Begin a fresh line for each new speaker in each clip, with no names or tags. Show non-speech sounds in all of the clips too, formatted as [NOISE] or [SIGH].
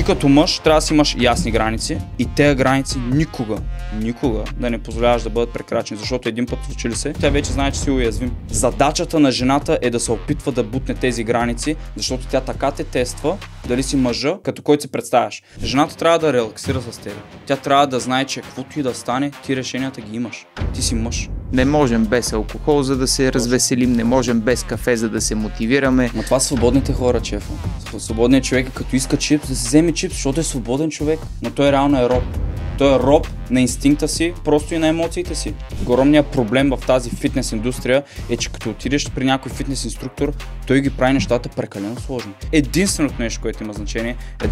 ти като мъж трябва да си имаш ясни граници и тези граници никога, никога да не позволяваш да бъдат прекрачени, защото един път случили се, тя вече знае, че си уязвим. Задачата на жената е да се опитва да бутне тези граници, защото тя така те тества, дали си мъжа, като който си представяш. Жената трябва да релаксира с теб. Тя трябва да знае, че каквото и да стане, ти решенията ги имаш.
Ти си мъж. Не можем без алкохол, за да се развеселим, не можем без
кафе, за да се мотивираме. Но това са свободните хора, чефо. Свободният човек, като иска чипс, да си вземе чипс, защото е свободен човек, но той реално е роб. Той е роб на инстинкта си, просто и на емоциите си. Огромният проблем в тази фитнес индустрия е, че като отидеш при някой фитнес инструктор, той ги прави нещата прекалено сложни. Единственото нещо, което има значение е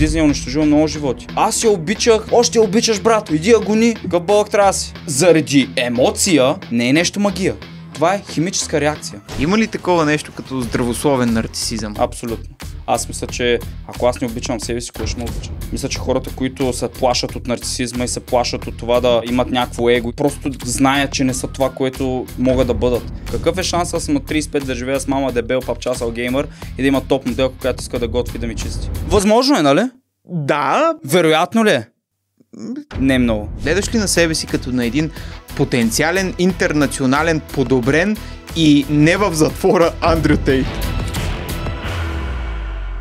Дизни е унищожил много животи. Аз я обичах, още я обичаш брат! иди я гони, гъбълък трябва си. Заради емоция не е нещо магия. Това е химическа реакция. Има ли такова нещо като здравословен нарцисизъм? Абсолютно. Аз мисля, че ако аз не обичам себе си, кой ще ме обича? Мисля, че хората, които се плашат от нарцисизма и се плашат от това да имат някакво его, просто знаят, че не са това, което могат да бъдат. Какъв е шанс аз съм от 35 да живея с мама дебел папчасал геймър и да има топ моделка, която иска да готви да ми чисти? Възможно е, нали? Да. Вероятно ли е? Не много. Гледаш
ли на себе си като на един потенциален, интернационален, подобрен и не в затвора Андрю Тейт?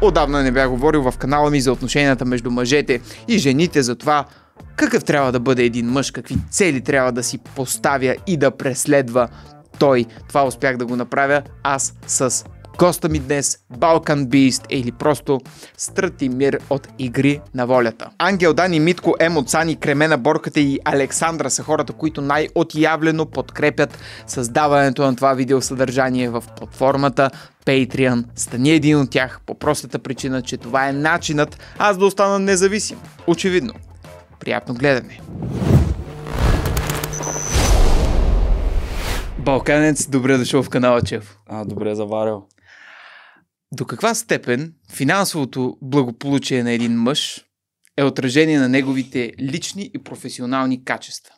Отдавна не бях говорил в канала ми за отношенията между мъжете и жените, за това какъв трябва да бъде един мъж, какви цели трябва да си поставя и да преследва той. Това успях да го направя аз с Госта ми днес Balkan Beast или просто Стратимир от Игри на волята. Ангел Дани, Митко, Емо Цани, Кремена Борката и Александра са хората, които най-отявлено подкрепят създаването на това видеосъдържание в платформата Patreon. Стани един от тях по простата причина, че това е начинът аз да остана независим. Очевидно. Приятно гледане! Балканец, добре дошъл в канала, Чев. А, добре заварил. До каква степен финансовото благополучие на един мъж е отражение на неговите лични и професионални качества?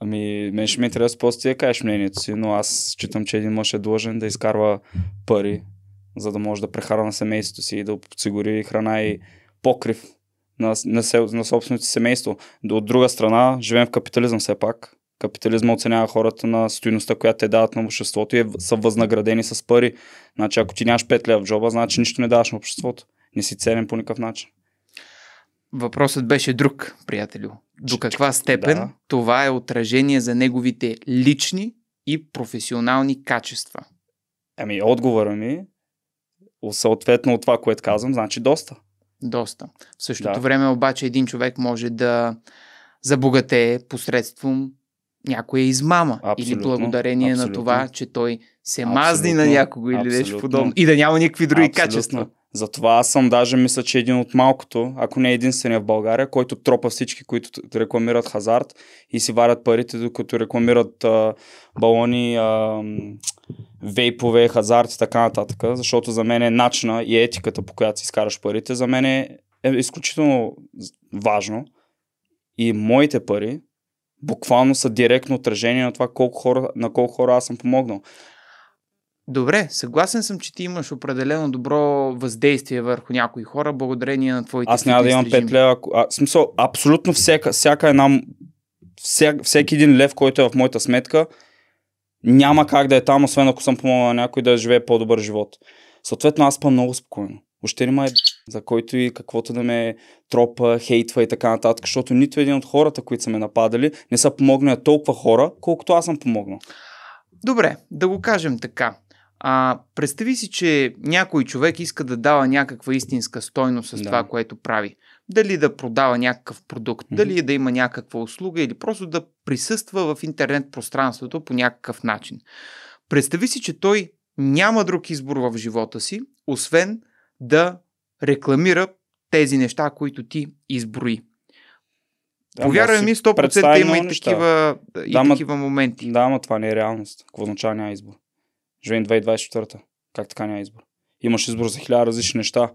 Ами, мен ще ми трябва интересно после ти да кажеш мнението си, но аз считам, че един мъж е длъжен да изкарва пари, за да може да прехара на семейството си и да подсигури храна и покрив на, на, на собственото си семейство. От друга страна, живеем в капитализъм все пак Капитализма оценява хората на стоиността, която те дават на обществото и е, са възнаградени с пари. Значи ако ти нямаш 5 лева в джоба, значи нищо не даваш на обществото. Не си ценен по никакъв начин.
Въпросът беше друг, приятелю. До каква степен да. това е отражение за неговите лични и професионални
качества? Ами, отговора ми, съответно от това, което казвам, значи доста. Доста. В същото да. време обаче един човек може да
забогатее посредством някоя е измама абсолютно, или благодарение абсолютно. на това, че той се абсолютно, мазни на някого или нещо подобно и да няма никакви други абсолютно. качества.
Затова аз съм даже мисля, че един от малкото, ако не е единствения в България, който тропа всички, които рекламират хазарт и си варят парите, докато рекламират а, балони, а, вейпове, хазарт и така нататък. Защото за мен е начина и етиката, по която си изкараш парите, за мен е, е изключително важно. И моите пари, буквално са директно отражение на това колко хора, на колко хора аз съм помогнал.
Добре, съгласен съм, че ти имаш определено добро въздействие върху някои хора, благодарение на твоите Аз няма да имам 5
лева. А, смисъл, абсолютно всяка, всяка една, вся, всеки един лев, който е в моята сметка, няма как да е там, освен ако съм помогнал на някой да живее по-добър живот. Съответно, аз спам много спокойно. Още не ма е за който и каквото да ме тропа, хейтва и така нататък, защото нито един от хората, които са ме нападали, не са помогнали толкова хора, колкото аз съм помогнал. Добре, да го
кажем така. А, представи си, че някой човек иска да дава някаква истинска стойност с да. това, което прави. Дали да продава някакъв продукт, mm-hmm. дали да има някаква услуга или просто да присъства в интернет пространството по някакъв начин. Представи си, че той няма друг избор в живота си, освен да рекламира тези неща, които ти изброи. Да, Повярвай ми, 100% има и такива, и да,
такива моменти. Да, но това не е реалност. Какво означава няма избор? Живеем 2024. Как така няма избор? Имаш избор за хиляда различни неща.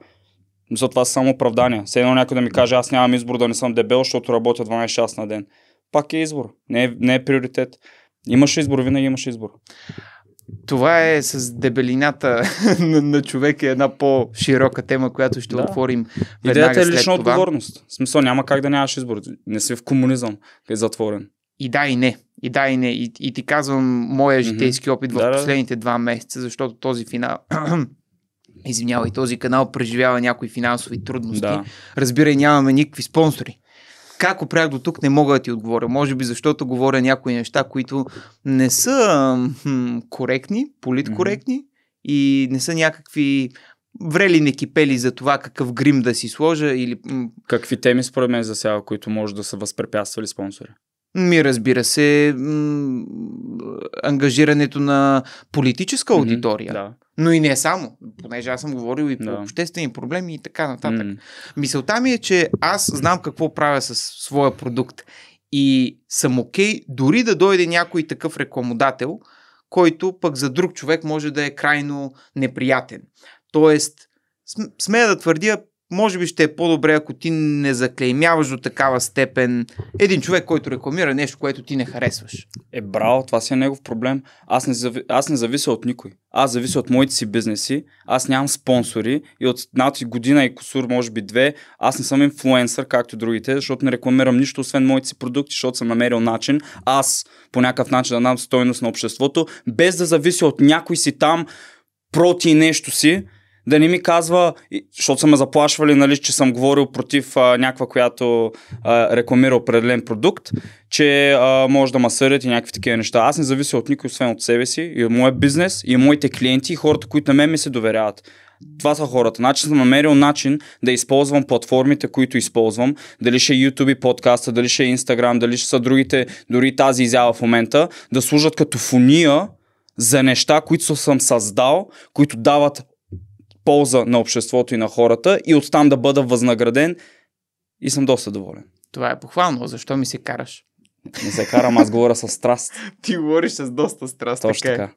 Мисля, това са само оправдания. Все едно някой да ми каже, аз нямам избор да не съм дебел, защото работя 12 часа на ден. Пак е избор. Не е, не е приоритет. Имаш избор, винаги имаш избор това е с дебелината [LAUGHS] на, на човека е една по-широка тема, която
ще да. отворим. Идеята е лична това.
отговорност. В смисъл няма как да нямаш избор. Не си в комунизъм, е затворен. И да, и не. И да, и не. И, и ти казвам моя житейски опит mm-hmm. в да,
последните два месеца, защото този финал. [CLEARS THROAT] Извинявай, този канал преживява някои финансови трудности. Да. Разбира, нямаме никакви спонсори как опрях до тук, не мога да ти отговоря. Може би защото говоря някои неща, които не са хм, коректни, политкоректни mm-hmm. и не са някакви врели не кипели за това
какъв грим да си сложа или... Какви теми според мен засяга, които може да са възпрепятствали спонсори?
Ми, разбира се, м- ангажирането на политическа аудитория. Mm-hmm, да. Но и не само, понеже аз съм говорил и по да. обществени проблеми и така нататък. Mm. Мисълта ми е, че аз знам какво правя с своя продукт и съм окей, okay, дори да дойде някой такъв рекламодател, който пък за друг човек може да е крайно неприятен. Тоест, смея да твърдя, може би ще е по-добре, ако ти не заклеймяваш до такава степен един човек, който рекламира нещо, което ти не харесваш.
Е, браво, това си е негов проблем. Аз не, зави... аз не завися от никой. Аз завися от моите си бизнеси, аз нямам спонсори и от над година и косур, може би две, аз не съм инфлуенсър, както другите, защото не рекламирам нищо, освен моите си продукти, защото съм намерил начин аз по някакъв начин да дам стойност на обществото, без да завися от някой си там проти нещо си, да не ми казва, защото са ме заплашвали, нали, че съм говорил против а, някаква, която а, рекламира определен продукт, че а, може да ме съдят и някакви такива неща. Аз не завися от никой, освен от себе си, и от моя бизнес, и от моите клиенти, и хората, които на мен ми се доверяват. Това са хората. Значи съм намерил начин да използвам платформите, които използвам. Дали ще е YouTube и подкаста, дали ще е Instagram, дали ще са другите, дори тази изява в момента, да служат като фония за неща, които съм създал, които дават полза на обществото и на хората и оттам да бъда възнаграден и съм доста доволен.
Това е похвално. Защо ми се караш?
Не се карам, аз говоря с страст. [LAUGHS]
Ти говориш с доста страст. Точно така. така.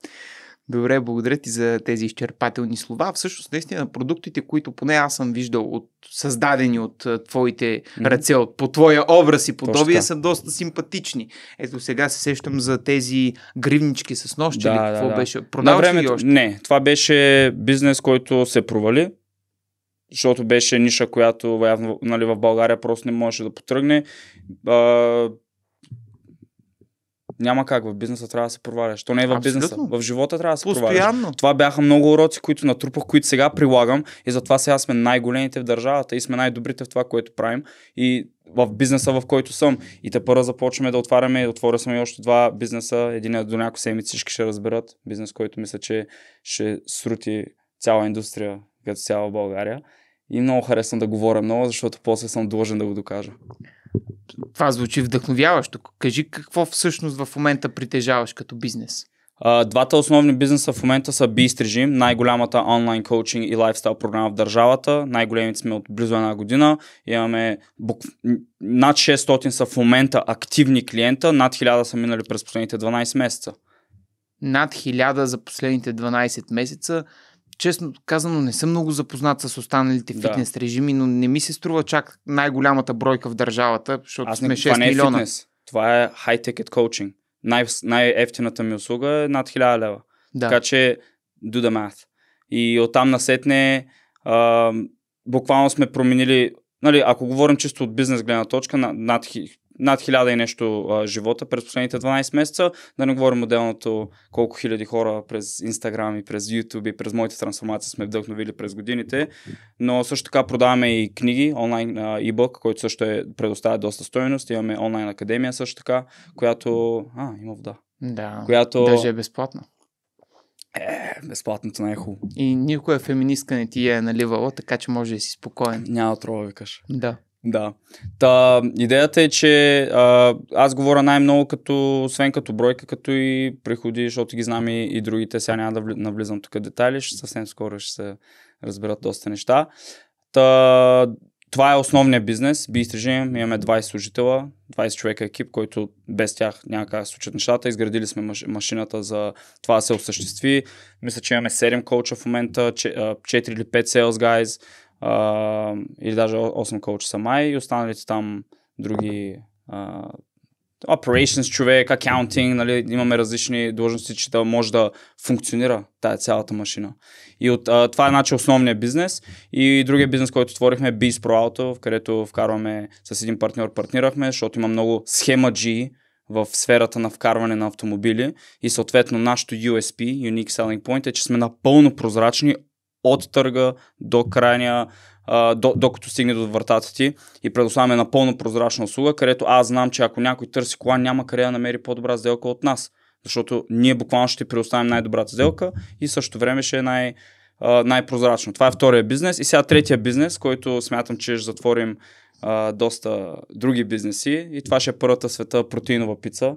Добре, благодаря ти за тези изчерпателни слова. Всъщност, наистина, продуктите, които поне аз съм виждал от създадени от твоите mm-hmm. ръце, от, по твоя образ и подобие, са доста симпатични. Ето сега се сещам за тези гривнички с нощи да, или какво да, да. беше. Продаваш времето, ли още?
Не, това беше бизнес, който се провали, защото беше ниша, която явно нали, в България просто не можеше да потръгне. А, няма как, в бизнеса трябва да се проваляш. То не е в Абсолютно. бизнеса, в живота трябва да се Постоянно. проваляш. Това бяха много уроци, които натрупах, които сега прилагам и затова сега сме най-големите в държавата и сме най-добрите в това, което правим и в бизнеса, в който съм. И те първо започваме да отваряме, отворя сме и още два бизнеса, един е до някои седмици всички ще разберат. Бизнес, който мисля, че ще срути цяла индустрия, като цяла България. И много харесвам да говоря много, защото после съм длъжен да го докажа. Това звучи вдъхновяващо.
Кажи какво всъщност в момента притежаваш като бизнес.
Двата основни бизнеса в момента са Beast Regime, най-голямата онлайн коучинг и лайфстайл програма в държавата. Най-големите сме от близо една година. Имаме бук... над 600 са в момента активни клиента, над 1000 са минали през последните 12 месеца.
Над 1000 за последните 12 месеца честно казано, не съм много запознат с останалите фитнес да. режими, но не ми се струва чак най-голямата бройка в държавата, защото Аз сме не, 6 това не е милиона. Фитнес.
Това е high-ticket coaching. Най- най-ефтината ми услуга е над 1000 лева. Да. Така че do the math. И оттам насетне а, буквално сме променили, нали, ако говорим чисто от бизнес гледна точка, над над хиляда и нещо а, живота през последните 12 месеца. Да не говорим отделното колко хиляди хора през Инстаграм и през YouTube и през моите трансформации сме вдъхновили през годините. Но също така продаваме и книги, онлайн а, e-book, който също е, предоставя доста стоеност. Имаме онлайн академия също така, която... А, има вода. Да, която... даже е безплатна.
Е, безплатното не е хубаво. И никоя феминистка не ти е наливала, така че може да си
спокоен. Няма трудно викаш. Да. Да. Та, идеята е, че а, аз говоря най-много като, освен като бройка, като и приходи, защото ги знам и, и другите. Сега няма да навлизам тук в детайли, ще съвсем скоро ще се разберат доста неща. Та, това е основният бизнес. Бистрижим, имаме 20 служителя, 20 човека екип, който без тях няма как да случат нещата. Изградили сме маш, машината за това да се осъществи. Мисля, че имаме 7 коуча в момента, 4 или 5 sales guys а, или даже 8 коуча са май и останалите там други а, operations човек, accounting, нали, имаме различни длъжности, че да може да функционира тая цялата машина. И от, а, това е значи основният бизнес и другия бизнес, който творихме е Biz Pro Auto, в където вкарваме с един партньор, партнирахме, защото има много схема G, в сферата на вкарване на автомобили и съответно нашото USP, Unique Selling Point, е, че сме напълно прозрачни от търга до крайния, а, до, докато стигне до вратата ти и предоставяме напълно прозрачна услуга, където аз знам, че ако някой търси кола, няма къде да намери по-добра сделка от нас. Защото ние буквално ще предоставим най-добрата сделка и също време ще е най- най-прозрачно. Това е втория бизнес. И сега третия бизнес, който смятам, че ще затворим а, доста други бизнеси. И това ще е първата света протеинова пица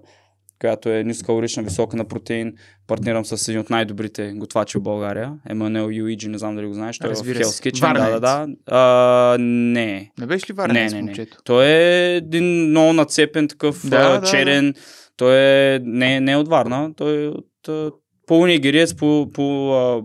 която е нискалорична, висока на протеин. Партнирам с един от най-добрите готвачи в България, Еманел Юиджи, не знам дали го знаеш. Той е в Hell's Kitchen. Да, да, да. А, не. Не беше ли Варнец, не, не, не. Той е един много нацепен такъв да, а, черен. Да, да. Той е не, не е от Варна, той е от по-унигерец, по, по, по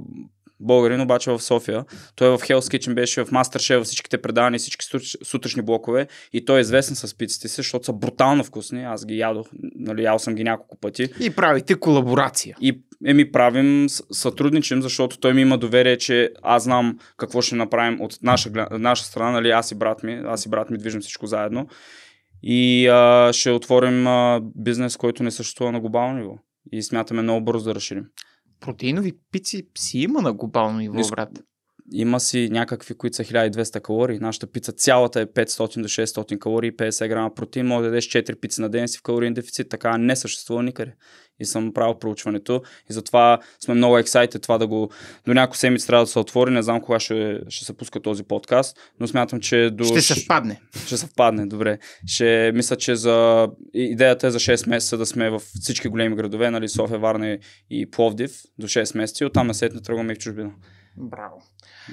българин, обаче в София. Той в Hell's Kitchen беше в MasterChef, всичките предавания, всички сутрешни блокове и той е известен с пиците си, защото са брутално вкусни. Аз ги ядох, нали, ял съм ги няколко пъти. И правите колаборация. И еми правим, сътрудничим, защото той ми има доверие, че аз знам какво ще направим от наша, наша страна, нали, аз и брат ми, аз и брат ми движим всичко заедно. И а, ще отворим а, бизнес, който не съществува на глобално ниво. И смятаме много бързо да разширим протеинови пици си има на глобално ниво, брат. Има си някакви, които са 1200 калории. Нашата пица цялата е 500 до 600 калории, 50 грама протеин. Може да дадеш 4 пици на ден си в калориен дефицит. Така не съществува никъде. И съм правил проучването. И затова сме много ексайти това да го... До някои седмици трябва да се отвори. Не знам кога ще, ще се пуска този подкаст, но смятам, че... До... Ще се впадне. Ще се впадне, добре. Ще мисля, че за... идеята е за 6 месеца да сме в всички големи градове, нали, София, Варна и Пловдив до 6 месеца и оттам на след не тръгваме и в чужбина. Браво.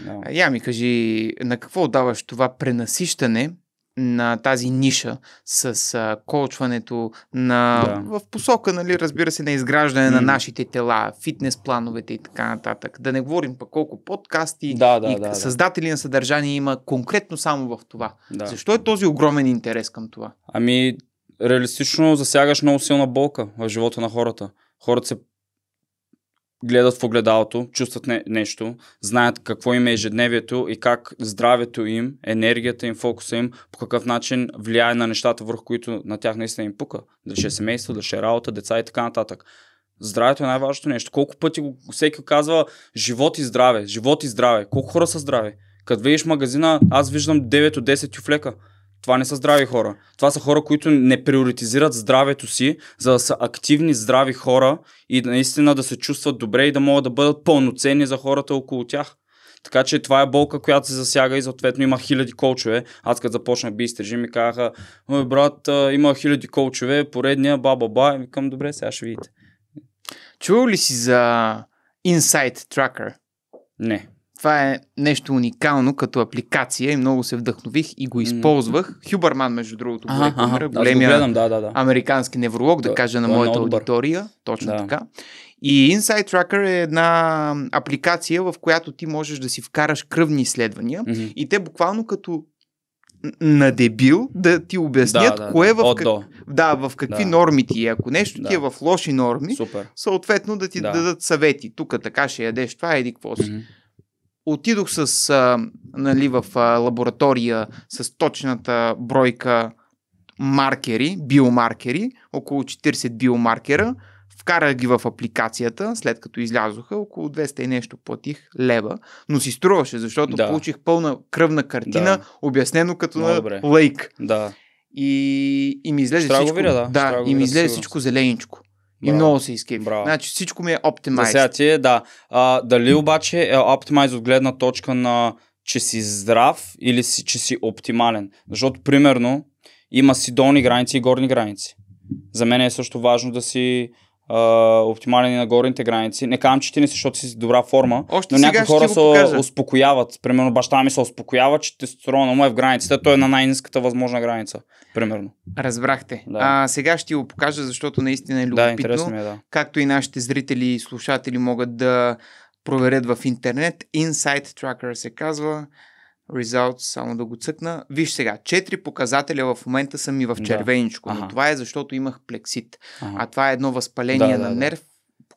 Да. Е, я ми кажи, на какво
отдаваш това пренасищане на тази ниша с а, коучването на, да. в посока, нали, разбира се, на изграждане mm. на нашите тела, фитнес плановете и така нататък. Да не говорим пък колко подкасти да, да, и да, създатели да. на съдържание има конкретно само в това.
Да. Защо е този огромен
интерес към това?
Ами, реалистично засягаш много силна болка в живота на хората. Хората се гледат в огледалото, чувстват не, нещо, знаят какво им е ежедневието и как здравето им, енергията им, фокуса им, по какъв начин влияе на нещата, върху които на тях наистина им пука. Дали ще е семейство, дали ще е работа, деца и така нататък. Здравето е най-важното нещо. Колко пъти го, всеки казва живот и здраве, живот и здраве. Колко хора са здраве? Като видиш магазина, аз виждам 9 от 10 тюфлека. Това не са здрави хора. Това са хора, които не приоритизират здравето си, за да са активни, здрави хора и наистина да се чувстват добре и да могат да бъдат пълноценни за хората около тях. Така че това е болка, която се засяга и съответно има хиляди колчове. Аз като започнах би стрижи, ми казаха, Мой брат, има хиляди колчове, поредния, ба-ба-ба. И викам, добре, сега ще видите. Чувал ли си за
Insight Tracker? Не. Това е нещо уникално като апликация и много се вдъхнових и го използвах. Mm. Хюбърман, между другото, го рекламира, големия да, да, да. американски невролог, да, да е- кажа на е моята аудитория. Точно да. така. И Insight Tracker е една апликация, в която ти можеш да си вкараш кръвни изследвания mm-hmm. и те буквално като на дебил да ти обяснят да, да, кое да. в, как... да, в какви да. норми ти е. Ако нещо да. ти е в лоши норми, Супер. съответно да ти да. дадат съвети. Тук така ще ядеш това, еди какво си. Mm-hmm отидох с, а, нали, в а, лаборатория с точната бройка маркери, биомаркери, около 40 биомаркера, вкарах ги в апликацията, след като излязоха, около 200 и нещо платих лева, но си струваше, защото да. получих пълна кръвна картина, да. обяснено като на лейк. Да. И, и ми излезе всичко, да. Да, и ми излезе всичко зеленичко. И Браво. много се изкефи. Значи
всичко ми е оптимайз. сега ти е, да. А, дали обаче е оптимайз от гледна точка на че си здрав или си, че си оптимален. Защото, примерно, има си долни граници и горни граници. За мен е също важно да си оптимален и на горните граници. Не казвам, че ти не си, защото си добра форма, Още но някои хора се успокояват. Примерно баща ми се успокоява, че тестостерона му е в границата, той е на най-низката възможна граница. Примерно. Разбрахте. Да. А, сега
ще го покажа, защото наистина е любопитно. Да, е, да. Както и нашите зрители и слушатели могат да проверят в интернет. Insight Tracker се казва. Results, само да го цъкна. Виж сега, четири показателя в момента са ми в червеничко, да. но това е защото имах плексит. Ага. А това е едно възпаление да, на да, нерв,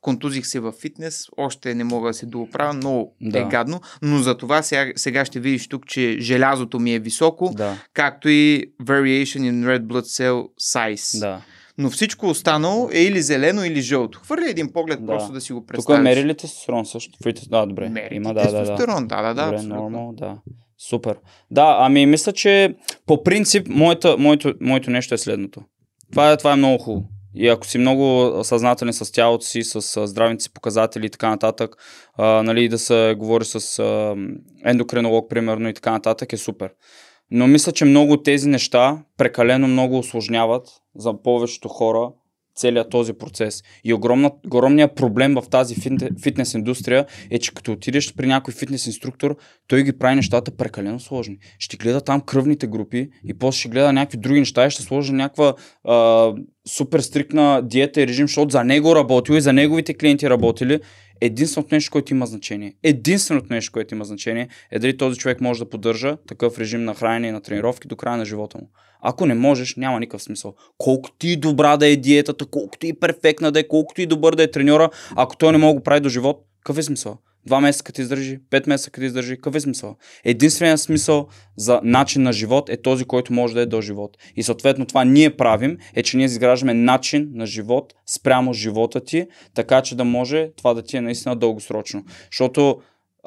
контузих се в фитнес, още не мога да се доправя, много е да. е гадно, но за това сега, сега ще видиш тук, че желязото ми е високо, да. както и Variation in Red Blood Cell Size. Да. Но всичко останало е или зелено, или жълто. Хвърля един поглед, да. просто да си го представиш. Тук е мерили
тестостерон също? Да, добре. Мерите Има, да, тестостерон, да, да. да, да добре, нормал, да. Супер. Да, ами мисля, че по принцип моята, моето, моето нещо е следното. Това е, това е много хубаво. И ако си много съзнателен с тялото си, с здравните си показатели и така нататък, а, нали, да се говори с а, ендокринолог, примерно, и така нататък, е супер. Но мисля, че много от тези неща прекалено много осложняват за повечето хора целият този процес. И огромна, огромният проблем в тази фитнес индустрия е, че като отидеш при някой фитнес инструктор, той ги прави нещата прекалено сложни. Ще гледа там кръвните групи и после ще гледа някакви други неща и ще сложи някаква а, супер стрикна диета и режим, защото за него работил и за неговите клиенти работили Единственото нещо, което има значение, единственото нещо, което има значение е дали този човек може да поддържа такъв режим на хранение и на тренировки до края на живота му. Ако не можеш, няма никакъв смисъл. Колко ти добра да е диетата, колкото и е перфектна да е, колкото и е добър да е треньора, ако той не мога да го прави до живот, какъв е смисъл? Два месеца като издържи, пет месеца като издържи, какъв е смисъл? Единственият смисъл за начин на живот е този, който може да е до живот. И съответно това ние правим е, че ние изграждаме начин на живот спрямо живота ти, така че да може това да ти е наистина дългосрочно. Защото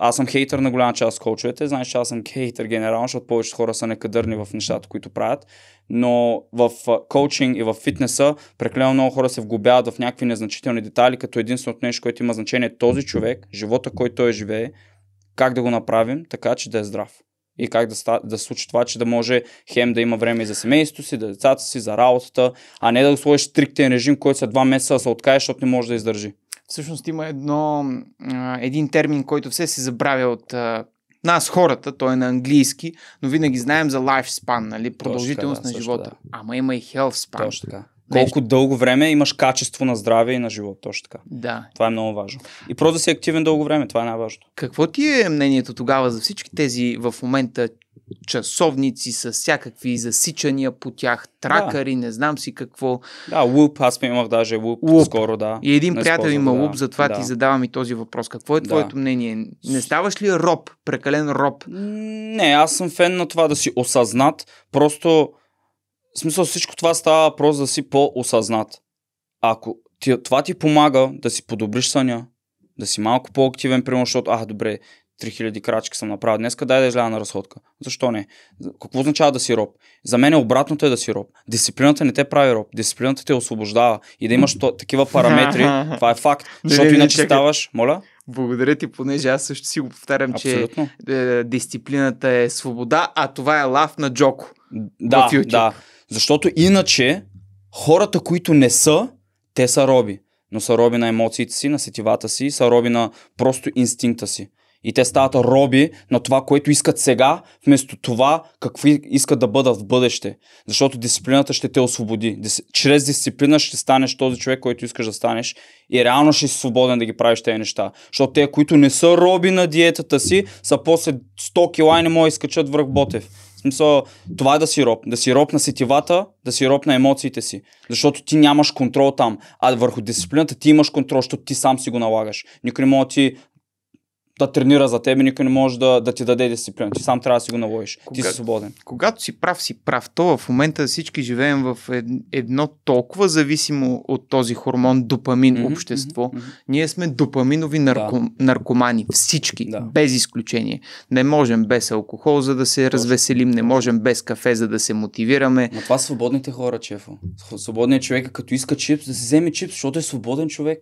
аз съм хейтър на голяма част от коучовете. Знаеш, че аз съм хейтър генерално, защото повечето хора са некадърни в нещата, които правят. Но в коучинг и в фитнеса прекалено много хора се вглобяват в някакви незначителни детайли, като единственото нещо, което има значение е този човек, живота, който той живее, как да го направим, така че да е здрав и как да, ста, да случи това, че да може хем да има време и за семейството си, за да децата си, за работата, а не да го сложиш стриктен режим, който след два месеца се откаже, защото не може да издържи
всъщност има едно, един термин, който все се забравя от нас хората, той е на английски, но винаги знаем за lifespan, нали? продължителност Точно, да, на живота. Да. Ама има и health span. Точно така. Колко
нещо. дълго време имаш качество на здраве и на живот, точно така. Да. Това е много важно. И просто да си активен дълго време, това е най-важно. Какво ти е мнението тогава за всички тези в момента
часовници с всякакви засичания по тях, тракари, да. не знам си какво.
Да, луп, аз ми имах даже луп, луп. скоро, да. И един не приятел има да. луп, затова да. ти задавам и този въпрос. Какво е да. твоето мнение? Не ставаш ли роб, прекален роб? Не, аз съм фен на това да си осъзнат, просто в смисъл всичко това става просто да си по-осъзнат. Ако ти, това ти помага да си подобриш съня, да си малко по-активен, примерно, защото, а, добре, 3000 крачки съм направил днес, дай да изляза на разходка. Защо не? Какво означава да си роб? За мен е обратното е да си роб. Дисциплината не те прави роб, дисциплината те освобождава и да имаш то, такива параметри, [LAUGHS] това е факт. Защото не, не, иначе чакай. ставаш, моля? Благодаря ти, понеже аз също си го повтарям, Абсолютно. че е, дисциплината е свобода, а това е лав на Джоко.
Да, в да.
Защото иначе хората, които не са, те са роби. Но са роби на емоциите си, на сетивата си, са роби на просто инстинкта си. И те стават роби на това, което искат сега, вместо това, какви искат да бъдат в бъдеще. Защото дисциплината ще те освободи. Дис... Чрез дисциплина ще станеш този човек, който искаш да станеш. И реално ще си свободен да ги правиш тези неща. Защото те, които не са роби на диетата си, са после 100 кила и не могат да изкачат връх Ботев смисъл, това е да си роб. Да си роб на сетивата, да си роб на емоциите си. Защото ти нямаш контрол там. А върху дисциплината ти имаш контрол, защото ти сам си го налагаш. Никой не може да ти да тренира за теб, никой не може да, да ти даде дисциплина. Ти сам трябва да си го наложиш. Когато, ти си свободен. Когато си прав, си прав. То в момента всички живеем в едно толкова
зависимо от този хормон допамин mm-hmm, общество. Mm-hmm. Ние сме допаминови нарко, да. наркомани. Всички. Да. Без изключение. Не можем без алкохол, за да се Точно. развеселим.
Не можем без кафе, за да се мотивираме. Но това са свободните хора, чефо. Свободният човек, като иска чипс, да си вземе чипс, защото е свободен човек.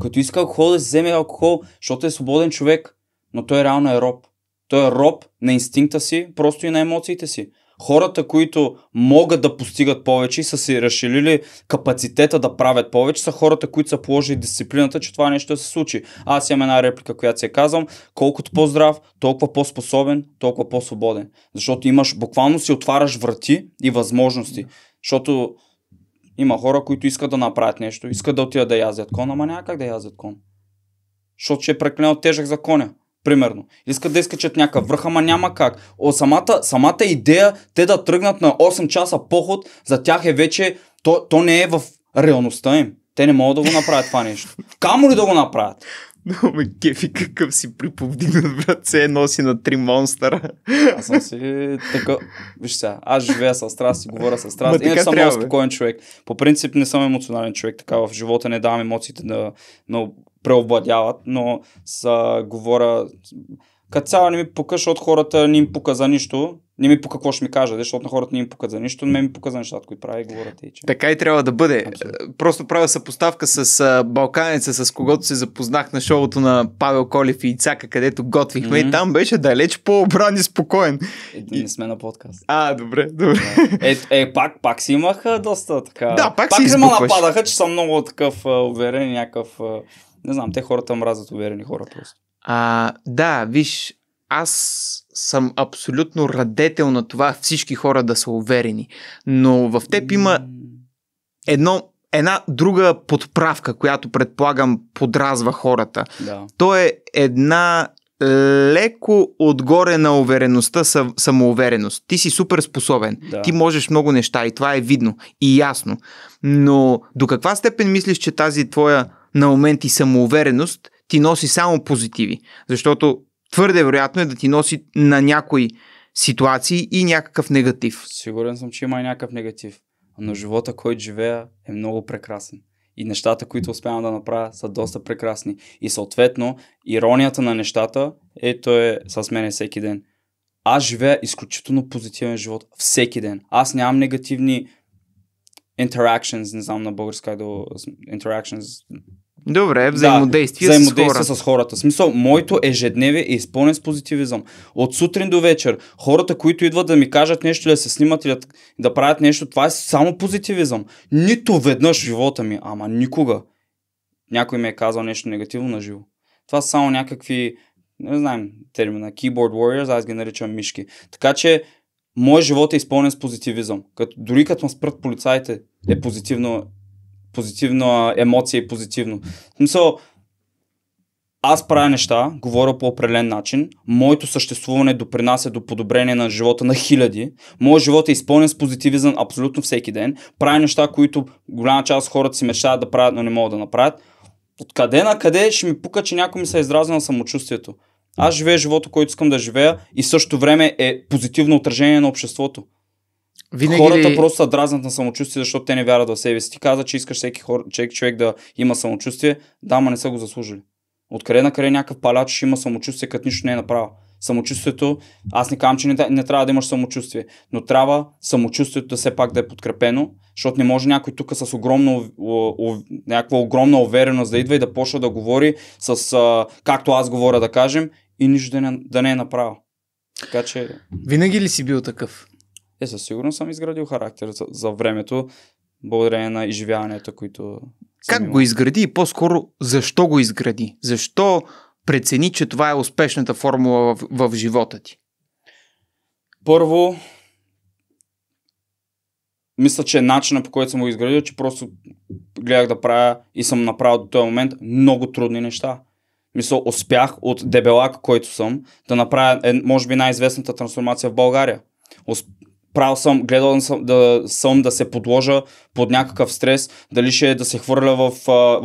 Като иска алкохол, да си вземе алкохол, защото е свободен човек но той е реално е роб. Той е роб на инстинкта си, просто и на емоциите си. Хората, които могат да постигат повече и са си разшелили капацитета да правят повече, са хората, които са положили дисциплината, че това нещо се случи. Аз имам една реплика, която се казвам, колкото по-здрав, толкова по-способен, толкова по-свободен. Защото имаш, буквално си отваряш врати и възможности. Защото има хора, които искат да направят нещо, искат да отидат да язят кон, ама няма как да язят кон. Защото ще е прекалено тежък за коня. Примерно. Искат да изкачат някакъв връх, ама няма как. О, самата, самата идея те да тръгнат на 8 часа поход, за тях е вече, то, то не е в реалността им. Те не могат да го направят това нещо. Камо ли да го направят? [LAUGHS] Но ме кефи какъв си приповдигнат, брат, се е носи на три монстъра. [LAUGHS] Аз съм си така... Виж сега, аз живея с страст и говоря с страст. Иначе съм много спокоен човек. По принцип не съм емоционален човек, така в живота не давам емоциите на, на преобладяват, но са, говоря, като цяло не ми пука, защото хората не им пука за нищо. Не ми пука какво ще ми кажа, защото на хората не им пука за нищо, но ме ми пука за нещата, които прави, и говорят. И, че... Така и трябва да бъде.
Абсолютно. Просто правя съпоставка с Балканица, с когото се запознах на шоуто на Павел Колев и Ицака, където готвихме mm-hmm. и там беше далеч по-обран и спокоен. Е, не сме на
подкаст. А, добре, добре. Е, е пак, пак си имаха доста така. Да, пак, пак си ме нападаха, че съм много такъв уверен, някакъв не знам, те хората мразят уверени хора просто.
А, да, виж, аз съм абсолютно радетел на това всички хора да са уверени. Но в теб има едно, една друга подправка, която предполагам подразва хората. Да. То е една леко отгоре на увереността, самоувереност. Ти си супер способен. Да. Ти можеш много неща и това е видно и ясно. Но до каква степен мислиш, че тази твоя на моменти самоувереност ти носи само позитиви. Защото твърде вероятно е да ти носи на някои ситуации и
някакъв негатив. Сигурен съм, че има и някакъв негатив. Но живота, който живея, е много прекрасен. И нещата, които успявам да направя, са доста прекрасни. И съответно, иронията на нещата, ето е с мене всеки ден. Аз живея изключително позитивен живот всеки ден. Аз нямам негативни interactions, не знам на българска да interactions, Добре, взаимодействие, да, с взаимодействие с, хората. с хората. Смисъл, моето ежедневие е изпълнен с позитивизъм. От сутрин до вечер, хората, които идват да ми кажат нещо, да се снимат или да правят нещо, това е само позитивизъм. Нито веднъж в живота ми, ама никога, някой ми е казал нещо негативно на живо. Това са само някакви, не знаем термина, keyboard warriors, аз ги наричам мишки. Така че, моят живот е изпълнен с позитивизъм. Като, дори като спрат полицаите, е позитивно позитивна емоция и позитивно. Е смисъл, аз правя неща, говоря по определен начин, моето съществуване допринася до подобрение на живота на хиляди, моят живот е изпълнен с позитивизъм абсолютно всеки ден, правя неща, които голяма част от хората си мечтаят да правят, но не могат да направят. Откъде на къде ще ми пука, че някой ми се е на самочувствието? Аз живея живота, който искам да живея и също време е позитивно отражение на обществото. Винаги Хората ли... просто са дразнат на самочувствие, защото те не вярват в себе си. Ти каза, че искаш всеки хор... човек, човек да има самочувствие. Да, ма не са го заслужили. Откъде на къде някакъв палач ще има самочувствие, като нищо не е направил. Самочувствието, аз не казвам, че не, не трябва да имаш самочувствие, но трябва самочувствието да все пак да е подкрепено, защото не може някой тук с огромно, у, у, някаква огромна увереност да идва и да почва да говори с, а, както аз говоря да кажем, и нищо да не, да не е направил. Така че...
Винаги ли си бил такъв?
е със сигурност съм изградил характер за, за времето, благодарение на изживяванията, които.
Как го изгради и по-скоро защо го изгради? Защо
прецени, че това е успешната формула в, в живота ти? Първо, мисля, че начина по който съм го изградил, е, че просто гледах да правя и съм направил до този момент много трудни неща. Мисля, успях от дебелак, който съм, да направя, може би, най-известната трансформация в България правил съм, гледал съм да, съм да се подложа под някакъв стрес, дали ще е да се хвърля в,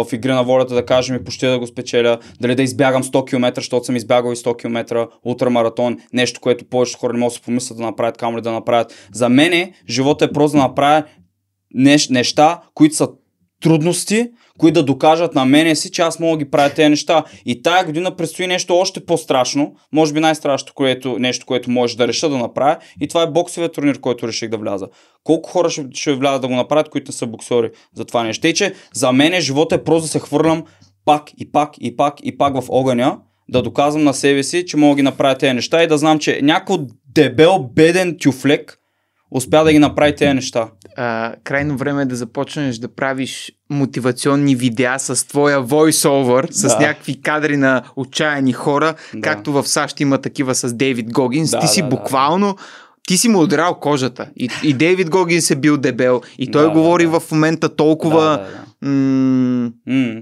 в игри на волята, да кажем и почти да го спечеля, дали да избягам 100 км, защото съм избягал и 100 км, ултрамаратон, нещо, което повечето хора не могат да се помислят да направят, камо ли да направят. За мен живота е просто да направя неща, които са трудности, които да докажат на мене си, че аз мога да ги правя тези неща. И тая година предстои нещо още по-страшно, може би най-страшното което, нещо, което може да реша да направя. И това е боксовия турнир, който реших да вляза. Колко хора ще, ще влязат да го направят, които не са боксори за това нещо. И че за мен живота е просто да се хвърлям пак и пак и пак и пак в огъня, да доказвам на себе си, че мога да ги направя тези неща и да знам, че някой дебел, беден тюфлек успя да ги направи тези неща а, крайно време е да започнеш да правиш
мотивационни видеа с твоя voice-over, с да. някакви кадри на отчаяни хора, да. както в САЩ има такива с Дейвид Гогинс. Да, Ти си да, буквално ти си му удрял кожата. И, и Дейвид Гогин се бил дебел. И той да, говори да. в момента толкова... Да, да,
да. М- м-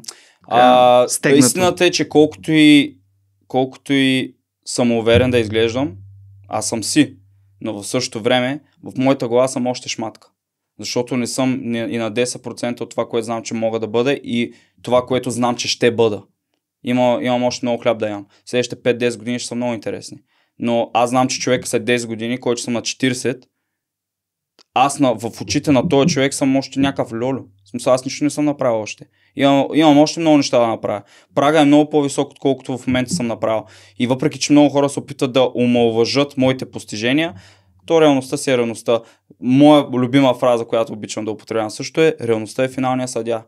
а, истината е, че колкото и, колкото и съм уверен да изглеждам, аз съм си. Но в същото време, в моята глава съм още шматка. Защото не съм и на 10% от това, което знам, че мога да бъда и това, което знам, че ще бъда. Има, имам още много хляб да ям. Следващите 5-10 години ще са много интересни. Но аз знам, че човек след 10 години, който съм на 40, аз на, в очите на този човек съм още някакъв льолю. смисъл, аз нищо не съм направил още. Имам, имам още много неща да направя. Прага е много по-висок, отколкото в момента съм направил. И въпреки, че много хора се опитват да омалважат моите постижения, то реалността си е реалността. Моя любима фраза, която обичам да употребявам също е реалността е финалния съдя.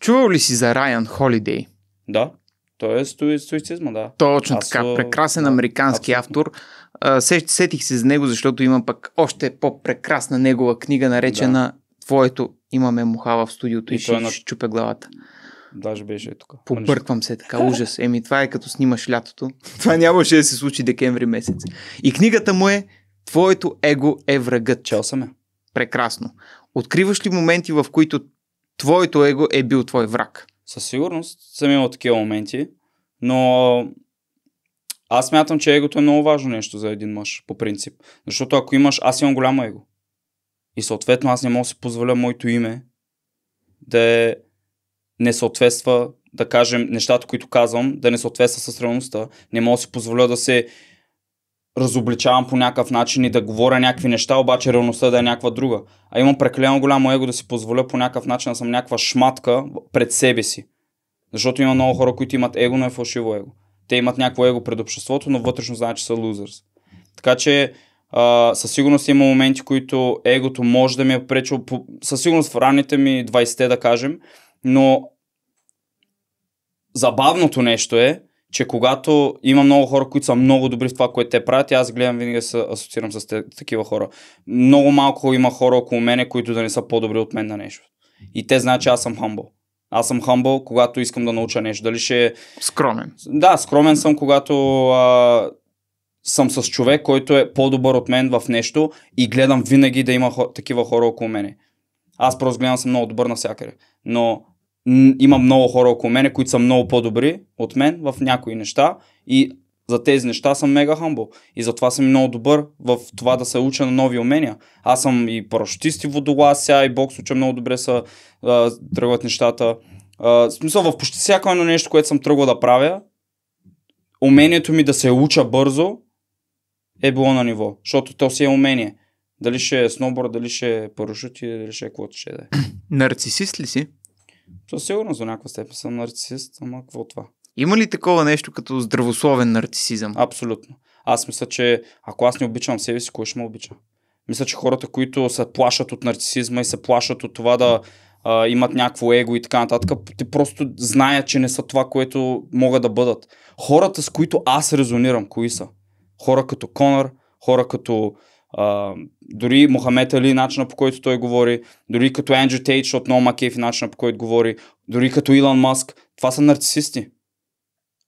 Чувал ли си за Райан Холидей? Да. Той е стоицизма, да.
Точно Аз така. Прекрасен да, американски абсолютно. автор. А, сетих се за него, защото има пък още по-прекрасна негова книга, наречена да. Твоето имаме муха в студиото и, и ще на... чупе главата. Даже беше тук. Побърквам се така, ужас. Еми, това е като снимаш лятото. [LAUGHS] Това нямаше да се случи декември месец. И книгата му е Твоето
его е врагът. Чел съм я. Прекрасно. Откриваш ли моменти, в които твоето его е бил твой враг? Със сигурност съм имал такива моменти, но аз мятам, че егото е много важно нещо за един мъж, по принцип. Защото ако имаш, аз имам голямо его. И съответно аз не мога да си позволя моето име да е не съответства, да кажем, нещата, които казвам, да не съответства с реалността. Не мога да си позволя да се разобличавам по някакъв начин и да говоря някакви неща, обаче реалността да е някаква друга. А имам прекалено голямо его да си позволя по някакъв начин да съм някаква шматка пред себе си. Защото има много хора, които имат его, но е фалшиво его. Те имат някакво его пред обществото, но вътрешно знаят, че са лузърс. Така че а, със сигурност има моменти, които егото може да ми е пречил, по, със сигурност в ранните ми 20-те да кажем, но забавното нещо е, че когато има много хора, които са много добри в това, което те правят, аз гледам винаги да се асоциирам с те, такива хора. Много малко има хора около мене, които да не са по-добри от мен на нещо. И те знаят, че аз съм хамбъл. Аз съм humble, когато искам да науча нещо. Дали ще... Е- скромен. Да, скромен съм, когато а, съм с човек, който е по-добър от мен в нещо и гледам винаги да има хор... такива хора около мене. Аз просто гледам съм много добър навсякъде. Но има много хора около мене, които са много по-добри от мен в някои неща и за тези неща съм мега хамбо И затова съм много добър в това да се уча на нови умения. Аз съм и парашутист и водолаз, сега и бокс уча много добре са а, тръгват нещата. А, смисъл в почти всяко едно нещо, което съм тръгвал да правя, умението ми да се уча бързо е било на ниво, защото то си е умение. Дали ще е сноуборд, дали ще е парашути, дали ще е каквото ще е. е.
Нарцисист ли си?
Със сигурно за някаква степен съм нарцисист, ама какво това? Има ли такова нещо като здравословен нарцисизъм? Абсолютно. Аз мисля, че ако аз не обичам себе си, кой ще ме обича? Мисля, че хората, които се плашат от нарцисизма и се плашат от това да а, имат някакво его и така нататък, те просто знаят, че не са това, което могат да бъдат. Хората, с които аз резонирам, кои са? Хора като Конър, хора като а, дори Мохамед Али, начина по който той говори, дори като Енджи Тейт, защото много макефи начина по който говори, дори като Илон Маск, това са нарцисисти.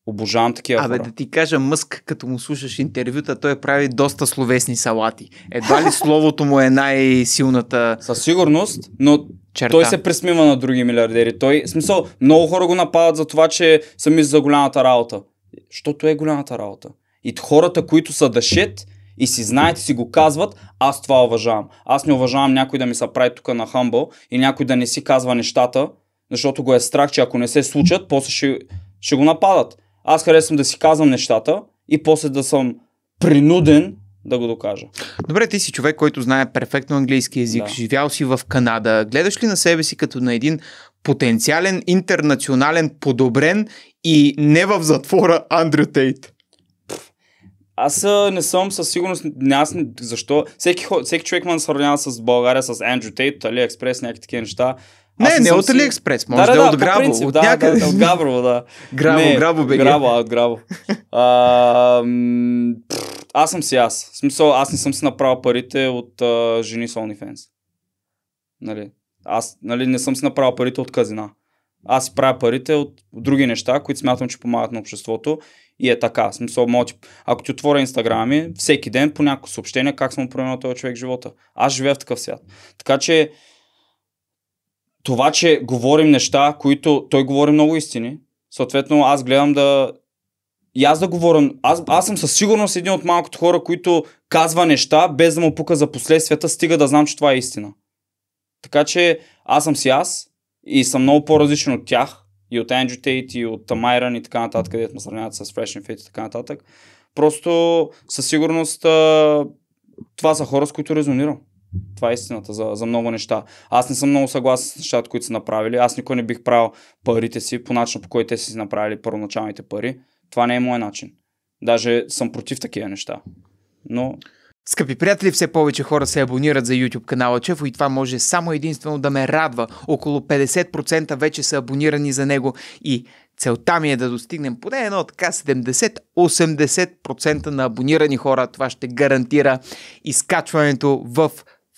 Обожавам такива Абе, хора. да ти кажа, Мъск, като му слушаш интервюта, той прави доста словесни салати. Едва
ли словото
му е най-силната... Със сигурност, но черта. той се пресмива на други милиардери. Той, в смисъл, много хора го нападат за това, че са мисли за голямата работа. Защото е голямата работа. И хората, които са дъшет, да и си знаят и си го казват, аз това уважавам. Аз не уважавам някой да ми се прави тук на хамбъл и някой да не си казва нещата, защото го е страх, че ако не се случат, после ще, ще го нападат. Аз харесвам да си казвам нещата и после да съм принуден да го докажа. Добре, ти си
човек, който знае перфектно английски язик, да. живял си в Канада. Гледаш ли на себе си като на един потенциален, интернационален, подобрен и не в затвора Андрю Тейт?
Аз не съм със сигурност, не, аз не, защо. Всеки, всеки човек ме сравнява с България, с Андрю Тейт, Експрес, някакви такива неща. Не, не, не от Алиекспрес, може да, да, е да, от Грабо, принцип, от да, Да, да, от Грабо, да. [LAUGHS] Грабо, не, Грабо беге. Грабо, а, от Грабо. А, пфф, аз съм си аз. В смисъл, аз не съм си направил парите от а, жени с OnlyFans. Нали? Аз нали, не съм си направил парите от казина. Аз си правя парите от, от други неща, които смятам, че помагат на обществото и е така. Смисъл, моти. Ако ти отворя Инстаграма ми, всеки ден по някакво съобщение как съм променил този човек живота. Аз живея в такъв свят. Така че това, че говорим неща, които той говори много истини, съответно аз гледам да и аз да говоря, аз, аз съм със сигурност един от малкото хора, които казва неща, без да му пука за последствията, стига да знам, че това е истина. Така че аз съм си аз и съм много по-различен от тях и от Andrew Tate, и от Майран и така нататък, където ме сравняват с Fresh and Fit и така нататък. Просто със сигурност това са хора, с които резонирам. Това е истината за, за много неща. Аз не съм много съгласен с нещата, които са направили. Аз никой не бих правил парите си по начин, по който те си направили първоначалните пари. Това не е моят начин. Даже съм против такива неща.
Но Скъпи приятели, все повече хора се абонират за YouTube канала Чефо и това може само единствено да ме радва. Около 50% вече са абонирани за него и целта ми е да достигнем поне едно така 70-80% на абонирани хора. Това ще гарантира изкачването в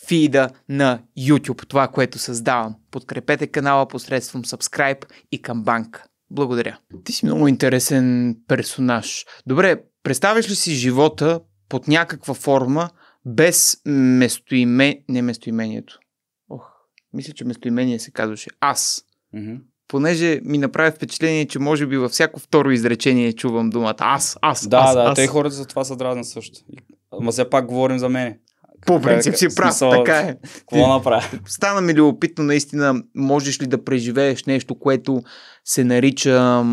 фида на YouTube, това, което създавам. Подкрепете канала посредством subscribe и камбанка. Благодаря. Ти си много интересен персонаж. Добре, представиш ли си живота под някаква форма без местоиме... не местоимението. Ох, мисля, че местоимение се казваше аз. Mm-hmm. Понеже ми направи впечатление, че може би във всяко второ изречение чувам думата
аз, аз, да, аз, Да, да, те хората за това са дразни също. Ама все пак говорим за мене. По принцип си прав, смисъл, така е. Какво направя?
Стана ми любопитно наистина, можеш ли да преживееш нещо, което се нарича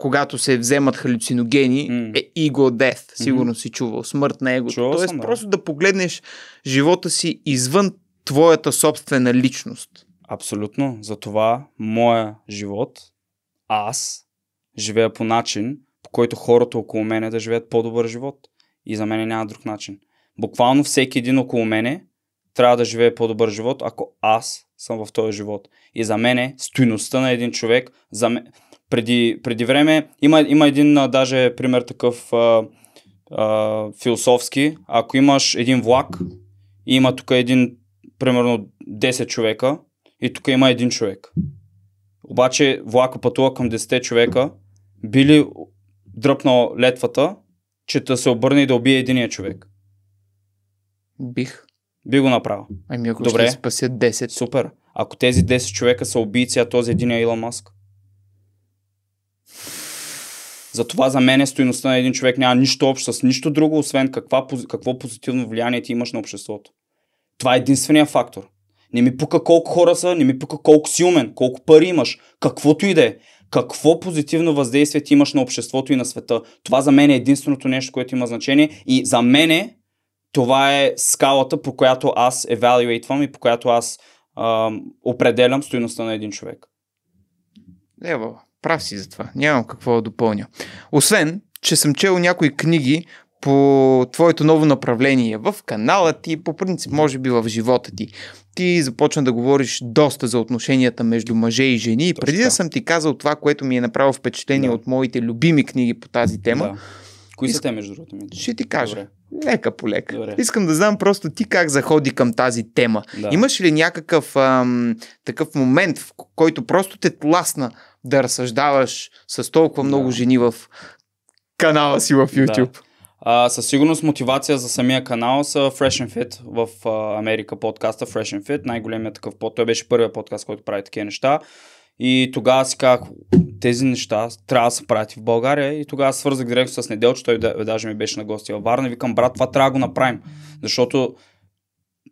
когато се вземат халюциногени, mm. е ego death. Сигурно mm-hmm. си чувал. Смърт на егото. Чувал Тоест, съм, да. просто да погледнеш
живота си извън твоята собствена личност. Абсолютно. Затова моя живот, аз, живея по начин, по който хората около мене да живеят по-добър живот. И за мен няма друг начин. Буквално всеки един около мене трябва да живее по-добър живот, ако аз съм в този живот. И за мен е стойността на един човек, за мен, преди, преди време. Има, има един а, даже пример такъв а, а, философски. Ако имаш един влак и има тук един, примерно 10 човека и тук има един човек. Обаче влака пътува към 10 човека, били дръпнал летвата, че да се обърне и да убие единия човек. Бих. Би го направил. Ами ако Добре. ще спасят 10. Супер. Ако тези 10 човека са убийци, а този един е Илон Маск. Затова за мен е стоиността на един човек няма нищо общо с нищо друго, освен каква, какво позитивно влияние ти имаш на обществото. Това е единствения фактор. Не ми пука колко хора са, не ми пука колко си умен, колко пари имаш, каквото и да е. Какво позитивно въздействие ти имаш на обществото и на света. Това за мен е единственото нещо, което има значение. И за мен това е скалата, по която аз евалюейтвам и по която аз ам, определям стоиността на един човек. Ево,
Прав си за това. Нямам какво да допълня. Освен, че съм чел някои книги по твоето ново направление в канала ти, по принцип, може би в живота ти. Ти започна да говориш доста за отношенията между мъже и жени. И преди да съм ти казал това, което ми е направило впечатление да. от моите любими книги по тази
тема. Да. Кои Иск... са те, между другото? Ми? Ще ти кажа. Добре. Лека по лека. Добре. Искам
да знам просто ти как заходи към тази тема. Да. Имаш ли някакъв ам, такъв момент, в
който просто те тласна да разсъждаваш с толкова много да. жени в канала си в YouTube. Да. А, със сигурност мотивация за самия канал са Fresh and Fit в а, Америка подкаста Fresh and Fit, най-големият такъв под. Той беше първият подкаст, който прави такива неща. И тогава си казах, тези неща трябва да се правят в България. И тогава свързах директно с че той даже ми беше на гости във Варна. Викам, брат, това трябва да го направим. Защото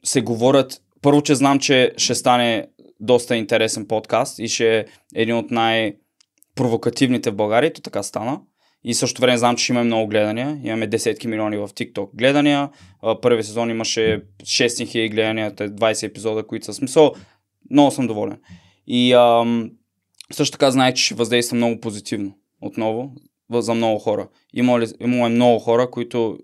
се говорят, първо, че знам, че ще стане доста интересен подкаст и ще е един от най-провокативните в България, то така стана. И също време знам, че ще имаме много гледания. Имаме десетки милиони в TikTok гледания. Първи сезон имаше 6000 гледания, 20 епизода, които са смисъл. Много съм доволен. И ам, също така знаех, че ще въздейства много позитивно. Отново, за много хора. Имало, имало е много хора, които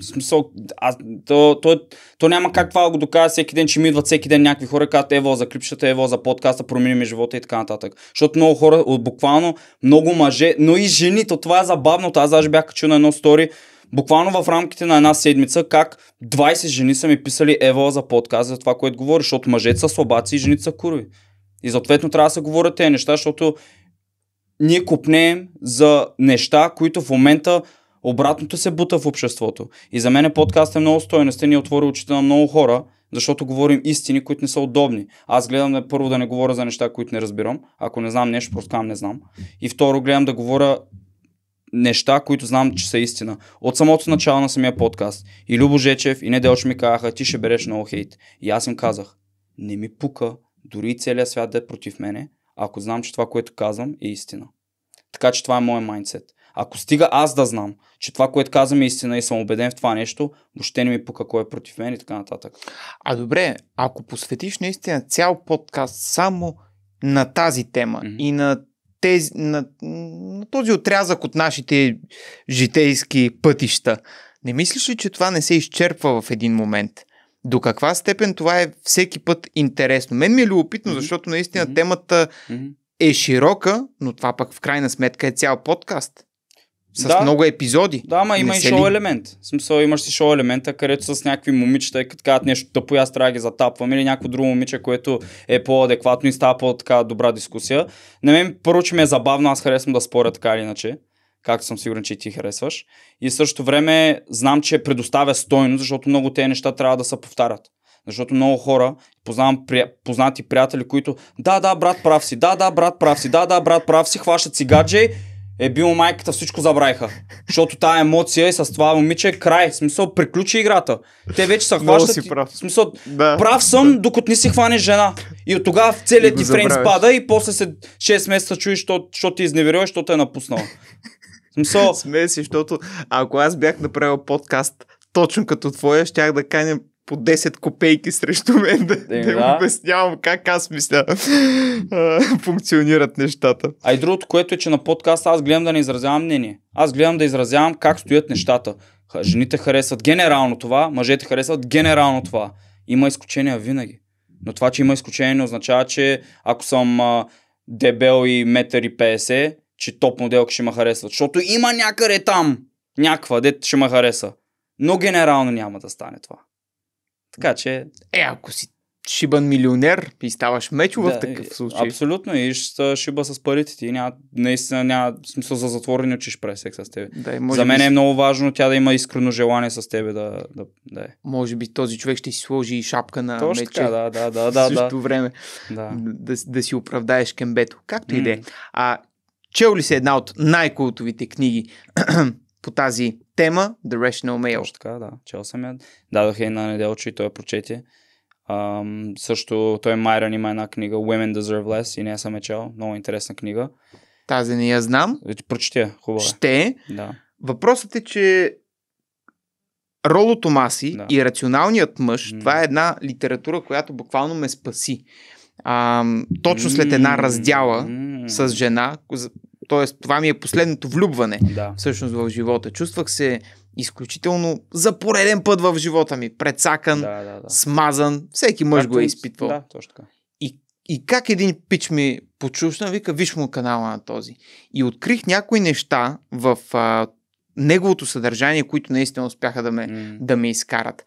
в смисъл, аз, то, то, то, няма как това да го доказва всеки ден, че ми идват всеки ден някакви хора, казват ево за клипчета, ево за подкаста, промени ми живота и така нататък. Защото много хора, буквално много мъже, но и жени, то това е забавното. Аз даже бях качил на едно стори, буквално в рамките на една седмица, как 20 жени са ми писали ево за подкаст, за това, което говориш, защото мъжете са слабаци и жените са курви. И съответно трябва да се говорят тези неща, защото ние купнеем за неща, които в момента обратното се бута в обществото. И за мен подкастът е много стойностен и отвори очите на много хора, защото говорим истини, които не са удобни. Аз гледам да, първо да не говоря за неща, които не разбирам. Ако не знам нещо, просто казвам не знам. И второ, гледам да говоря неща, които знам, че са истина. От самото начало на самия подкаст. И Любо Жечев и Неделч ми казаха, ти ще береш много хейт. И аз им казах, не ми пука, дори и целият свят да е против мене, ако знам, че това, което казвам е истина. Така че това е моят майндсет. Ако стига аз да знам, че това, което казвам е истина и съм убеден в това нещо, въобще не ми пука кой е против мен и така нататък. А добре, ако посветиш наистина цял подкаст само
на тази тема mm-hmm. и на тези, на, на този отрязък от нашите житейски пътища. Не мислиш ли, че това не се изчерпва в един момент? До каква степен това е всеки път интересно? Мен ми е любопитно, mm-hmm. защото наистина mm-hmm. темата mm-hmm. е широка, но това пък в крайна сметка е цял подкаст с да, много епизоди. Да, ма има и шоу ли?
елемент. В смисъл имаш си шоу елемента, където с някакви момичета, и е, като казват нещо тъпо, аз трябва да ги затапвам или някакво друго момиче, което е по-адекватно и става по-така добра дискусия. На мен първо, че ми е забавно, аз харесвам да споря така или иначе както съм сигурен, че и ти харесваш. И също време знам, че предоставя стойност, защото много тези неща трябва да се повтарят. Защото много хора, познавам при... познати приятели, които да, да, брат, прав си, да, да, брат, прав си, да, да, брат, прав си, хващат си гадже е било майката, всичко забравиха. Защото тая емоция и с това момиче е край. В смисъл, приключи играта. Те вече са хващат. Си прав. В смисъл, да. прав съм, да. докато не си хванеш жена. И от тогава целият ти фрейм спада и после след 6 месеца чуеш, защото ти е изневерил, защото е напуснала. В смисъл... Смеси, защото ако аз бях направил подкаст точно като твоя, щях да каня по 10 копейки срещу мен да, е, да, да обяснявам как аз мисля функционират нещата. А и другото, което е, че на подкаст аз гледам да не изразявам мнение. Аз гледам да изразявам как стоят нещата. Жените харесват генерално това, мъжете харесват генерално това. Има изключения винаги. Но това, че има изключение, не означава, че ако съм а, дебел и метър и 50, че топ моделка ще ме харесват. Защото има някъде там някаква, дет ще ме хареса. Но генерално няма да стане това. Така че... Е, ако си шибан милионер и ставаш мечо да, в такъв случай. Абсолютно и ще шиба с парите ти. Няма, наистина няма смисъл за затворени очи ще прави секс с теб. Да, за мен би... е много важно тя да има искрено желание с теб да, да, да е. Може би този човек ще си сложи и шапка на Точно меча. Така, да, да, да, да. същото да. време да. Да, да си оправдаеш
кембето. Както и да е. А чел ли се една от най-култовите книги [CLEARS THROAT] [CLEARS THROAT] по тази тема,
The Rational Mail. Точно така, да. Чел съм я. Дадох я на неделче и той прочете. Um, също той Майран има една книга Women Deserve Less и не съм е чел. Много интересна книга. Тази не я знам. Е, Прочетя, хубаво. Е. Ще. Да.
Въпросът е, че Роло Томаси да. и Рационалният мъж, mm. това е една литература, която буквално ме спаси. Um, точно след една раздяла
mm. с
жена, т.е. това ми е последното влюбване да. всъщност в живота. Чувствах се изключително за пореден път в живота ми. Предсакан, да, да, да. смазан, всеки мъж Както го е изпитвал. Да, точно така. И, и как един пич ми почувствам, вика, виж му канала на този. И открих някои неща в а, неговото съдържание, които наистина успяха да ме, mm. да ме изкарат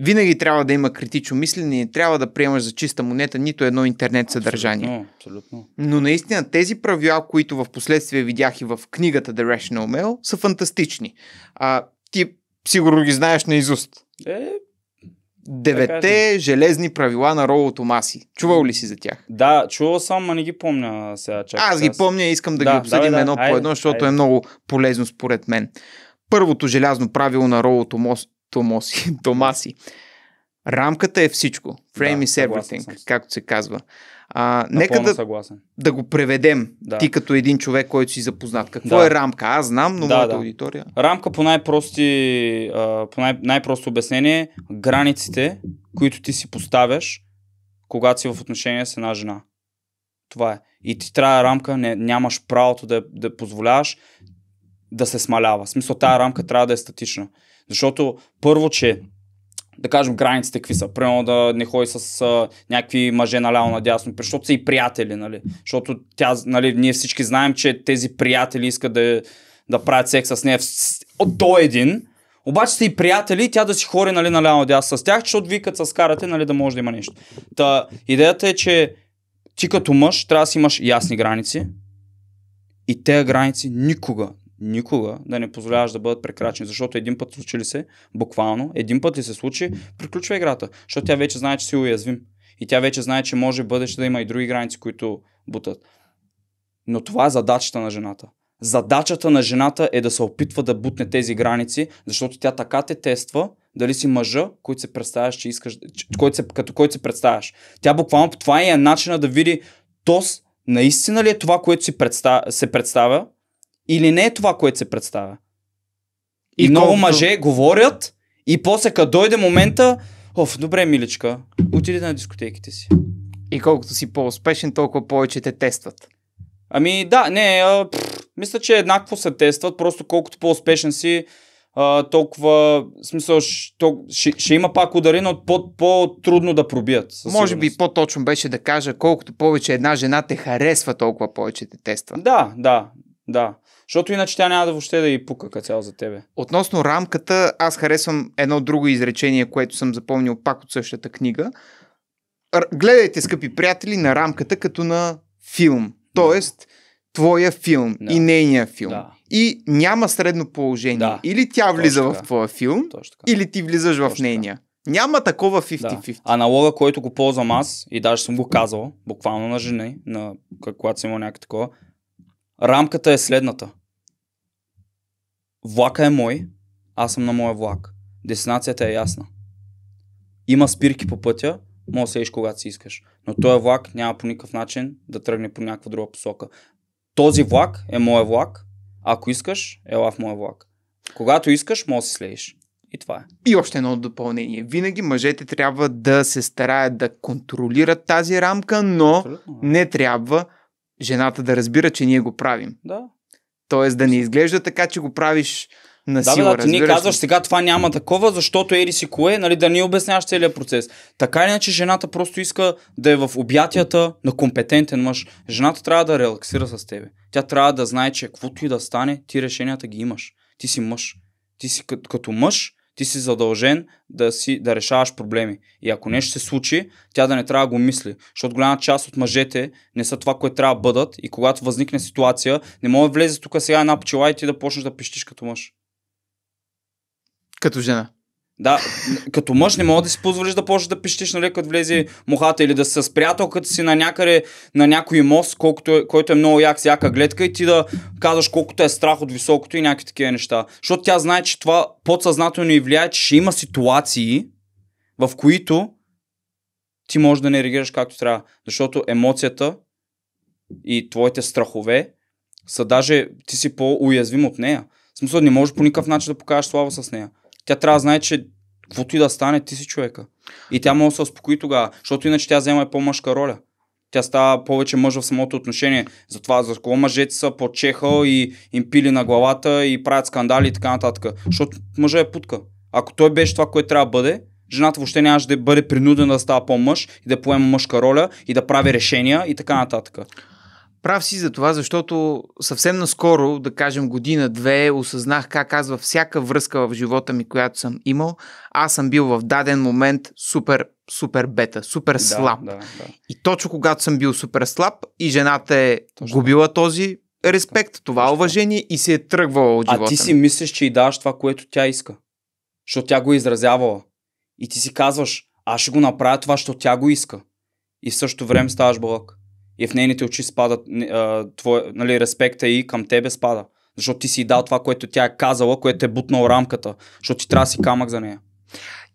винаги трябва да има критично мислене и трябва да приемаш за чиста монета нито едно интернет съдържание. Абсолютно, абсолютно. Но наистина тези правила, които в последствие видях и в книгата The Rational Mail, са фантастични. А, ти сигурно ги знаеш на изуст. Е, Девете да железни правила на роуто Томаси. Чувал ли си за тях?
Да, чувал съм, но не ги помня сега. Чак, Аз ги помня и искам да, да ги обсъдим да, да, едно айде, по едно, защото е айде. е много
полезно според мен. Първото желязно правило на Томаси Томоси, [LAUGHS] Томаси. Рамката е всичко. Frame да, is everything, както се казва. А, нека да, съгласен. да го преведем. Да. Ти като един човек, който си запознат. Какво да. е рамка? Аз знам, но да, моята да. аудитория.
Рамка по, най-прости, по най- най-просто обяснение границите, които ти си поставяш, когато си в отношение с една жена. Това е. И ти трябва рамка, не, нямаш правото да, да позволяваш да се смалява. В смисъл, тази рамка трябва да е статична. Защото първо, че да кажем границите какви са. Примерно да не ходи с а, някакви мъже наляво надясно, защото са и приятели, нали? Защото тя, нали, ние всички знаем, че тези приятели искат да, да правят секс с нея от до един, обаче са и приятели, тя да си хори нали, наляво надясно с тях, защото викат с карате, нали, да може да има нещо. Та, идеята е, че ти като мъж трябва да си имаш ясни граници и тези граници никога никога да не позволяваш да бъдат прекрачени, защото един път случи ли се, буквално, един път ли се случи, приключва играта, защото тя вече знае, че си уязвим. И тя вече знае, че може бъдеще да има и други граници, които бутат. Но това е задачата на жената. Задачата на жената е да се опитва да бутне тези граници, защото тя така те тества, дали си мъжа, който се представяш, че искаш, който се, като който се представяш. Тя буквално това е начина да види тос наистина ли е това, което си представя, се представя или не е това, което се представя. И, и много колкото... мъже говорят и после като дойде момента, оф, добре, миличка, отиди на дискотеките си. И колкото си по-успешен, толкова повече те тестват. Ами да, не, а, пфф, мисля, че еднакво се тестват, просто колкото по-успешен си, а, толкова, смисъл, ще, ще има пак удари, но по, по-трудно да пробият. Може би по-точно беше да кажа, колкото повече една жена те
харесва, толкова повече те тества.
Да, да, да. Защото иначе тя няма да въобще да и пука като за тебе.
Относно рамката, аз харесвам едно друго изречение, което съм запомнил пак от същата книга. Гледайте, скъпи приятели, на рамката като на филм. Тоест, твоя филм да. и нейния филм. Да. И няма средно
положение. Да. Или тя влиза Точно в твоя филм, или ти влизаш Точно в нейния. Няма такова 50-50. Да. Аналога, който го ползвам аз, и даже съм го казал, буквално на жени, на когато съм имал някакво такова, рамката е следната. Влака е мой, аз съм на моя влак. Дестинацията е ясна. Има спирки по пътя, може да седиш когато си искаш. Но този влак няма по никакъв начин да тръгне по някаква друга посока. Този влак е моя влак. Ако искаш, ела в моя влак. Когато искаш, може да си следиш. И това е. И още едно допълнение. Винаги мъжете
трябва да се стараят да контролират тази рамка, но Абсолютно. не трябва жената да разбира, че ние го правим. Да. Тоест да не изглежда така, че го правиш
на сила, да, да, ти ни казваш сега това няма такова, защото ери си кое, нали, да ни обясняваш целият процес. Така или иначе жената просто иска да е в обятията на компетентен мъж. Жената трябва да релаксира с тебе. Тя трябва да знае, че каквото и да стане, ти решенията ги имаш. Ти си мъж. Ти си като мъж, ти си задължен да, си, да решаваш проблеми. И ако нещо се случи, тя да не трябва да го мисли. Защото голяма част от мъжете не са това, което трябва да бъдат. И когато възникне ситуация, не може да влезе тук сега една пчела и ти да почнеш да пищиш като мъж. Като жена. Да, като мъж не мога да си позволиш да почнеш да пищиш, нали, като влезе мухата или да се с приятелката си на някъде, на някой мост, колкото е, който е много як, с яка гледка и ти да казваш колкото е страх от високото и някакви такива неща. Защото тя знае, че това подсъзнателно и влияе, че ще има ситуации, в които ти можеш да не реагираш както трябва. Защото емоцията и твоите страхове са даже, ти си по-уязвим от нея. В смисъл, не можеш по никакъв начин да покажеш слава с нея тя трябва да знае, че каквото и да стане, ти си човека. И тя може да се успокои тогава, защото иначе тя взема и по-мъжка роля. Тя става повече мъж в самото отношение. Затова за кого мъжете са по чеха и им пили на главата и правят скандали и така нататък. Защото мъжа е путка. Ако той беше това, което трябва да бъде, жената въобще нямаше да бъде принудена да става по-мъж и да поема мъжка роля и да прави решения и така нататък.
Прав си за това, защото съвсем наскоро, да кажем година-две, осъзнах как аз във всяка връзка в живота ми, която съм имал, аз съм бил в даден момент супер, супер бета, супер слаб. Да, да, да. И точно когато съм бил супер слаб и жената
е точно. губила този респект, точно. това уважение и се е тръгвала от живота. А ти си ми. мислиш, че и даваш това, което тя иска. Защото тя го е изразявала. И ти си казваш, аз ще го направя това, защото тя го иска. И в същото време ставаш бълък и в нейните очи спада а, твой, нали, респекта и към тебе спада. Защото ти си дал това, което тя е казала, което е бутнал рамката. Защото ти трябва да си камък за нея.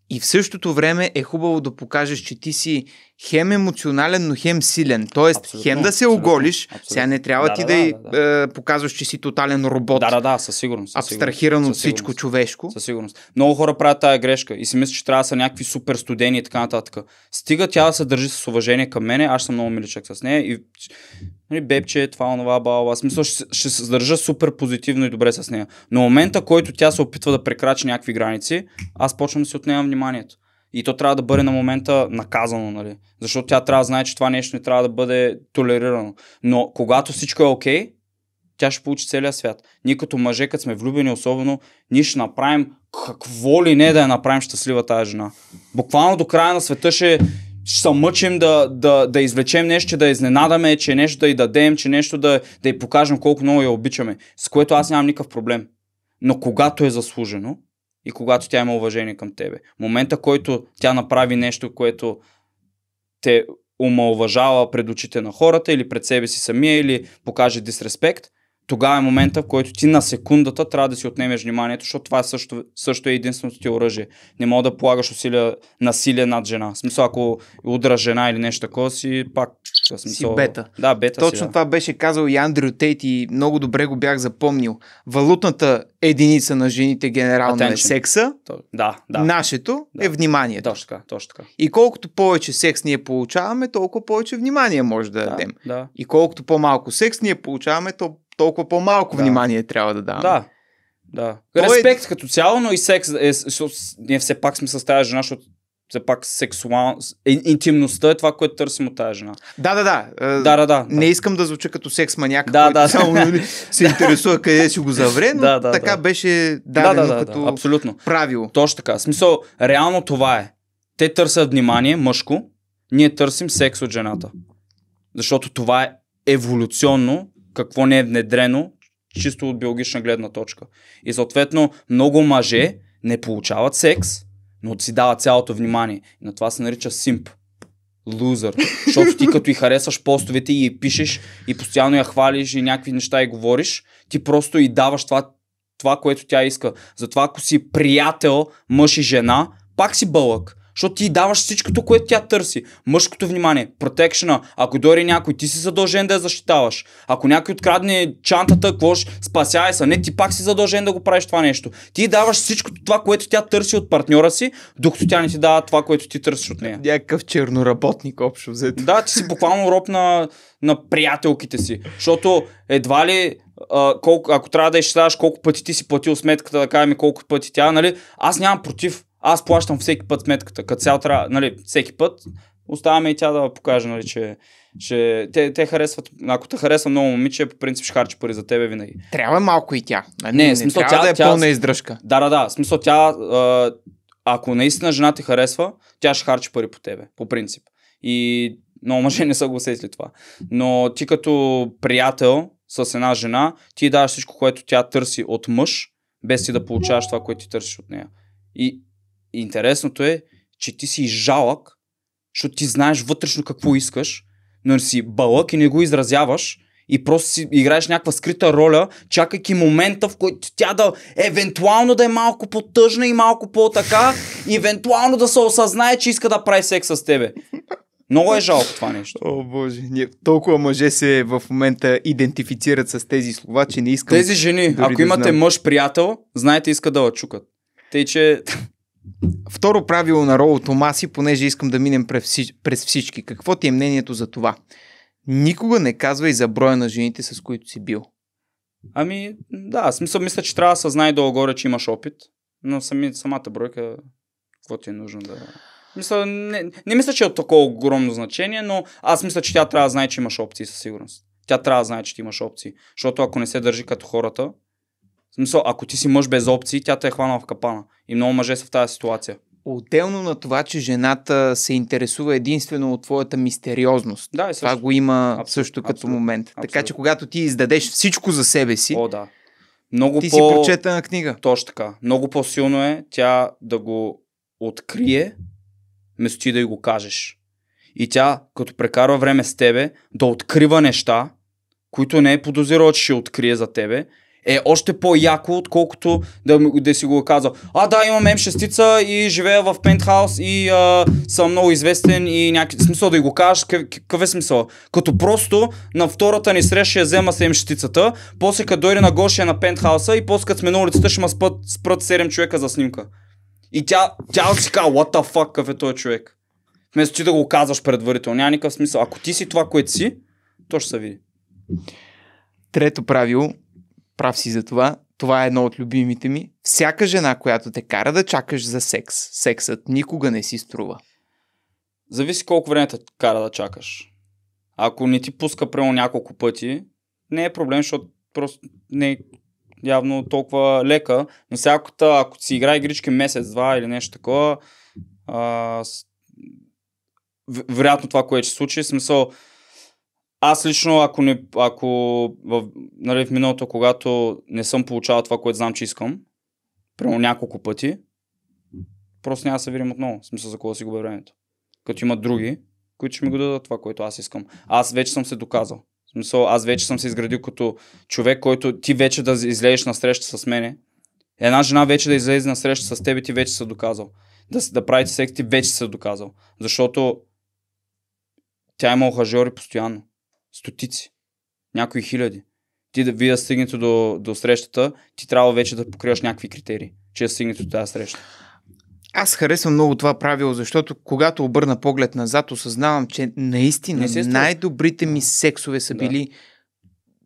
И в същото време е
хубаво да покажеш, че ти си хем емоционален, но хем силен. Тоест, абсолютно, хем да се абсолютно,
оголиш, абсолютно. сега не трябва да, ти да, да, да, да. Е, показваш, че си тотален робот. Да, да, да, със сигурност. Със абстрахиран със от всичко със човешко. Със сигурност. Много хора правят тази грешка и си мислят, че трябва да са някакви супер студени и така нататък. Стига тя да се държи с уважение към мене, аз съм много миличък с нея и нали, бебче, това, онова, аз смисъл, ще, ще се държа супер позитивно и добре с нея. Но момента, който тя се опитва да прекрачи някакви граници, аз почвам да си отнемам вниманието. И то трябва да бъде на момента наказано, нали? Защото тя трябва да знае, че това нещо не трябва да бъде толерирано. Но когато всичко е окей, okay, тя ще получи целия свят. Ние като мъже, като сме влюбени особено, ние ще направим какво ли не да я направим щастлива тази жена. Буквално до края на света ще, ще се мъчим да, да, да извлечем нещо, да изненадаме, че нещо да й дадем, че нещо да, да й покажем колко много я обичаме. С което аз нямам никакъв проблем. Но когато е заслужено, и когато тя има уважение към тебе. Момента, който тя направи нещо, което те омалважава пред очите на хората или пред себе си самия или покаже дисреспект – тогава е момента, в който ти на секундата трябва да си отнемеш вниманието, защото това е също, също е единственото ти оръжие. Не мога да полагаш усилия, насилие над жена. В смисъл, ако е удра жена или нещо такова си, пак смисъл... Си бета. Да, бета Точно си, да.
това беше казал и Андрю Тейт и много добре го бях запомнил. Валутната единица на жените генерално е Attention. е секса. То, да, да. Нашето да. е вниманието. Точно така, точно така. И колкото повече секс ние получаваме, толкова повече внимание може да, да дадем. Да. И колкото по-малко секс ние получаваме, то толкова по-малко да. внимание трябва да даваме. Да. Да. Е Респект
е... като цяло, но и секс. Е, ние все пак сме с тази жена, защото все пак сексуал... интимността е това, което търсим от тази жена. Да, да, да. Е, да, да, да не искам да звуча като секс маняк, да, който да, само да.
[LAUGHS] се интересува къде си го завре, но да, да, така
да. беше дадено да, да, да, като да, абсолютно. правило. Точно така. смисъл, реално това е. Те търсят внимание, мъжко, ние търсим секс от жената. Защото това е еволюционно какво не е внедрено, чисто от биологична гледна точка. И съответно, много мъже не получават секс, но си дават цялото внимание. И на това се нарича симп. Лузър. Защото ти като и харесваш постовете и пишеш и постоянно я хвалиш и някакви неща и говориш, ти просто и даваш това, това което тя иска. Затова ако си приятел, мъж и жена, пак си бълък. Защото ти даваш всичкото, което тя търси. Мъжкото внимание, протекшена. Ако дори някой, ти си задължен да я защитаваш. Ако някой открадне чантата, какво ще спасяй се. Не, ти пак си задължен да го правиш това нещо. Ти даваш всичкото това, което тя търси от партньора си, докато тя не ти дава това, което ти търсиш от нея. Някакъв черноработник общо взето. Да, ти си буквално роб на, на приятелките си. Защото едва ли Uh, колко, ако трябва да изчисляваш колко пъти ти си платил сметката, да кажем колко пъти тя, нали? Аз нямам против аз плащам всеки път сметката, като цял трябва, нали, всеки път, оставаме и тя да покаже, нали, че, че те, те харесват, ако те харесва много момиче, по принцип ще харчи пари за тебе винаги.
Трябва малко и тя. Не, не смисъл, тя да е тя, пълна издръжка.
Да, да, да, смисъл тя, ако наистина жена ти харесва, тя ще харчи пари по тебе, по принцип. И много мъже не са го усетили това. Но ти като приятел с една жена, ти даваш всичко, което тя търси от мъж, без ти да получаваш това, което ти търсиш от нея. И интересното е, че ти си жалък, защото ти знаеш вътрешно какво искаш, но не си бълък и не го изразяваш и просто си играеш някаква скрита роля, чакайки момента, в който тя да евентуално да е малко по-тъжна и малко по-така, и евентуално да се осъзнае, че иска да прави секс с тебе. Много е жалко това нещо.
О, боже. Ние, толкова мъже се в
момента идентифицират с тези слова, че не искат. Тези жени, ако да имате знам. мъж приятел, знаете, иска да чукат. Тъй, че
Второ правило на Роу Томаси, понеже искам да минем през всички. Какво ти е мнението за това? Никога не казвай за броя на жените, с които си бил.
Ами, да, смисъл мисля, че трябва да се знае долу горе, че имаш опит, но сами, самата бройка, какво ти е нужно да... Мисля, не, не мисля, че е от такова огромно значение, но аз мисля, че тя трябва да знае, че имаш опции със сигурност. Тя трябва да знае, че ти имаш опции. Защото ако не се държи като хората, в смисъл, ако ти си мъж без опции, тя те е хванала в капана. И много мъже са в тази ситуация. Отделно на това, че жената
се интересува единствено от твоята мистериозност. Да, също. Това го има абсолютно, също като абсолютно, момент.
Абсолютно. Така че когато ти издадеш всичко за себе си, О, да. Много ти по... си прочетена книга. Точно така. Много по-силно е тя да го открие, вместо ти да й го кажеш. И тя, като прекарва време с тебе, да открива неща, които не е подозирала, че ще открие за тебе е още по-яко, отколкото да, да си го е казал. А, да, имам М6 и живея в пентхаус и а, съм много известен и някакъв смисъл да го кажеш. Какъв е смисъл? Като просто на втората ни среща ще я взема с М6, после като дойде на гоше на пентхауса и после като сме на улицата ще ма спът, спрат 7 човека за снимка. И тя, тя си казва, what the fuck, какъв е този човек? Вместо ти да го казваш предварително. Няма никакъв смисъл. Ако ти си това, което си, то ще се види. Трето правило
Прав си за това. Това е едно от любимите
ми. Всяка жена, която те кара да чакаш за секс, сексът никога не си струва. Зависи колко време те кара да чакаш. Ако не ти пуска прямо няколко пъти, не е проблем, защото просто не е явно толкова лека. Но всяката, ако си играе игрички месец-два или нещо такова, а, вероятно това, което ще случи, смисъл, аз лично, ако, не, ако в, нали, в миналото, когато не съм получавал това, което знам, че искам, прямо няколко пъти, просто няма да се видим отново. В смисъл за кого си губя времето. Като има други, които ще ми го дадат това, което аз искам. Аз вече съм се доказал. В смисъл, аз вече съм се изградил като човек, който ти вече да излезеш на среща с мене. Една жена вече да излезе на среща с теб, ти вече се доказал. Да, да правите секс, ти вече се доказал. Защото тя има е охажори постоянно стотици, някои хиляди. Ти да вие да стигнете до, до срещата, ти трябва вече да покриваш някакви критерии, че да е стигнете до тази среща.
Аз харесвам много това правило, защото когато обърна поглед назад, осъзнавам, че наистина е най-добрите ми сексове са да. били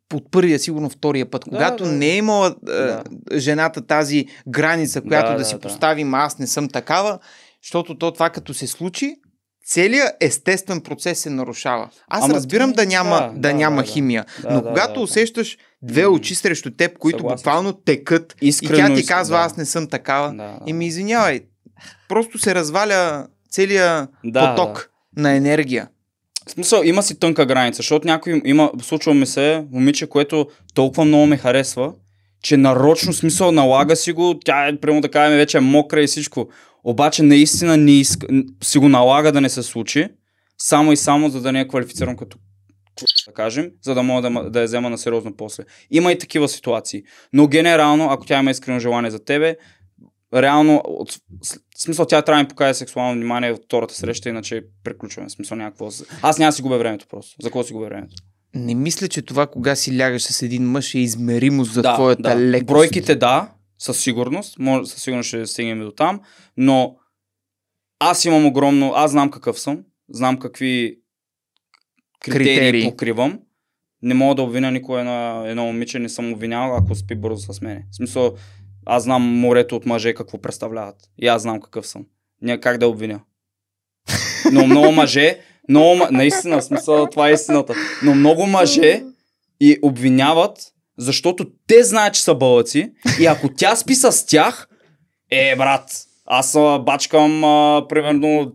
под първия, сигурно втория път. когато да, не е имала е, да. жената тази граница, която да, да, да си да. поставим, аз не съм такава, защото то това като се случи, целият естествен процес се нарушава. Аз Ама разбирам да няма, да, да, да няма да, химия, да, но да, когато да, усещаш две очи срещу теб, които Съгласен. буквално текат Искрено, и тя ти казва да. аз не съм такава, да, да. и ми извинявай, просто се разваля целият да, поток да. на енергия.
В смисъл, има си тънка граница, защото някой има, случва ми се момиче, което толкова много ме харесва, че нарочно смисъл налага си го, тя е, прямо да кажем, вече е мокра и всичко. Обаче наистина не иска, си го налага да не се случи, само и само за да не е квалифициран като да кажем, за да мога да, да я взема на сериозно после. Има и такива ситуации. Но генерално, ако тя има искрено желание за тебе, реално, от, в смисъл тя трябва да ми покая сексуално внимание от втората среща, иначе приключваме. смисъл някакво. Аз няма си губя времето просто. За какво си губя времето?
не мисля, че това кога си лягаш с един мъж е измеримо за да, твоята да. лекост. Бройките
да, със сигурност, може, със сигурност ще стигнем до там, но аз имам огромно, аз знам какъв съм, знам какви критерии, критерии. покривам. Не мога да обвиня никой на едно момиче, не съм обвинял, ако спи бързо с мене. В смисъл, аз знам морето от мъже какво представляват. И аз знам какъв съм. Няма как да обвиня. Но много мъже, но наистина, смисъл, това е истината. Но много мъже и обвиняват, защото те знаят, че са бълъци и ако тя спи с тях, е, брат, аз бачкам, а, примерно,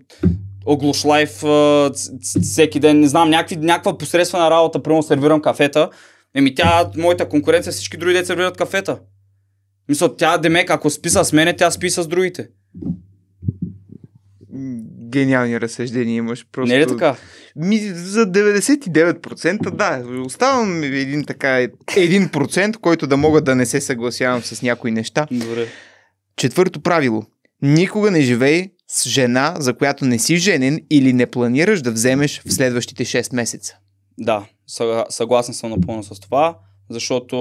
оглуш лайф а, всеки ден, не знам, някакви, някаква посредствена работа, примерно сервирам кафета, еми тя, моята конкуренция, всички други деца сервират кафета. Мисля, тя, Демек, ако спи с мене, тя спи с другите
гениални разсъждения имаш. Просто... Не е така? Ми, за 99% да. Оставам един така, 1%, който да мога да не се съгласявам с някои неща. Добре. Четвърто правило. Никога не живей с жена, за която не си женен или не планираш да вземеш в следващите 6 месеца.
Да, съгласен съм напълно с това, защото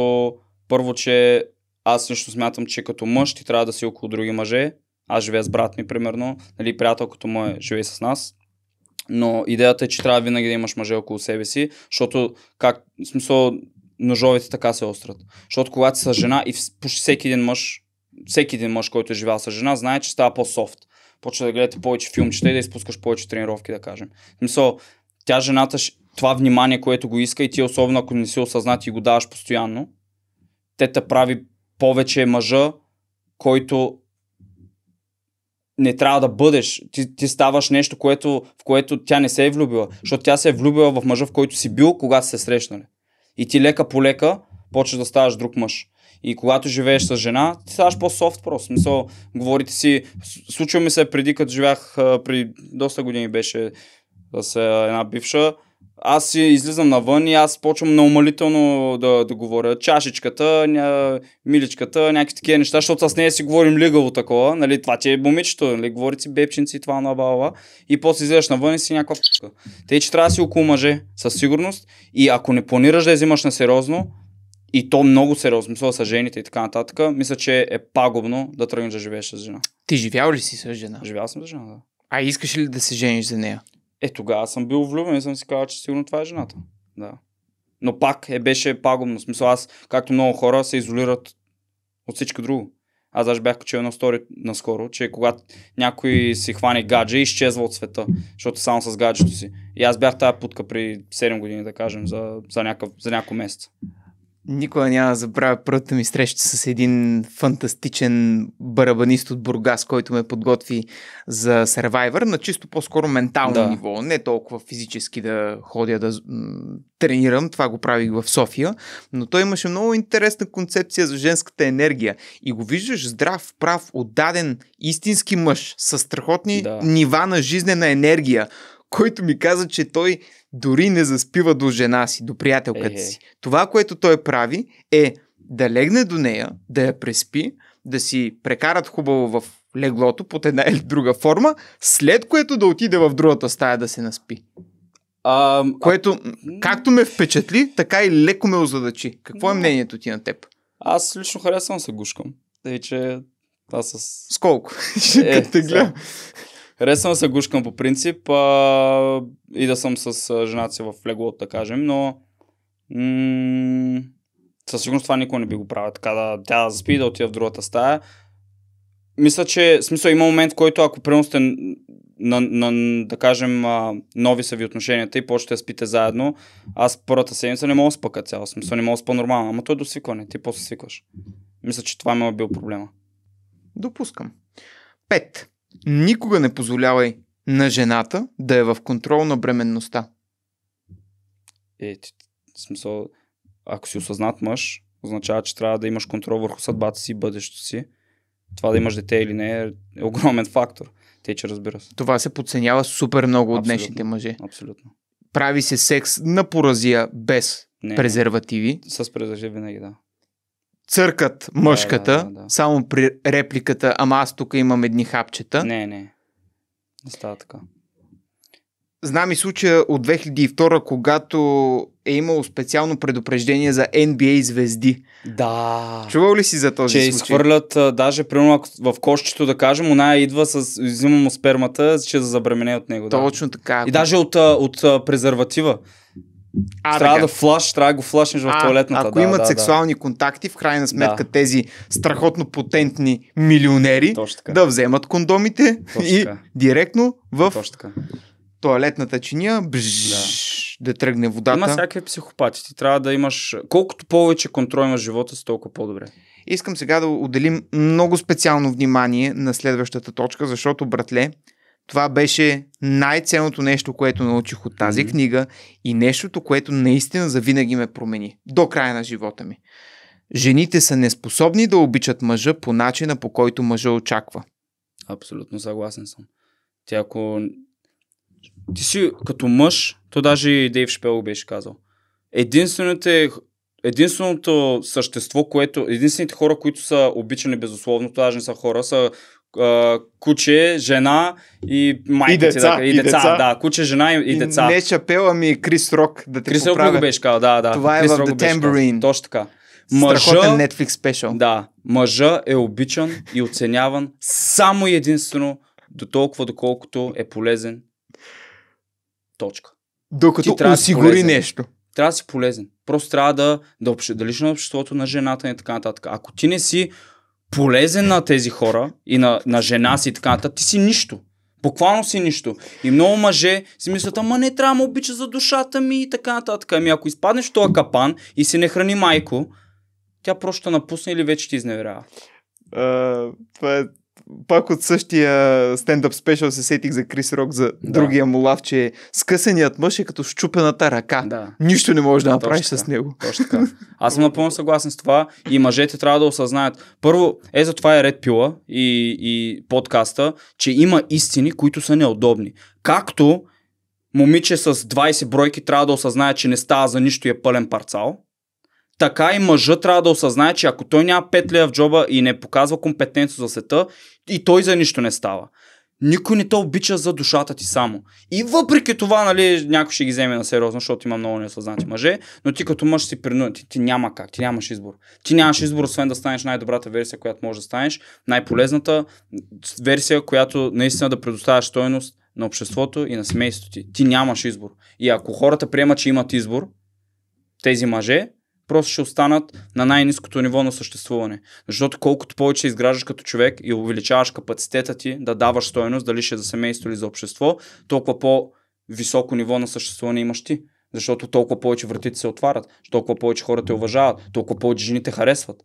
първо, че аз също смятам, че като мъж ти трябва да си около други мъже, аз живея с брат ми, примерно, нали, приятел като му е, живее с нас, но идеята е, че трябва винаги да имаш мъже около себе си, защото как, в смисъл, ножовете така се острат. Защото когато са жена и почти всеки един мъж, всеки един мъж, който е живял с жена, знае, че става по-софт. Почва да гледате повече филмчета и да изпускаш повече тренировки, да кажем. В смисъл, тя жената, това внимание, което го иска и ти особено ако не си осъзнат и го даваш постоянно, те те прави повече мъжа, който не трябва да бъдеш. Ти, ти ставаш нещо, което, в което тя не се е влюбила. Защото тя се е влюбила в мъжа, в който си бил, когато се е срещнали. И ти лека по лека почваш да ставаш друг мъж. И когато живееш с жена, ти ставаш по-софт просто. Смисъл, говорите си. Случва ми се преди, като живях при доста години беше с една бивша аз си излизам навън и аз почвам наумалително да, да говоря. Чашичката, ня, миличката, някакви такива неща, защото с нея си говорим лигаво такова. Нали, това ти е момичето, нали, говори си бепчинци и това на баба. И после излизаш навън и си някаква пуска. Те, че трябва да си около мъже, със сигурност. И ако не планираш да я взимаш на сериозно, и то много сериозно, мисля са жените и така нататък, мисля, че е пагубно да тръгнеш да живееш с жена. Ти живял ли си с жена? Живял съм с жена, да. А искаш ли да се жениш за нея? Е, тогава съм бил влюбен и съм си казал, че сигурно това е жената. Да. Но пак е, беше пагубно. смисъл, аз, както много хора, се изолират от всичко друго. Аз даже бях качил едно стори наскоро, че когато някой си хване гадже, изчезва от света, защото само с гаджето си. И аз бях тази путка при 7 години, да кажем, за, за, някакъв, за няколко месеца.
Никога няма да забравя първата ми среща с един фантастичен барабанист от Бургас, който ме подготви за Survivor на чисто по-скоро ментално да. ниво. Не толкова физически да ходя да тренирам, това го правих в София, но той имаше много интересна концепция за женската енергия и го виждаш здрав, прав, отдаден, истински мъж с страхотни да. нива на жизнена енергия който ми каза, че той дори не заспива до жена си, до приятелката си. Това, което той прави е да легне до нея, да я преспи, да си прекарат хубаво в леглото под една или друга форма, след което да отиде в другата стая да се наспи. А, което, а... както ме впечатли, така и
леко ме озадачи. Какво е мнението ти на теб? Аз лично харесвам се гушкам. Тъй, че аз с... Сколко? [LAUGHS] Е, Като те гледам. Харесвам да се гушкам по принцип а, и да съм с жената си в леглото, да кажем, но м- със сигурност това никой не би го правил. Така да тя да спи, да отида в другата стая. Мисля, че смисъл има момент, в който ако примерно сте на, на, да кажем, а, нови са ви отношенията и почте да спите заедно. Аз първата седмица не мога да спъка цяло. Смисъл, не мога да спа нормално. Ама то е досвикване. Ти после свикваш. Мисля, че това ми е бил проблема. Допускам. Пет. Никога не позволявай на жената да е в контрол на бременността. Е, смисъл, ако си осъзнат мъж, означава, че трябва да имаш контрол върху съдбата си, бъдещето си. Това да имаш дете или не е, е огромен фактор. Те, че разбира се.
Това се подценява супер много абсолютно, от днешните мъже. Абсолютно.
Прави се секс на поразия без не,
презервативи. С презервативи винаги, да църкат мъжката, да, да, да, да. само при репликата, ама аз тук имам едни хапчета. Не, не. Не става така. Знам и случая от 2002, когато е имало специално предупреждение за NBA звезди. Да. Чувал ли си за този че случай? Че
изхвърлят, даже примерно в кошчето, да кажем, она идва с, взима му спермата, че да забремене от него. Точно да. така. И даже от, от презерватива. А, трябва да флаш, трябва да го флашнеш в туалетната. Ако да, имат да, сексуални
да. контакти, в крайна сметка да. тези страхотно потентни милионери да вземат кондомите Точно. и директно в Точно. туалетната чиния бжж, да. да тръгне водата. Има всякакви
психопати. Ти трябва да
имаш... Колкото повече контрол имаш живота си, толкова по-добре. Искам сега да отделим много специално внимание на следващата точка, защото, братле, това беше най-ценното нещо, което научих от тази mm-hmm. книга и нещото, което наистина завинаги ме промени до края на живота ми. Жените са неспособни да обичат мъжа по начина,
по който мъжа очаква. Абсолютно съгласен съм. Тя ако... Ти си като мъж, то даже и Дейв Шпел беше казал. Единственото, е, единственото същество, което... Единствените хора, които са обичани безусловно, то даже не са хора, са куче, жена и майка и деца, ти, да, и, и деца, деца, да, куче, жена и, и деца. Не Чапела ми Крис Рок да те Крис Рок го беше казал, да, да. Това е Крис е в The Tambourine. Точно така. Мъжа, Netflix special. Да, мъжа е обичан и оценяван само единствено до толкова, доколкото е полезен. Точка. Докато ти осигури да нещо. Трябва да си полезен. Просто трябва да, да, да, да лично обществото на жената и така нататък. Ако ти не си полезен на тези хора и на, на жена си и така нататък, ти си нищо. Буквално си нищо. И много мъже си мислят, ама не трябва да обича за душата ми и така нататък. Ами ако изпаднеш в този капан и си не храни майко, тя просто напусне или вече ти изневерява. Uh,
това е пак от същия стендъп спешъл се сетих за Крис Рок, за да. другия
му лав, че скъсеният мъж е като щупената ръка. Да. Нищо не можеш да, да направиш с него. Точно така. Аз съм напълно съгласен с това и мъжете трябва да осъзнаят. Първо, е за това е Ред Пила и, и подкаста, че има истини, които са неудобни. Както момиче с 20 бройки трябва да осъзнае, че не става за нищо и е пълен парцал така и мъжът трябва да осъзнае, че ако той няма 5 лева в джоба и не показва компетентност за света, и той за нищо не става. Никой не те обича за душата ти само. И въпреки това, нали, някой ще ги вземе на сериозно, защото има много неосъзнати мъже, но ти като мъж си принуден, ти, ти няма как, ти нямаш избор. Ти нямаш избор, освен да станеш най-добрата версия, която може да станеш, най-полезната версия, която наистина да предоставяш стойност на обществото и на семейството ти. Ти нямаш избор. И ако хората приемат, че имат избор, тези мъже, просто ще останат на най-низкото ниво на съществуване. Защото колкото повече изграждаш като човек и увеличаваш капацитета ти да даваш стоеност, дали ще е за семейство или за общество, толкова по-високо ниво на съществуване имаш ти. Защото толкова повече вратите се отварят, толкова повече хората те уважават, толкова повече жените харесват.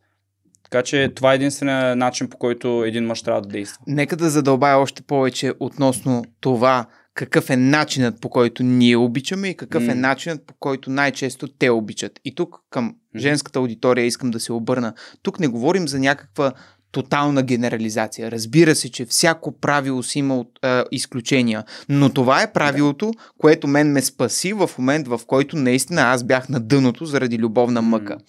Така че това е единствения начин по който един мъж трябва да действа.
Нека да задълбая още повече относно това какъв е начинът по който ние обичаме и какъв mm. е начинът по който най-често те обичат. И тук към женската аудитория искам да се обърна. Тук не говорим за някаква тотална генерализация. Разбира се, че всяко правило си има от, е, изключения, но това е правилото, което мен ме спаси в момент, в който наистина аз бях на дъното заради любовна мъка. Mm.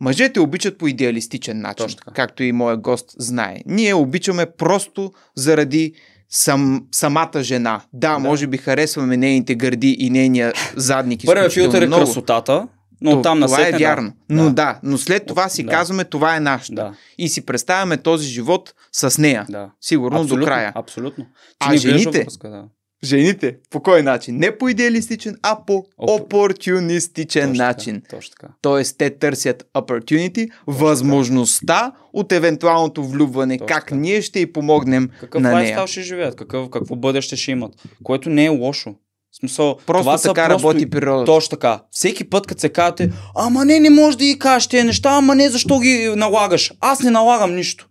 Мъжете обичат по идеалистичен начин, както и моя гост знае. Ние обичаме просто заради сам, самата жена. Да, да, може би харесваме нейните гърди и нейния задник. [LAUGHS] Първият филтър е много.
красотата, но То, там Това е вярно.
Да. Но да, но след това си да. казваме, това е нашето. Да. И си представяме този живот с нея. Да. Сигурно абсолютно, до края. Абсолютно. Ти а жените, връзка,
да жените.
По кой начин? Не по идеалистичен, а по опортунистичен точно начин. точно така. Тоест, те търсят opportunity, точно възможността така. от евентуалното влюбване, точно как така. ние ще й помогнем Какъв на нея. Какъв
ще живеят, какъв, какво бъдеще ще имат, което не е лошо. В смисъл, просто това така просто... работи природата. Точно така. Всеки път, като се казвате, ама не, не можеш да ги кажеш тези неща, ама не, защо ги налагаш? Аз не налагам нищо.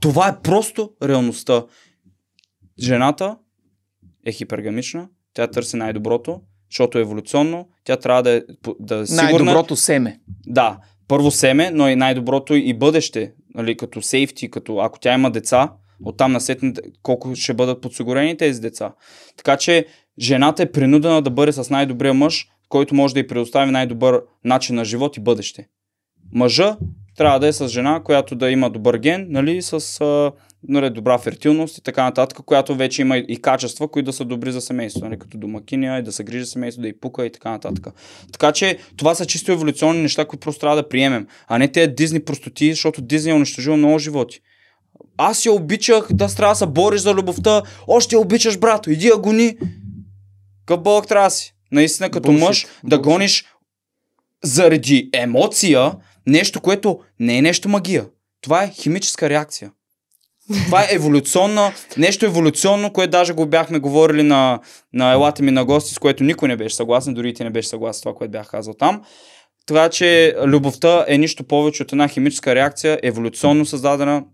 Това е просто реалността. Жената е хипергамична, тя търси най-доброто, защото е еволюционно, тя трябва да е, да е сигурна. Най-доброто семе. Да, първо семе, но и най-доброто и бъдеще, нали, като сейфти, като ако тя има деца, оттам насетне колко ще бъдат подсигурени тези деца. Така че жената е принудена да бъде с най-добрия мъж, който може да й предостави най-добър начин на живот и бъдеще. Мъжа трябва да е с жена, която да има добър ген, нали, с а, нали, добра фертилност и така нататък, която вече има и качества, които да са добри за семейството, нали, като домакиня и да се грижи семейството, да и пука и така нататък. Така че това са чисто еволюционни неща, които просто трябва да приемем, а не тези Дизни простоти, защото Дизни е унищожил много животи. Аз я обичах, да трябва да се бориш за любовта, още я обичаш, брато, иди я гони. Къбълък трябва си. Наистина, като Bullshit. мъж, Bullshit. да гониш заради емоция, нещо, което не е нещо магия. Това е химическа реакция. Това е еволюционно, нещо еволюционно, което даже го бяхме говорили на, на елата ми на гости, с което никой не беше съгласен, дори и ти не беше съгласен с това, което бях казал там. Това, че любовта е нищо повече от една химическа реакция, еволюционно създадена,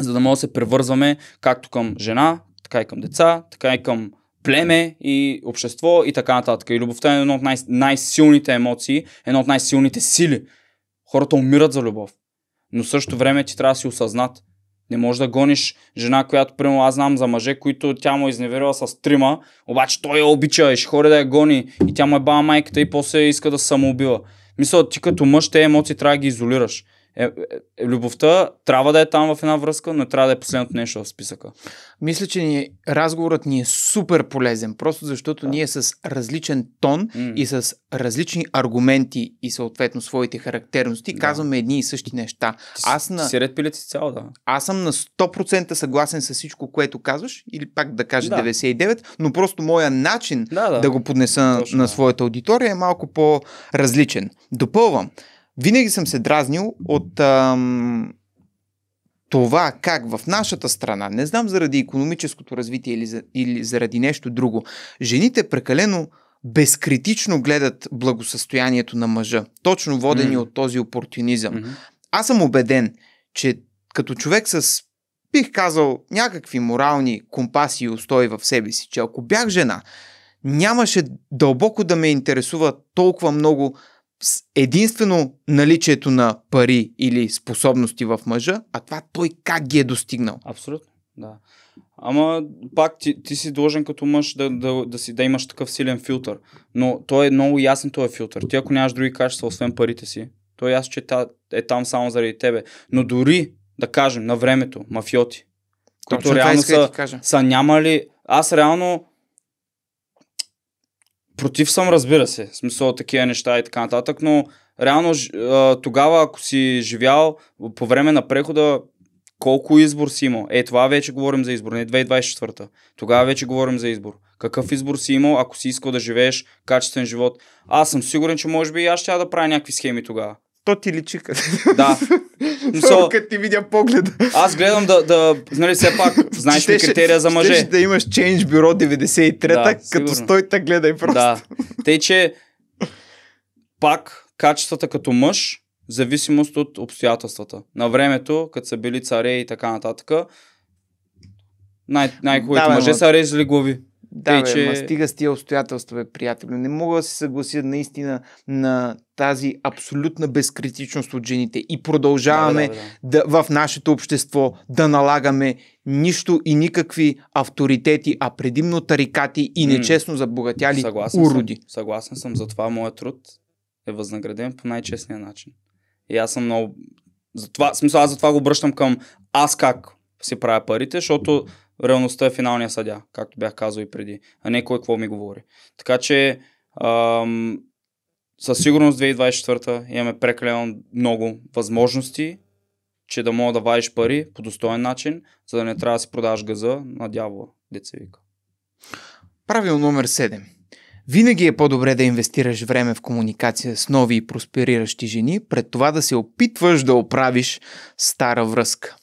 за да може да се превързваме както към жена, така и към деца, така и към племе и общество и така нататък. И любовта е една от най- най-силните емоции, една от най-силните сили. Хората умират за любов. Но също време ти трябва да си осъзнат, не можеш да гониш жена, която, примерно, аз знам за мъже, които тя му е изневерила с трима, обаче той я е обича и ще хори да я гони и тя му е баба майката и после иска да се самоубива. Мисля, ти като мъж, те емоции трябва да ги изолираш. Е, е, е, любовта трябва да е там в една връзка, но трябва да е последното нещо в списъка. Мисля, че ни, разговорът ни е супер полезен, просто защото
да. ние с различен тон mm. и с различни аргументи и съответно своите характерности да. казваме едни и същи неща. Ти, Аз на... Си ред пилец цял, да. Аз съм на 100% съгласен с всичко, което казваш, или пак да кажа да. 99, но просто моя начин да, да. да го поднеса Точно. на своята аудитория е малко по-различен. Допълвам винаги съм се дразнил от ам, това как в нашата страна, не знам заради економическото развитие или, за, или заради нещо друго, жените прекалено безкритично гледат благосъстоянието на мъжа, точно водени mm. от този опортунизъм. Mm-hmm. Аз съм убеден, че като човек с, бих казал, някакви морални компаси и устои в себе си, че ако бях жена, нямаше дълбоко да ме интересува толкова много единствено наличието на пари или способности в мъжа, а това той как ги е достигнал.
Абсолютно, да. Ама пак ти, ти си должен като мъж да, да, да, си, да имаш такъв силен филтър. Но той е много ясен този е филтър. Ти ако нямаш други качества, освен парите си, той аз че та, е там само заради тебе. Но дори, да кажем, на времето, мафиоти, които реално са, са нямали... Аз реално Против съм, разбира се, в смисъл такива неща и така нататък, но реално тогава, ако си живял по време на прехода, колко избор си имал? Е, това вече говорим за избор, не 2024. Тогава вече говорим за избор. Какъв избор си имал, ако си искал да живееш качествен живот? Аз съм сигурен, че може би и аз ще да правя някакви схеми тогава.
То ти личи къде. Да,
[LAUGHS] Само като ти видя поглед. Аз гледам да, да нали все пак, знаеш ли критерия за мъже. Ще да имаш Change Bureau 93-та, да, като стой та гледай просто. Да. те, че пак качествата като мъж, зависимост от обстоятелствата. На времето, като са били царе и така нататък, най- най-хубавите да, мъже са резали глави. Да, бе, че... ма стига
с тия обстоятелства, бе, приятел. Не мога да се съглася наистина на тази абсолютна безкритичност от жените и продължаваме да, да, да, да. Да, в нашето общество да налагаме нищо и никакви авторитети, а предимно тарикати и нечестно
забогатяли съгласен уроди. Съм, съгласен съм, затова моят труд е възнаграден по най-честния начин. И аз съм много... Затова, смисъл, аз затова го обръщам към аз как си правя парите, защото реалността е финалния съдя, както бях казал и преди, а не кой какво ми говори. Така че ам, със сигурност 2024 имаме прекалено много възможности, че да мога да вадиш пари по достоен начин, за да не трябва да си продаваш газа на дявола, деца вика.
Правил номер 7. Винаги е по-добре да инвестираш време в комуникация с нови и проспериращи жени, пред това да се опитваш да
оправиш стара връзка.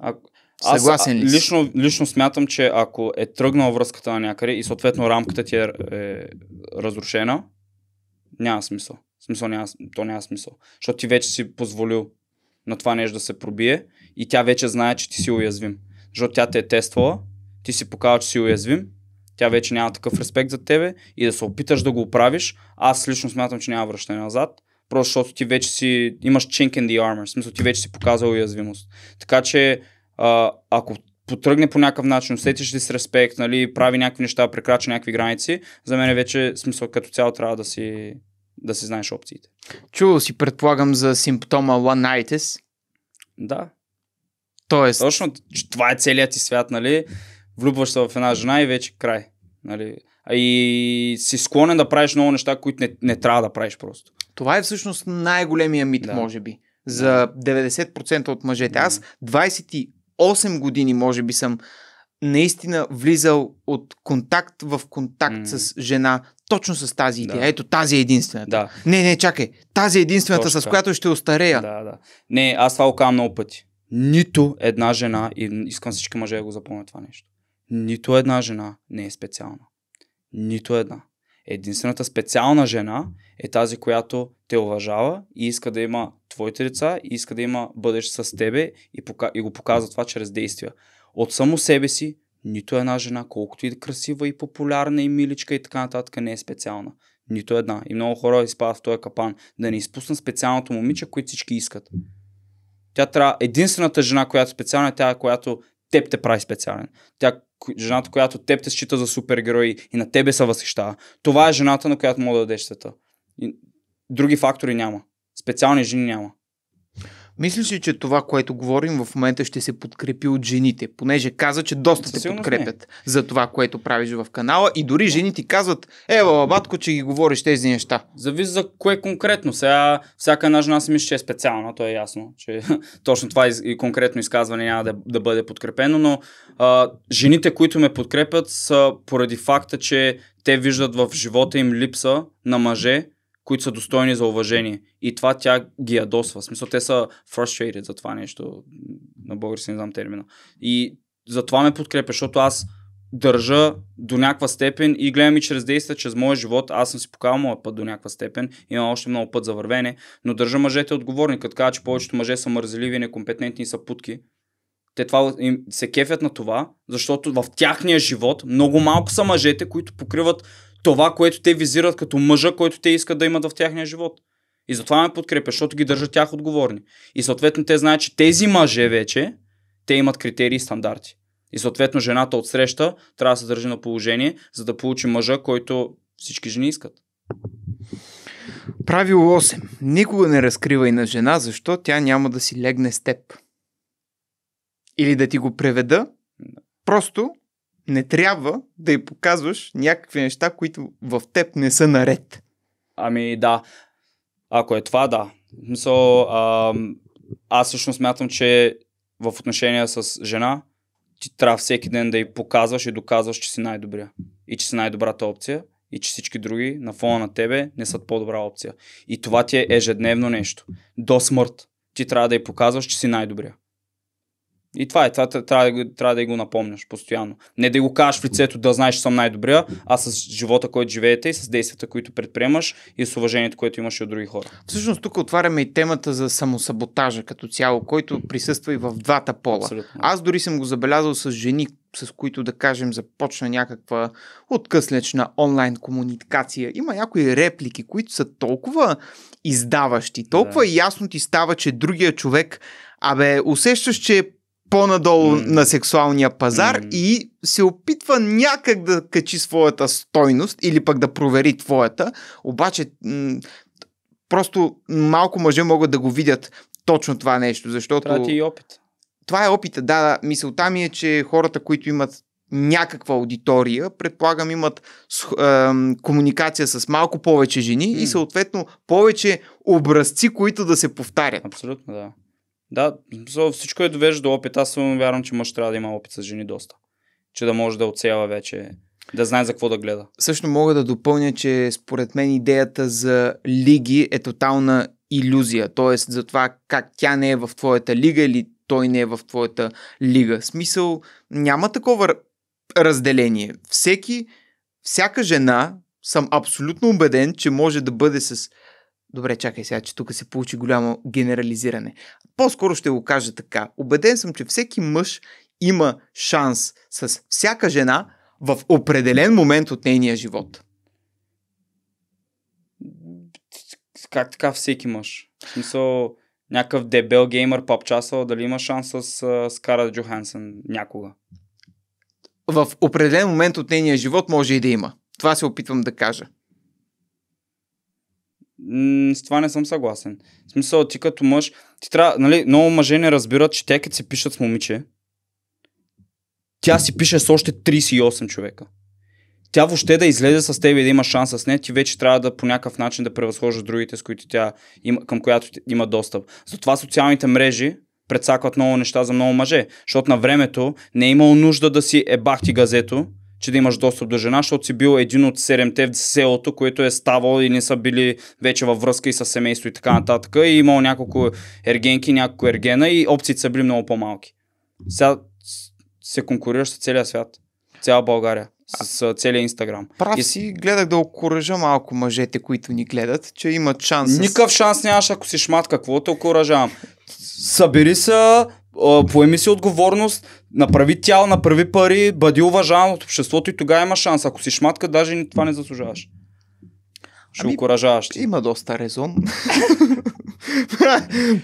Ако, аз Съгласен ли? Лично, лично смятам, че ако е тръгнала връзката на някъде и съответно рамката ти е, е разрушена, няма смисъл. смисъл няма, то няма смисъл. Защото ти вече си позволил на това нещо да се пробие и тя вече знае, че ти си уязвим. Защото тя те е тествала, ти си показал, че си уязвим, тя вече няма такъв респект за тебе и да се опиташ да го оправиш, аз лично смятам, че няма връщане назад, просто защото ти вече си имаш chink in the armor, в смисъл ти вече си показал уязвимост. Така че а, ако потръгне по някакъв начин, усетиш респект, нали, прави някакви неща, прекрача някакви граници, за мен е вече смисъл като цяло трябва да си, да си знаеш опциите. Чувал
си, предполагам, за симптома
one Да. Тоест... Точно, това е целият ти свят, нали? Влюбваш се в една жена и вече край. Нали? И си склонен да правиш много неща, които не, не трябва да правиш просто. Това е всъщност най-големия
мит, да. може би за 90% от мъжете. Аз 20, 8 години, може би, съм наистина влизал от контакт в контакт mm. с жена, точно с тази идея. Да. Ето, тази е единствената. Да. Не, не, чакай. Тази е единствената, точно. с която ще остарея.
Да, да. Не, аз това окам много пъти. Нито една жена, и искам всички мъже да го запомнят това нещо. Нито една жена не е специална. Нито една. Единствената специална жена е тази, която те уважава и иска да има твоите деца и иска да има бъдеш с тебе и, пока, и го показва това чрез действия. От само себе си нито една жена, колкото и красива и популярна и миличка и така нататък не е специална. Нито една. И много хора изпадат в този капан. Да не изпуснат специалното момиче, което всички искат. Тя трябва, единствената жена, която е специална, е тя, която теб те прави специален. Тя, жената, която теб те счита за супергерой и на тебе се възхищава. Това е жената, на която мога да дадеш света. И други фактори няма. Специални жени няма.
Мислиш ли, че това, което говорим в момента ще се подкрепи от жените? Понеже каза, че доста те подкрепят не. за това, което правиш в канала и дори жените
казват, ева, батко, че ги говориш тези неща. Зависи за кое конкретно. Сега всяка една жена си мисли, че е специална, то е ясно, че [LAUGHS] точно това и конкретно изказване няма да, да бъде подкрепено, но а, жените, които ме подкрепят са поради факта, че те виждат в живота им липса на мъже, които са достойни за уважение. И това тя ги ядосва. В смисъл, те са frustrated за това нещо. На български не знам термина. И за това ме подкрепя, защото аз държа до някаква степен и гледам и чрез действия, чрез моя живот. Аз съм си показал моят път до някаква степен. Имам още много път за вървене, но държа мъжете отговорни. Като кажа, че повечето мъже са мързеливи, некомпетентни и са путки. Те това, им се кефят на това, защото в тяхния живот много малко са мъжете, които покриват това, което те визират като мъжа, който те искат да имат в тяхния живот. И затова ме подкрепя, защото ги държат тях отговорни. И съответно те знаят, че тези мъже вече, те имат критерии и стандарти. И съответно жената от среща трябва да се държи на положение, за да получи мъжа, който всички жени искат.
Правило 8. Никога не разкривай на жена, защо тя няма да си легне с теб. Или да ти го преведа. Просто не трябва да й показваш някакви неща, които в теб не са наред.
Ами да, ако е това, да. So, а, аз всъщност смятам, че в отношения с жена, ти трябва всеки ден да й показваш и доказваш, че си най-добрия. И че си най-добрата опция. И че всички други на фона на тебе не са по-добра опция. И това ти е ежедневно нещо. До смърт. Ти трябва да й показваш, че си най-добрия. И това е, това, трябва, трябва да го напомняш постоянно. Не да го кажеш в лицето да знаеш, че съм най-добрия, а с живота, който живеете и с действията, които предприемаш и с уважението, което имаш и от други хора.
Всъщност тук отваряме и темата за самосаботажа като цяло, който присъства и в двата пола. Абсолютно. Аз дори съм го забелязал с жени, с които да кажем започна някаква откъслечна онлайн комуникация. Има някои реплики, които са толкова издаващи, толкова да. ясно ти става, че другия човек Абе, усещаш, че е по-надолу mm. на сексуалния пазар mm. и се опитва някак да качи своята стойност или пък да провери твоята, обаче м- просто малко мъже могат да го видят точно това нещо, защото... Това ти е и опит. Това е опита, да, да. Мисълта ми е, че хората, които имат някаква аудитория, предполагам имат е, комуникация с малко повече жени mm. и съответно повече образци, които да се повтарят. Абсолютно,
да. Да, всичко е довежда до опит. Аз съм вярвам, че мъж трябва да има опит с жени доста. Че да може да отсява вече, да знае за какво да гледа. Също
мога да допълня, че според мен идеята за лиги е тотална иллюзия. Тоест за това как тя не е в твоята лига или той не е в твоята лига. Смисъл, няма такова разделение. Всеки, всяка жена, съм абсолютно убеден, че може да бъде с добре, чакай сега, че тук се получи голямо генерализиране. По-скоро ще го кажа така. Обеден съм, че всеки мъж има шанс с всяка жена в определен момент от нейния живот.
Как така всеки мъж? В смисъл, някакъв дебел геймър попчасал, дали има шанс с Скара Джохансен някога?
В определен момент от нейния живот може и да има. Това се
опитвам да кажа с това не съм съгласен. В смисъл, ти като мъж, ти трябва, нали, много мъже не разбират, че тя като се пишат с момиче, тя си пише с още 38 човека. Тя въобще да излезе с теб и да има шанс с нея, ти вече трябва да по някакъв начин да превъзхожда другите, с които тя има, към която има достъп. Затова социалните мрежи предсакват много неща за много мъже, защото на времето не е имало нужда да си ебахти газето, че да имаш достъп до жена, защото си бил един от седемте в селото, което е ставало и не са били вече във връзка и с семейство и така нататък. И имал няколко ергенки, няколко ергена и опциите са били много по-малки. Сега се конкурираш с целия свят, цяла България с целия Инстаграм. Прав и... си, гледах да окоръжа малко мъжете, които ни гледат, че имат шанс. Никакъв шанс нямаш, ако си шмат, какво те окоръжавам. Събери се, поеми си отговорност, направи тяло, направи пари, бъди уважаван от обществото и тогава има шанс. Ако си шматка, даже това не заслужаваш. Ще ами, Има доста резон. [LAUGHS]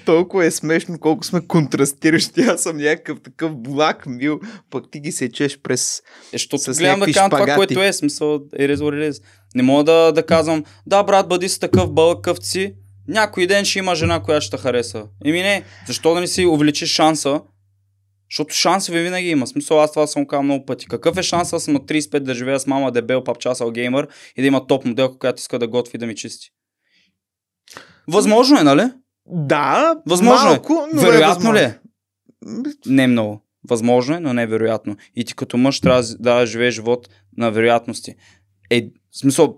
Толкова е смешно, колко сме контрастиращи. Аз съм някакъв такъв блак
мил, пък ти ги сечеш през. Е, защото гледам да кажа това, което е, смисъл е резо релиз. Не мога да, да казвам, да брат, бъди си такъв бълъкъв си, някой ден ще има жена, която ще хареса. Еми не, защо да не си увеличиш шанса? Защото шансове винаги има. Смисъл, аз това съм казал много пъти. Какъв е шанса аз съм на 35 да живея с мама дебел папчасал геймър и да има топ модел, която иска да готви да ми чисти? Възможно е, нали? Да, възможно е. малко, е. но Вероятно е възможно. ли е? Не много. Възможно е, но не вероятно. И ти като мъж трябва да живееш живот на вероятности. Е, смисъл,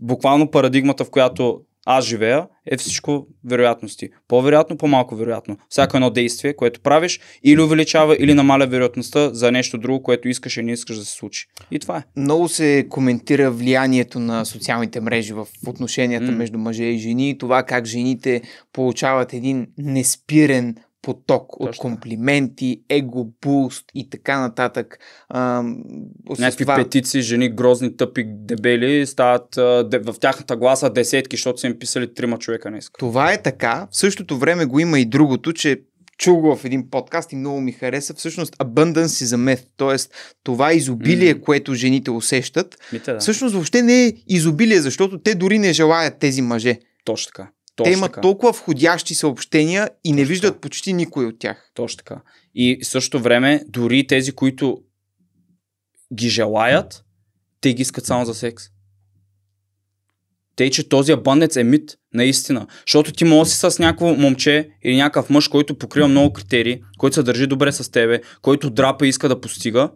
буквално парадигмата, в която аз живея, е всичко вероятности. По-вероятно, по-малко вероятно. Всяко едно действие, което правиш, или увеличава, или намаля вероятността за нещо друго, което искаш и не искаш да се случи.
И това е. Много се коментира влиянието на социалните мрежи в отношенията mm. между мъже и жени, това как жените получават един неспирен поток Точно. от комплименти, его буст и така нататък. Някакви това... петиции,
жени, грозни, тъпи, дебели, стават а, де, в тяхната гласа десетки, защото са им писали трима човека не иска. Това е така. В същото време го има и другото, че чул го в един подкаст и много ми хареса. Всъщност, abundance
is a myth, Тоест, това изобилие, mm. което жените усещат, Мите, да. всъщност въобще не е изобилие, защото те дори не желаят тези мъже. Точно така. Точно Те имат така. толкова входящи
съобщения и не виждат така. почти никой от тях. Точно така. И също време, дори тези, които ги желаят, те ги искат само за секс. Те, че този абандец е мит, наистина. Защото ти може си с някакво момче или някакъв мъж, който покрива много критерии, който се държи добре с тебе, който драпа и иска да постига,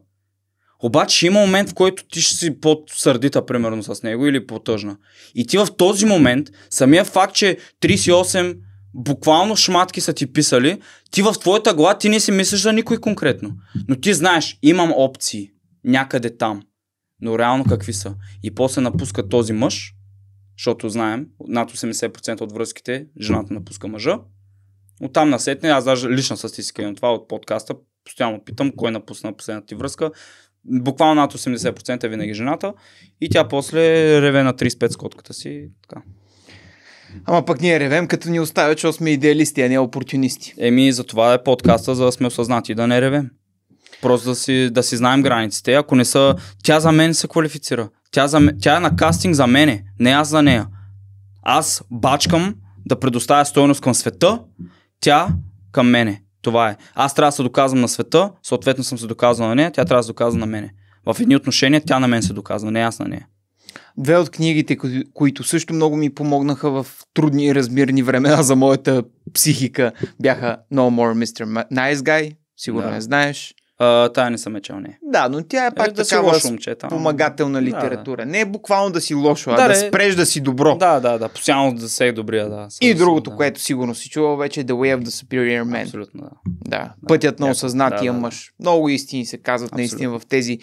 обаче има момент, в който ти ще си по-сърдита, примерно, с него или по-тъжна. И ти в този момент, самия факт, че 38 буквално шматки са ти писали, ти в твоята глава ти не си мислиш за никой конкретно. Но ти знаеш, имам опции някъде там. Но реално какви са? И после напуска този мъж, защото знаем, над 80% от връзките жената напуска мъжа. От там насетне, аз даже лична статистика имам това от подкаста, постоянно питам кой напусна последната ти връзка буквално над 80% е винаги жената. И тя после реве на 35 с котката си. Така. Ама пък ние ревем, като ни оставя, че сме идеалисти, а не опортунисти. Еми, за това е подкаста, за да сме осъзнати да не ревем. Просто да си, да си знаем границите. Ако не са... Тя за мен се квалифицира. Тя, за, тя е на кастинг за мене, не аз за нея. Аз бачкам да предоставя стоеност към света, тя към мене. Това е. Аз трябва да се доказвам на света, съответно съм се доказал на нея, тя трябва да се доказва на мене. В едни отношения тя на мен се доказва, не аз на нея.
Две от книгите, които също много ми помогнаха в трудни и размирни времена за моята психика, бяха No More Mr. Nice Guy, сигурно да. не знаеш, а, тая не
съм е чел, не. Да, но тя е, е пак е, да такава лошо, момче, там. помагателна литература. Да, да. Не е буквално да си лошо, а да, да е. спреш да си добро. Да, да, да. Постоянно да се е добрия, да. Съм, и
другото, да. което сигурно си чувал вече е The Way of the Superior Man. Абсолютно, да. да. да.
Пътят на осъзнатия да, да, мъж.
Много истини
се казват Абсолютно. наистина в тези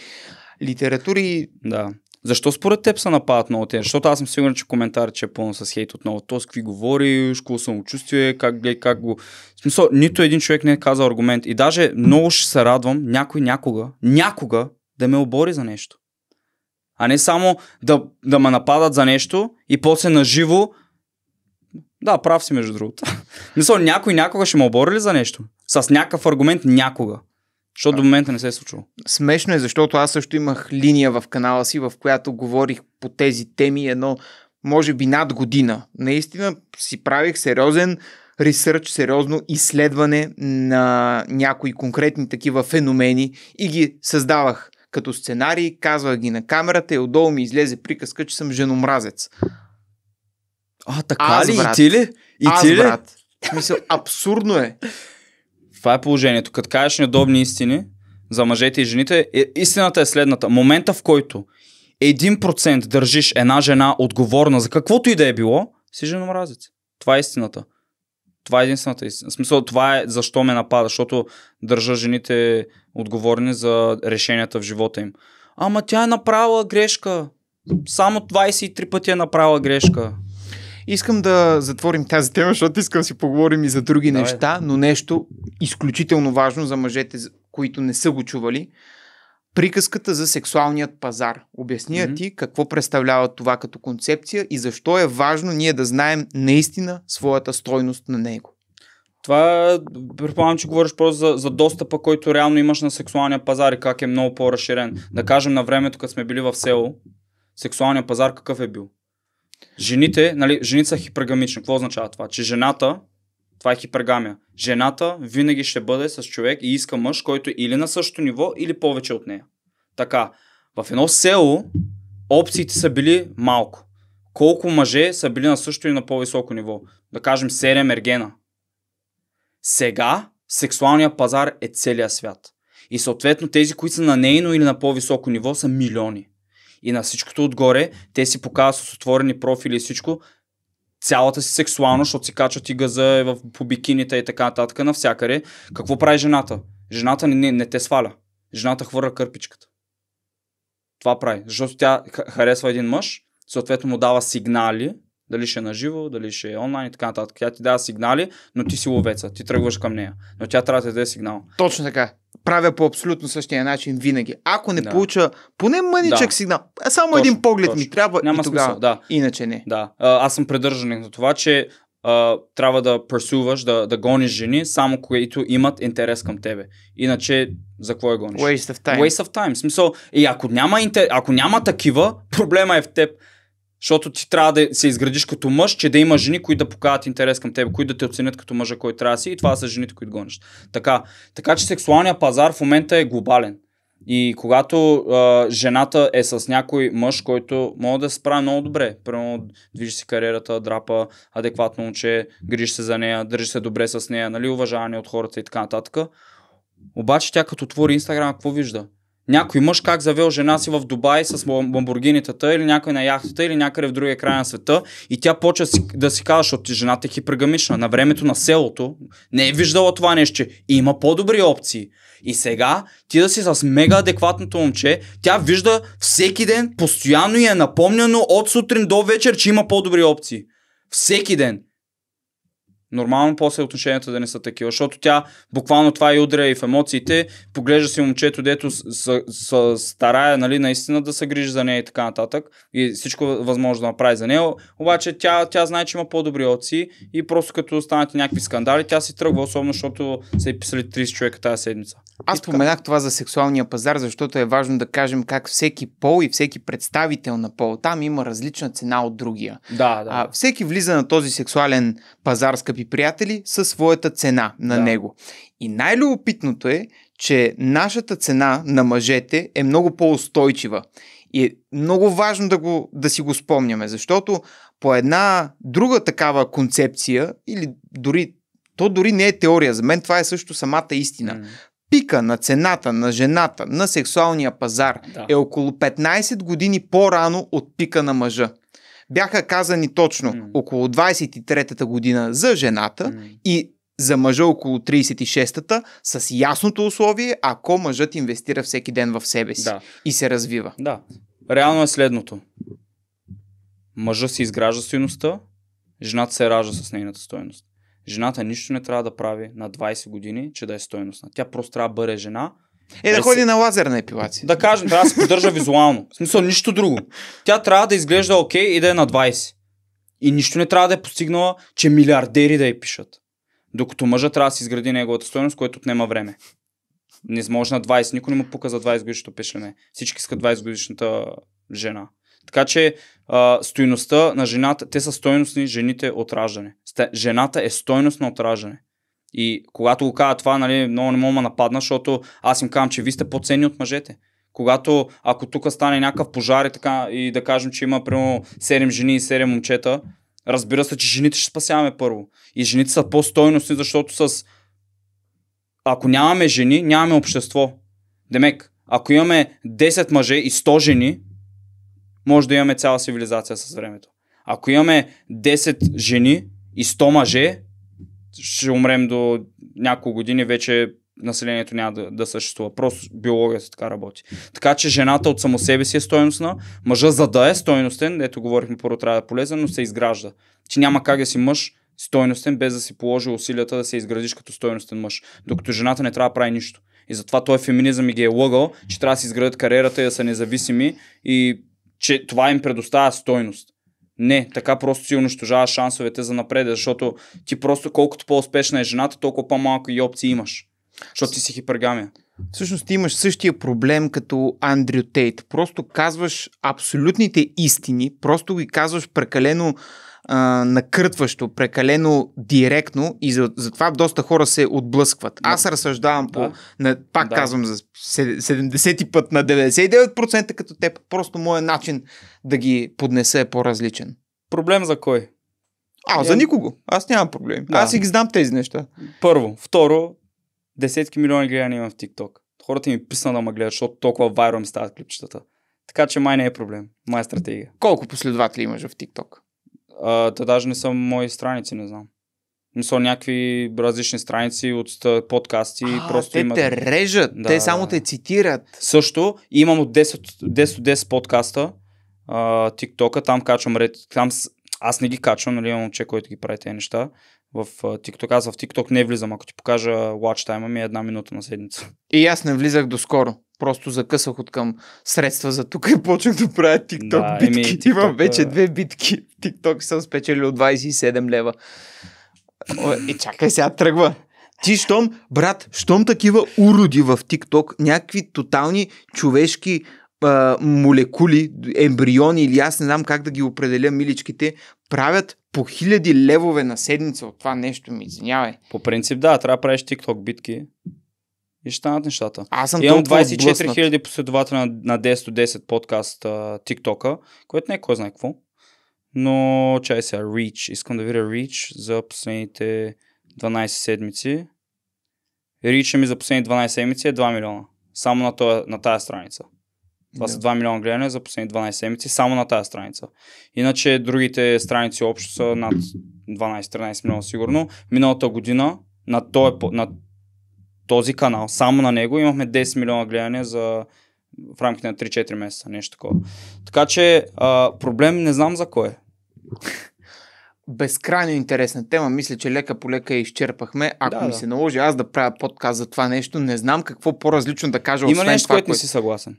литератури. Да. Защо според теб се нападат много те? Защото аз съм сигурен, че коментар, че е пълно с хейт отново. То с какви говориш, какво самочувствие, как глед, как го... В смисъл, нито един човек не е казал аргумент. И даже много ще се радвам някой някога, някога да ме обори за нещо. А не само да, да ме нападат за нещо и после наживо да, прав си между другото. [LAUGHS] Мисля, някой някога ще ме обори ли за нещо? С някакъв аргумент някога. Защото до момента не се е случило. Смешно е, защото аз също имах линия в канала си, в която говорих по тези
теми едно, може би над година. Наистина си правих сериозен ресърч, сериозно изследване на някои конкретни такива феномени и ги създавах като сценарий, казвах ги на камерата и отдолу ми излезе приказка, че съм женомразец. А, така аз, ли? Брат, и ти ли? И аз, ти ли? Брат,
в смисъл, абсурдно е. Това е положението. Като кажеш неудобни истини за мъжете и жените, е, истината е следната. Момента в който 1% държиш една жена отговорна за каквото и да е било, си женомразец. Това е истината. Това е единствената истина. В смисъл, това е защо ме напада, защото държа жените отговорни за решенията в живота им. Ама тя е направила грешка. Само 23 пъти е направила грешка. Искам да затворим тази тема, защото искам да си поговорим
и за други Давай. неща, но нещо изключително важно за мъжете, които не са го чували. Приказката за сексуалният пазар. Обясни mm-hmm. ти какво представлява това като концепция и защо е важно ние да знаем наистина своята стойност на него.
Това, предполагам, че говориш просто за, за достъпа, който реално имаш на сексуалния пазар и как е много по-разширен. Да кажем, на времето, като сме били в село, сексуалния пазар какъв е бил? Жените, нали, жените са хипергамични. Какво означава това? Че жената, това е хипергамия. Жената винаги ще бъде с човек и иска мъж, който е или на същото ниво, или повече от нея. Така, в едно село опциите са били малко. Колко мъже са били на същото и на по-високо ниво? Да кажем 7 ергена. Сега сексуалният пазар е целия свят. И съответно тези, които са на нейно или на по-високо ниво са милиони. И на всичкото отгоре, те си показват с отворени профили и всичко, цялата си сексуалност, защото си качват и газа в, по бикините и така нататък навсякъде. Какво прави жената? Жената не, не, не те сваля. Жената хвърля кърпичката. Това прави. Защото тя харесва един мъж, съответно му дава сигнали, дали ще е наживо, дали ще е онлайн и така нататък. Тя ти дава сигнали, но ти си ловеца, ти тръгваш към нея. Но тя трябва да даде сигнал. Точно така. Правя по абсолютно същия начин винаги. Ако не да. получа
поне мъничък да. сигнал, е, само точно, един поглед точно. ми трябва Няма и тогава. Смисъл,
да. Иначе не. Да. А, аз съм придържаник на това, че а, трябва да пърсуваш, да, да гониш жени, само които имат интерес към тебе. Иначе, за какво е гониш? Waste of time. Waste of time. Смисъл, и ако няма, интер... ако няма такива, проблема е в теб. Защото ти трябва да се изградиш като мъж, че да има жени, които да покажат интерес към теб, които да те оценят като мъжа, който трябва да си и това са жените, които гониш. Така, така че сексуалният пазар в момента е глобален. И когато а, жената е с някой мъж, който може да се справи много добре, прямо движи си кариерата, драпа адекватно момче, грижи се за нея, държи се добре с нея, нали, уважаване от хората и така нататък. Обаче тя като отвори Инстаграм, какво вижда? Някой мъж как завел жена си в Дубай с бамбургинитата, или някой на яхтата или някъде в другия край на света и тя почва да си казва, защото жената е хипергамична. На времето на селото не е виждала това нещо, И има по-добри опции. И сега ти да си с мега адекватното момче, тя вижда всеки ден, постоянно и е напомняно от сутрин до вечер, че има по-добри опции. Всеки ден. Нормално после отношенията да не са такива, защото тя буквално това и е удря и в емоциите. Поглежда си момчето, дето с, старая нали, наистина да се грижи за нея и така нататък. И всичко е възможно да направи за нея. Обаче тя, тя знае, че има по-добри отци и просто като станат някакви скандали, тя си тръгва, особено защото са и писали 30 човека тази седмица.
Аз споменах това за сексуалния пазар, защото е важно да кажем как всеки пол и всеки представител на пол там има различна цена от другия. Да, да. А, всеки влиза на този сексуален пазар, скъпи скъпи приятели, със своята цена на да. него. И най-любопитното е, че нашата цена на мъжете е много по-устойчива. И е много важно да, го, да си го спомняме, защото по една друга такава концепция, или дори то дори не е теория, за мен това е също самата истина. Mm. Пика на цената на жената на сексуалния пазар да. е около 15 години по-рано от пика на мъжа бяха казани точно mm. около 23-та година за жената mm. и за мъжа около 36-та с ясното условие, ако мъжът инвестира
всеки ден в себе си да. и се развива. Да. Реално е следното. мъжът си изгражда стоеността, жената се ражда с нейната стоеност. Жената нищо не трябва да прави на 20 години, че да е стоеностна. Тя просто трябва да бъде жена, е, да е, ходи се... на лазерна епилация. Да кажем, трябва да се поддържа визуално. В смисъл, нищо друго. Тя трябва да изглежда окей okay и да е на 20. И нищо не трябва да е постигнала, че милиардери да я пишат. Докато мъжа трябва да си изгради неговата стоеност, което отнема време. Не може на 20. Никой не му пука за 20 годишното пешене. Всички искат 20 годишната жена. Така че а, стойността на жената, те са стойностни жените от раждане. Жената е стоеност от раждане. И когато го кажа това, нали, много не мога да нападна, защото аз им казвам, че вие сте по-ценни от мъжете. Когато, ако тук стане някакъв пожар и, така, и да кажем, че има примерно 7 жени и 7 момчета, разбира се, че жените ще спасяваме първо. И жените са по-стойностни, защото с... Ако нямаме жени, нямаме общество. Демек, ако имаме 10 мъже и 100 жени, може да имаме цяла цивилизация с времето. Ако имаме 10 жени и 100 мъже, ще умрем до няколко години, вече населението няма да, да съществува. Просто биологията така работи. Така че жената от само себе си е стойностна, мъжа за да е стойностен, ето говорихме първо трябва да е полезен, но се изгражда. Ти няма как да си мъж стойностен, без да си положи усилията да се изградиш като стойностен мъж. Докато жената не трябва да прави нищо. И затова той феминизъм и ги е лъгал, че трябва да си изградят кариерата и да са независими и че това им предоставя стойност. Не, така просто си унищожаваш шансовете за напред, защото ти просто колкото по-успешна е жената, толкова по-малко и опции имаш. Защото ти си хипергамия.
Всъщност ти имаш същия проблем като Андрю Тейт. Просто казваш абсолютните истини, просто ги казваш прекалено а, накъртващо, прекалено директно и затова за доста хора се отблъскват. Аз разсъждавам да. по, на, пак да. казвам, за 70 път на 99% като теб. Просто моят начин да ги поднеса е по-различен.
Проблем за кой? А, Я... за е. никого. Аз нямам проблем. Да. Аз си ги знам тези неща. Първо. Второ, десетки милиони гледания имам в TikTok. Хората ми писна да ме гледат, защото толкова вайрум стават клипчетата. Така че май не е проблем. Май е стратегия. Колко последователи имаш в TikTok? Та даже не са мои страници, не знам. са някакви различни страници от подкасти. А, просто те имат... те режат, да, те само да. те цитират. Също имам от 10, 10 от 10 подкаста, тиктока, там качвам ред. Там, аз не ги качвам, нали имам момче, който ги прави тези неща в TikTok. Аз в TikTok не влизам, ако ти покажа watch time ми е една минута на седмица. И аз не влизах доскоро. Просто закъсах от към средства за тук и почнах да правя TikTok да, битки. Еми, TikTok, вече
две битки. TikTok съм спечелил 27 лева. О, и е, чакай сега тръгва. Ти щом, брат, щом такива уроди в TikTok, някакви тотални човешки а, молекули, ембриони или аз не знам как да ги определя миличките, правят по хиляди левове на седмица от това нещо ми,
извинявай. По принцип да, трябва да правиш тикток битки и ще станат нещата. Аз съм Имам 24 хиляди последователи на, на 10-10 подкаст Тиктока, което не е кой знае какво. Но чай сега, Reach. Искам да видя Reach за последните 12 седмици. Рича ми за последните 12 седмици е 2 милиона. Само на, тоя, на тая страница. Това yeah. са 2 милиона гледания за последни 12 седмици, само на тази страница. Иначе другите страници общо са над 12-13 милиона сигурно. Миналата година на, той, на този канал, само на него, имахме 10 милиона гледания за в рамките на 3-4 месеца, нещо такова. Така че а, проблем не знам за кой е. Безкрайно интересна тема. Мисля, че лека по лека изчерпахме. Ако да, ми да. се
наложи аз да правя подкаст за това нещо, не знам какво по-различно да кажа. Има освен нещо, което не си съгласен.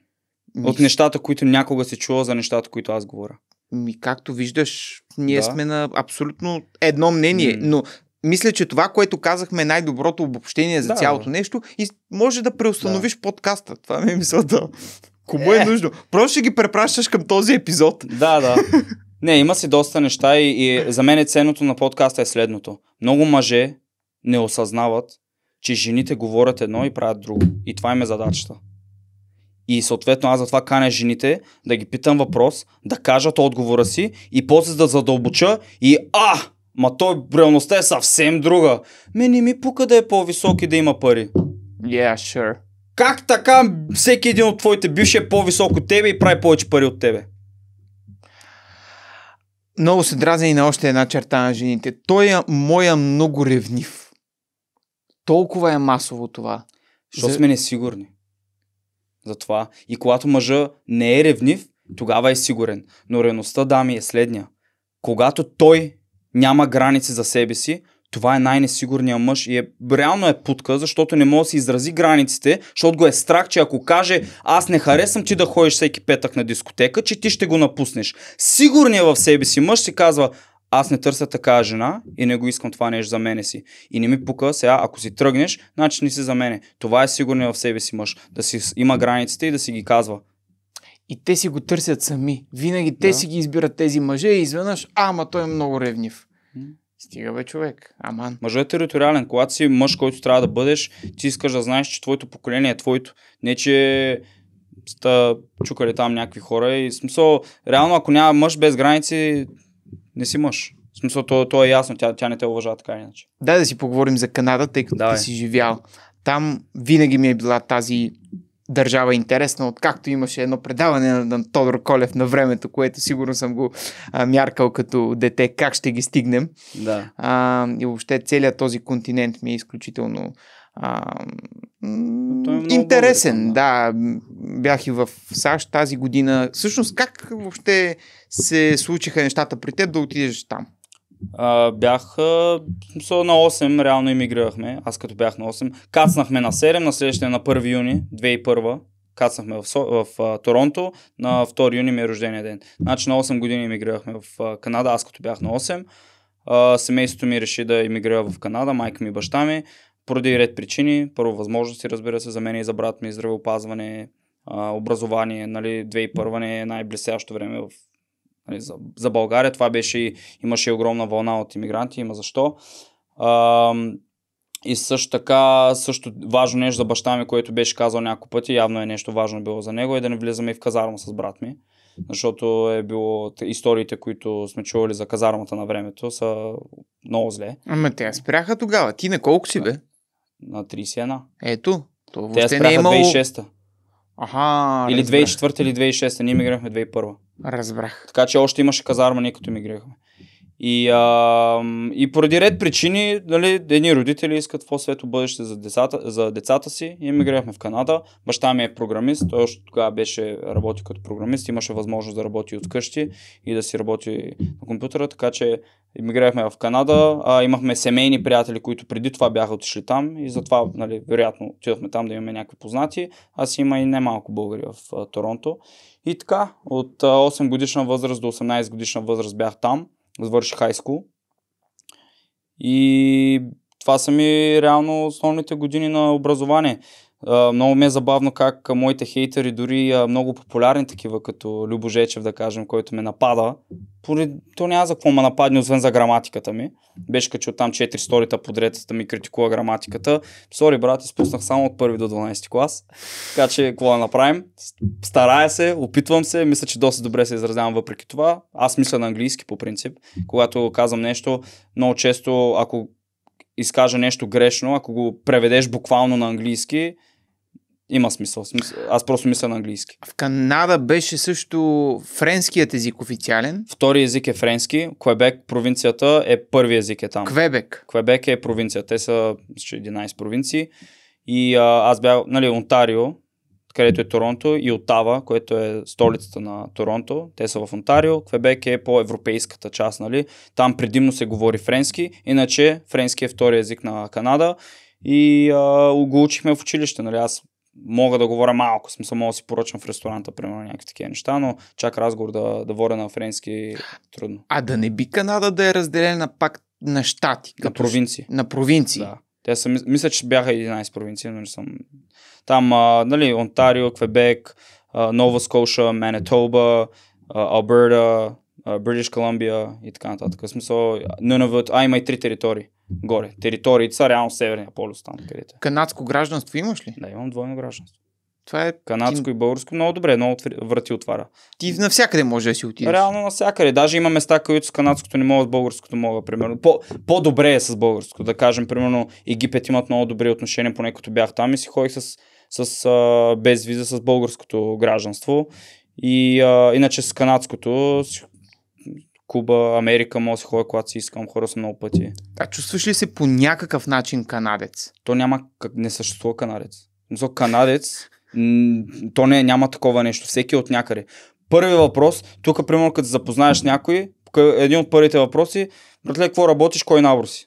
Ми... От нещата, които някога се чува за нещата, които аз говоря. Ми, както виждаш, ние да. сме
на абсолютно едно мнение, mm. но мисля, че това, което казахме е най-доброто обобщение за да, цялото да. нещо и може да преустановиш да. подкаста. Това ми е мисълта. Кому
е. е нужно? Просто ще ги препращаш към този епизод. Да, да. Не, има си доста неща и, и за мен е ценното на подкаста е следното. Много мъже не осъзнават, че жените говорят едно и правят друго. И това им е задачата. И съответно аз затова каня жените да ги питам въпрос, да кажат отговора си и после да задълбоча и а, ма той реалността е съвсем друга. Ме не ми пука да е по-висок и да има пари. Yeah, sure. Как така всеки един от твоите бивши е по-висок от тебе и прави повече пари от тебе?
Много се дразни и на още една черта на жените. Той е моя много ревнив.
Толкова е масово това. Защото За... сме несигурни за това. И когато мъжа не е ревнив, тогава е сигурен. Но ревността, дами, е следния. Когато той няма граници за себе си, това е най-несигурният мъж и е, реално е путка, защото не може да си изрази границите, защото го е страх, че ако каже аз не харесвам ти да ходиш всеки петък на дискотека, че ти ще го напуснеш. Сигурният в себе си мъж си казва аз не търся такава жена и не го искам това нещо за мене си. И не ми пука сега, ако си тръгнеш, значи не си за мене. Това е сигурно в себе си мъж. Да си има границите и да си ги казва.
И те си го търсят сами. Винаги те да. си ги избират тези мъже и изведнъж, ама той е много ревнив. Стига бе човек, аман.
Мъжът е териториален. Когато си мъж, който трябва да бъдеш, ти искаш да знаеш, че твоето поколение е твоето. Не, че сте чукали там някакви хора и смисъл, реално ако няма мъж без граници, не си мъж. В смисъл, то, то е ясно, тя, тя не те уважава така иначе. Да, да си поговорим
за Канада, тъй като Давай. ти си живял. Там винаги ми е била тази държава интересна, откакто имаше едно предаване на, на Тодор Колев на времето, което сигурно съм го а, мяркал като дете, как ще ги стигнем. Да. А, и въобще целият този континент ми е изключително а, той е интересен, да. да. Бях и в САЩ тази година. Всъщност, как въобще се случиха
нещата при теб да отидеш там? А, бях а, на 8, реално иммигрирахме. Аз като бях на 8. Кацнахме на 7, на следващия на 1 юни 2001. Кацнахме в, в, в а, Торонто, на 2 юни ми е рождения ден. Значи на 8 години иммигрирахме в а, Канада, аз като бях на 8. А, семейството ми реши да иммигрира в Канада, майка ми, баща ми поради ред причини. Първо възможности, разбира се, за мен и за брат ми, здравеопазване, а, образование. Нали, 2001 не е най-блестящо време в, нали, за, за България. Това беше и, имаше и огромна вълна от иммигранти, има защо. А, и също така, също важно нещо за баща ми, което беше казал няколко пъти, явно е нещо важно било за него, е да не влизаме в казарма с брат ми. Защото е било историите, които сме чували за казармата на времето, са много зле. Ама те спряха тогава. Ти на колко си бе? на 31. Ето. То въобще Те спряха не е имало... 2006-та.
Аха, или 24 2004
или 2006, ние мигрирахме 2001. Разбрах. Така че още имаше казарма, ние като мигрирахме. И, а, и поради ред причини, нали, едни родители искат по свето бъдеще за децата, за децата си. И емигрирахме в Канада. Баща ми е програмист. Той още тогава беше работи като програмист. Имаше възможност да работи от къщи и да си работи на компютъра. Така че емигрирахме в Канада. А, имахме семейни приятели, които преди това бяха отишли там. И затова, нали, вероятно, отидохме там да имаме някакви познати. Аз има и немалко българи в а, Торонто. И така, от а, 8 годишна възраст до 18 годишна възраст бях там завърших high school. И това са ми реално основните години на образование много ме е забавно как моите хейтери, дори много популярни такива, като Любожечев, да кажем, който ме напада, поред... то няма за какво ме нападне, освен за граматиката ми. Беше качил там 4 сторита подред да ми критикува граматиката. Сори, брат, изпуснах само от 1 до 12 клас. Така че, какво да направим? Старая се, опитвам се, мисля, че доста добре се изразявам въпреки това. Аз мисля на английски по принцип. Когато казвам нещо, много често, ако изкажа нещо грешно, ако го преведеш буквално на английски, има смисъл. Аз просто мисля на английски. В Канада беше също френският език официален. Втори език е френски. Квебек, провинцията е първи език е там. Квебек. Квебек е провинция. Те са 11 провинции. И а, аз бях, нали, Онтарио, където е Торонто, и Отава, което е столицата на Торонто. Те са в Онтарио. Квебек е по-европейската част, нали? Там предимно се говори френски, иначе френски е втори език на Канада. И а, го учихме в училище, нали? Аз мога да говоря малко, смисъл мога да си поръчам в ресторанта, примерно някакви такива неща, но чак разговор да, да водя на френски трудно. А да не би Канада да е разделена пак на щати? Като... На провинции. На провинции. Да. Те са, мисля, че бяха 11 провинции, но не съм. Там, а, нали, Онтарио, Квебек, а, Нова Скоша, Манитоба, Алберта, Бритиш Колумбия и така нататък. В смисъл, Нунавът, а има и три територии горе. Териториите са реално Северния полюс там, където. Е. Канадско гражданство имаш ли? Да, имам двойно гражданство. Това е... Канадско ти... и българско много добре, много врати отваря. Ти навсякъде може да си отидеш. Реално навсякъде. Даже има места, където с канадското не могат с българското мога, примерно. По, по-добре е с българско. Да кажем, примерно, Египет имат много добри отношения, поне като бях там и си ходих с, с а, без виза с българското гражданство. И а, иначе с канадското Куба, Америка може си ходя, когато си искам, хора са много пъти.
А чувстваш ли се по някакъв начин
канадец? То няма, не съществува канадец. За канадец, то не, няма такова нещо. Всеки е от някъде. Първи въпрос, тук, примерно, като запознаеш някой, един от първите въпроси, братле, какво работиш, кой набор си?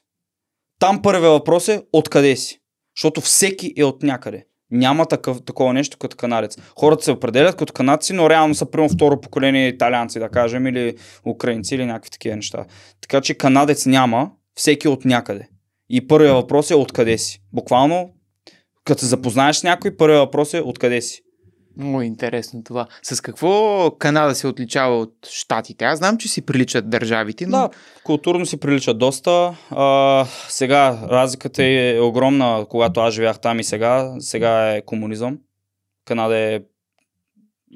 Там първият въпрос е откъде си. Защото всеки е от някъде. Няма такъв, такова нещо като канадец. Хората се определят като канадци, но реално са прямо второ поколение италианци, да кажем, или украинци, или някакви такива неща. Така че канадец няма, всеки е от някъде. И първият въпрос е откъде си. Буквално, като се запознаеш с някой, първият въпрос е откъде си.
Много е интересно това. С какво Канада се отличава от Штатите? Аз знам, че си
приличат държавите, но... Да, културно си приличат доста. А, сега разликата е огромна, когато аз живях там и сега. Сега е комунизъм. Канада е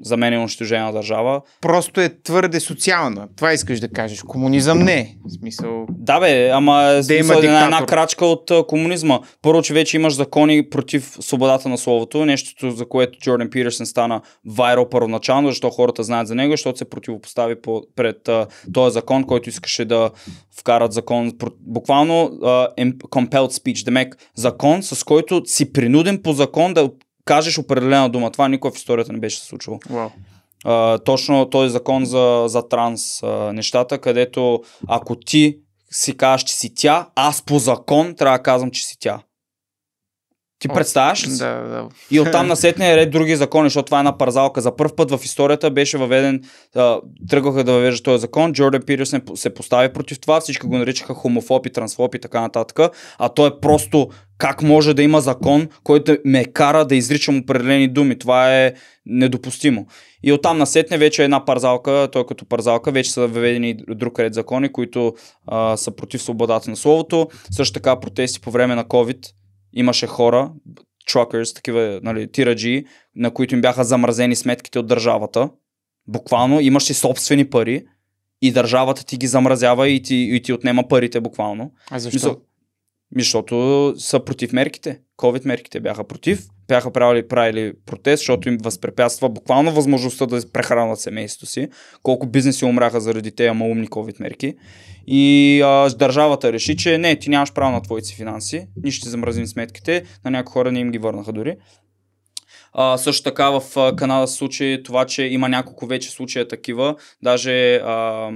за мен е унищожена държава.
Просто е твърде социална. Това искаш да кажеш. Комунизъм не.
В смисъл... Да бе, ама е смисъл, да е една, една крачка от комунизма. Първо, че вече имаш закони против свободата на словото, нещото за което Джордан Питерсън стана вайро първоначално, защото хората знаят за него, защото се противопостави по, пред uh, този закон, който искаше да вкарат закон. Буквално uh, compelled speech, демек закон, с който си принуден по закон да кажеш определена дума. Това никога в историята не беше се случило. Wow. А, точно този закон за, за транс а, нещата, където ако ти си кажеш, че си тя, аз по закон трябва да казвам, че си тя. Ти О, представяш Да, да. И оттам насетне е ред други закони, защото това е една парзалка. За първ път в историята беше въведен, тръгваха да въвежда този закон, Джордан Пирсън се постави против това, всички го наричаха хомофоб и трансфоб и така нататък, а той е просто как може да има закон, който ме кара да изричам определени думи. Това е недопустимо. И оттам насетне вече е една парзалка, той като парзалка, вече са въведени друг ред закони, които а, са против свободата на словото. Също така протести по време на COVID имаше хора, truckers, такива нали, тираджи, на които им бяха замразени сметките от държавата. Буквално имаш и собствени пари и държавата ти ги замразява и ти, и ти отнема парите буквално. А защо? защото са против мерките. COVID мерките бяха против бяха правили, правили протест, защото им възпрепятства буквално възможността да прехранват семейството си. Колко бизнеси умряха заради тези малумни COVID мерки. И а, държавата реши, че не, ти нямаш право на твоите си финанси, ние ще замразим сметките, на някои хора не им ги върнаха дори. А, също така в Канада се случи това, че има няколко вече случая такива. Даже а,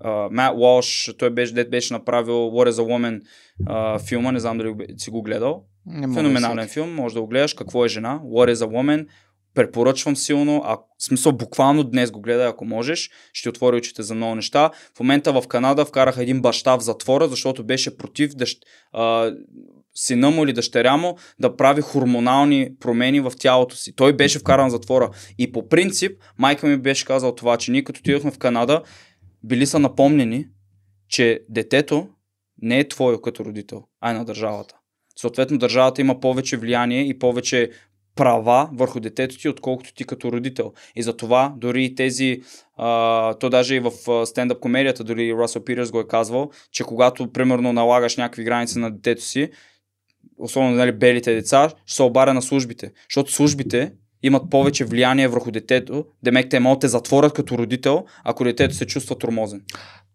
а, Мат Уолш, той беше, беше направил What is a Woman а, филма, не знам дали си го гледал. Не Феноменален да филм, може да го гледаш. Какво е жена? What is a woman? Препоръчвам силно, а смисъл буквално днес го гледай, ако можеш. Ще отвори очите за много неща. В момента в Канада вкараха един баща в затвора, защото беше против дъщ... а, сина му или дъщеря му да прави хормонални промени в тялото си. Той беше вкаран в затвора. И по принцип, майка ми беше казала това, че ние като отидохме в Канада, били са напомнени, че детето не е твое като родител, а е на държавата. Съответно, държавата има повече влияние и повече права върху детето ти, отколкото ти като родител. И затова дори и тези, а, то даже и в стендъп комедията, дори Расъл Пирърс го е казвал, че когато примерно налагаш някакви граници на детето си, особено нали, белите деца, ще се обаря на службите. Защото службите имат повече влияние върху детето, демек те могат те затворят като родител, ако детето се чувства тормозен.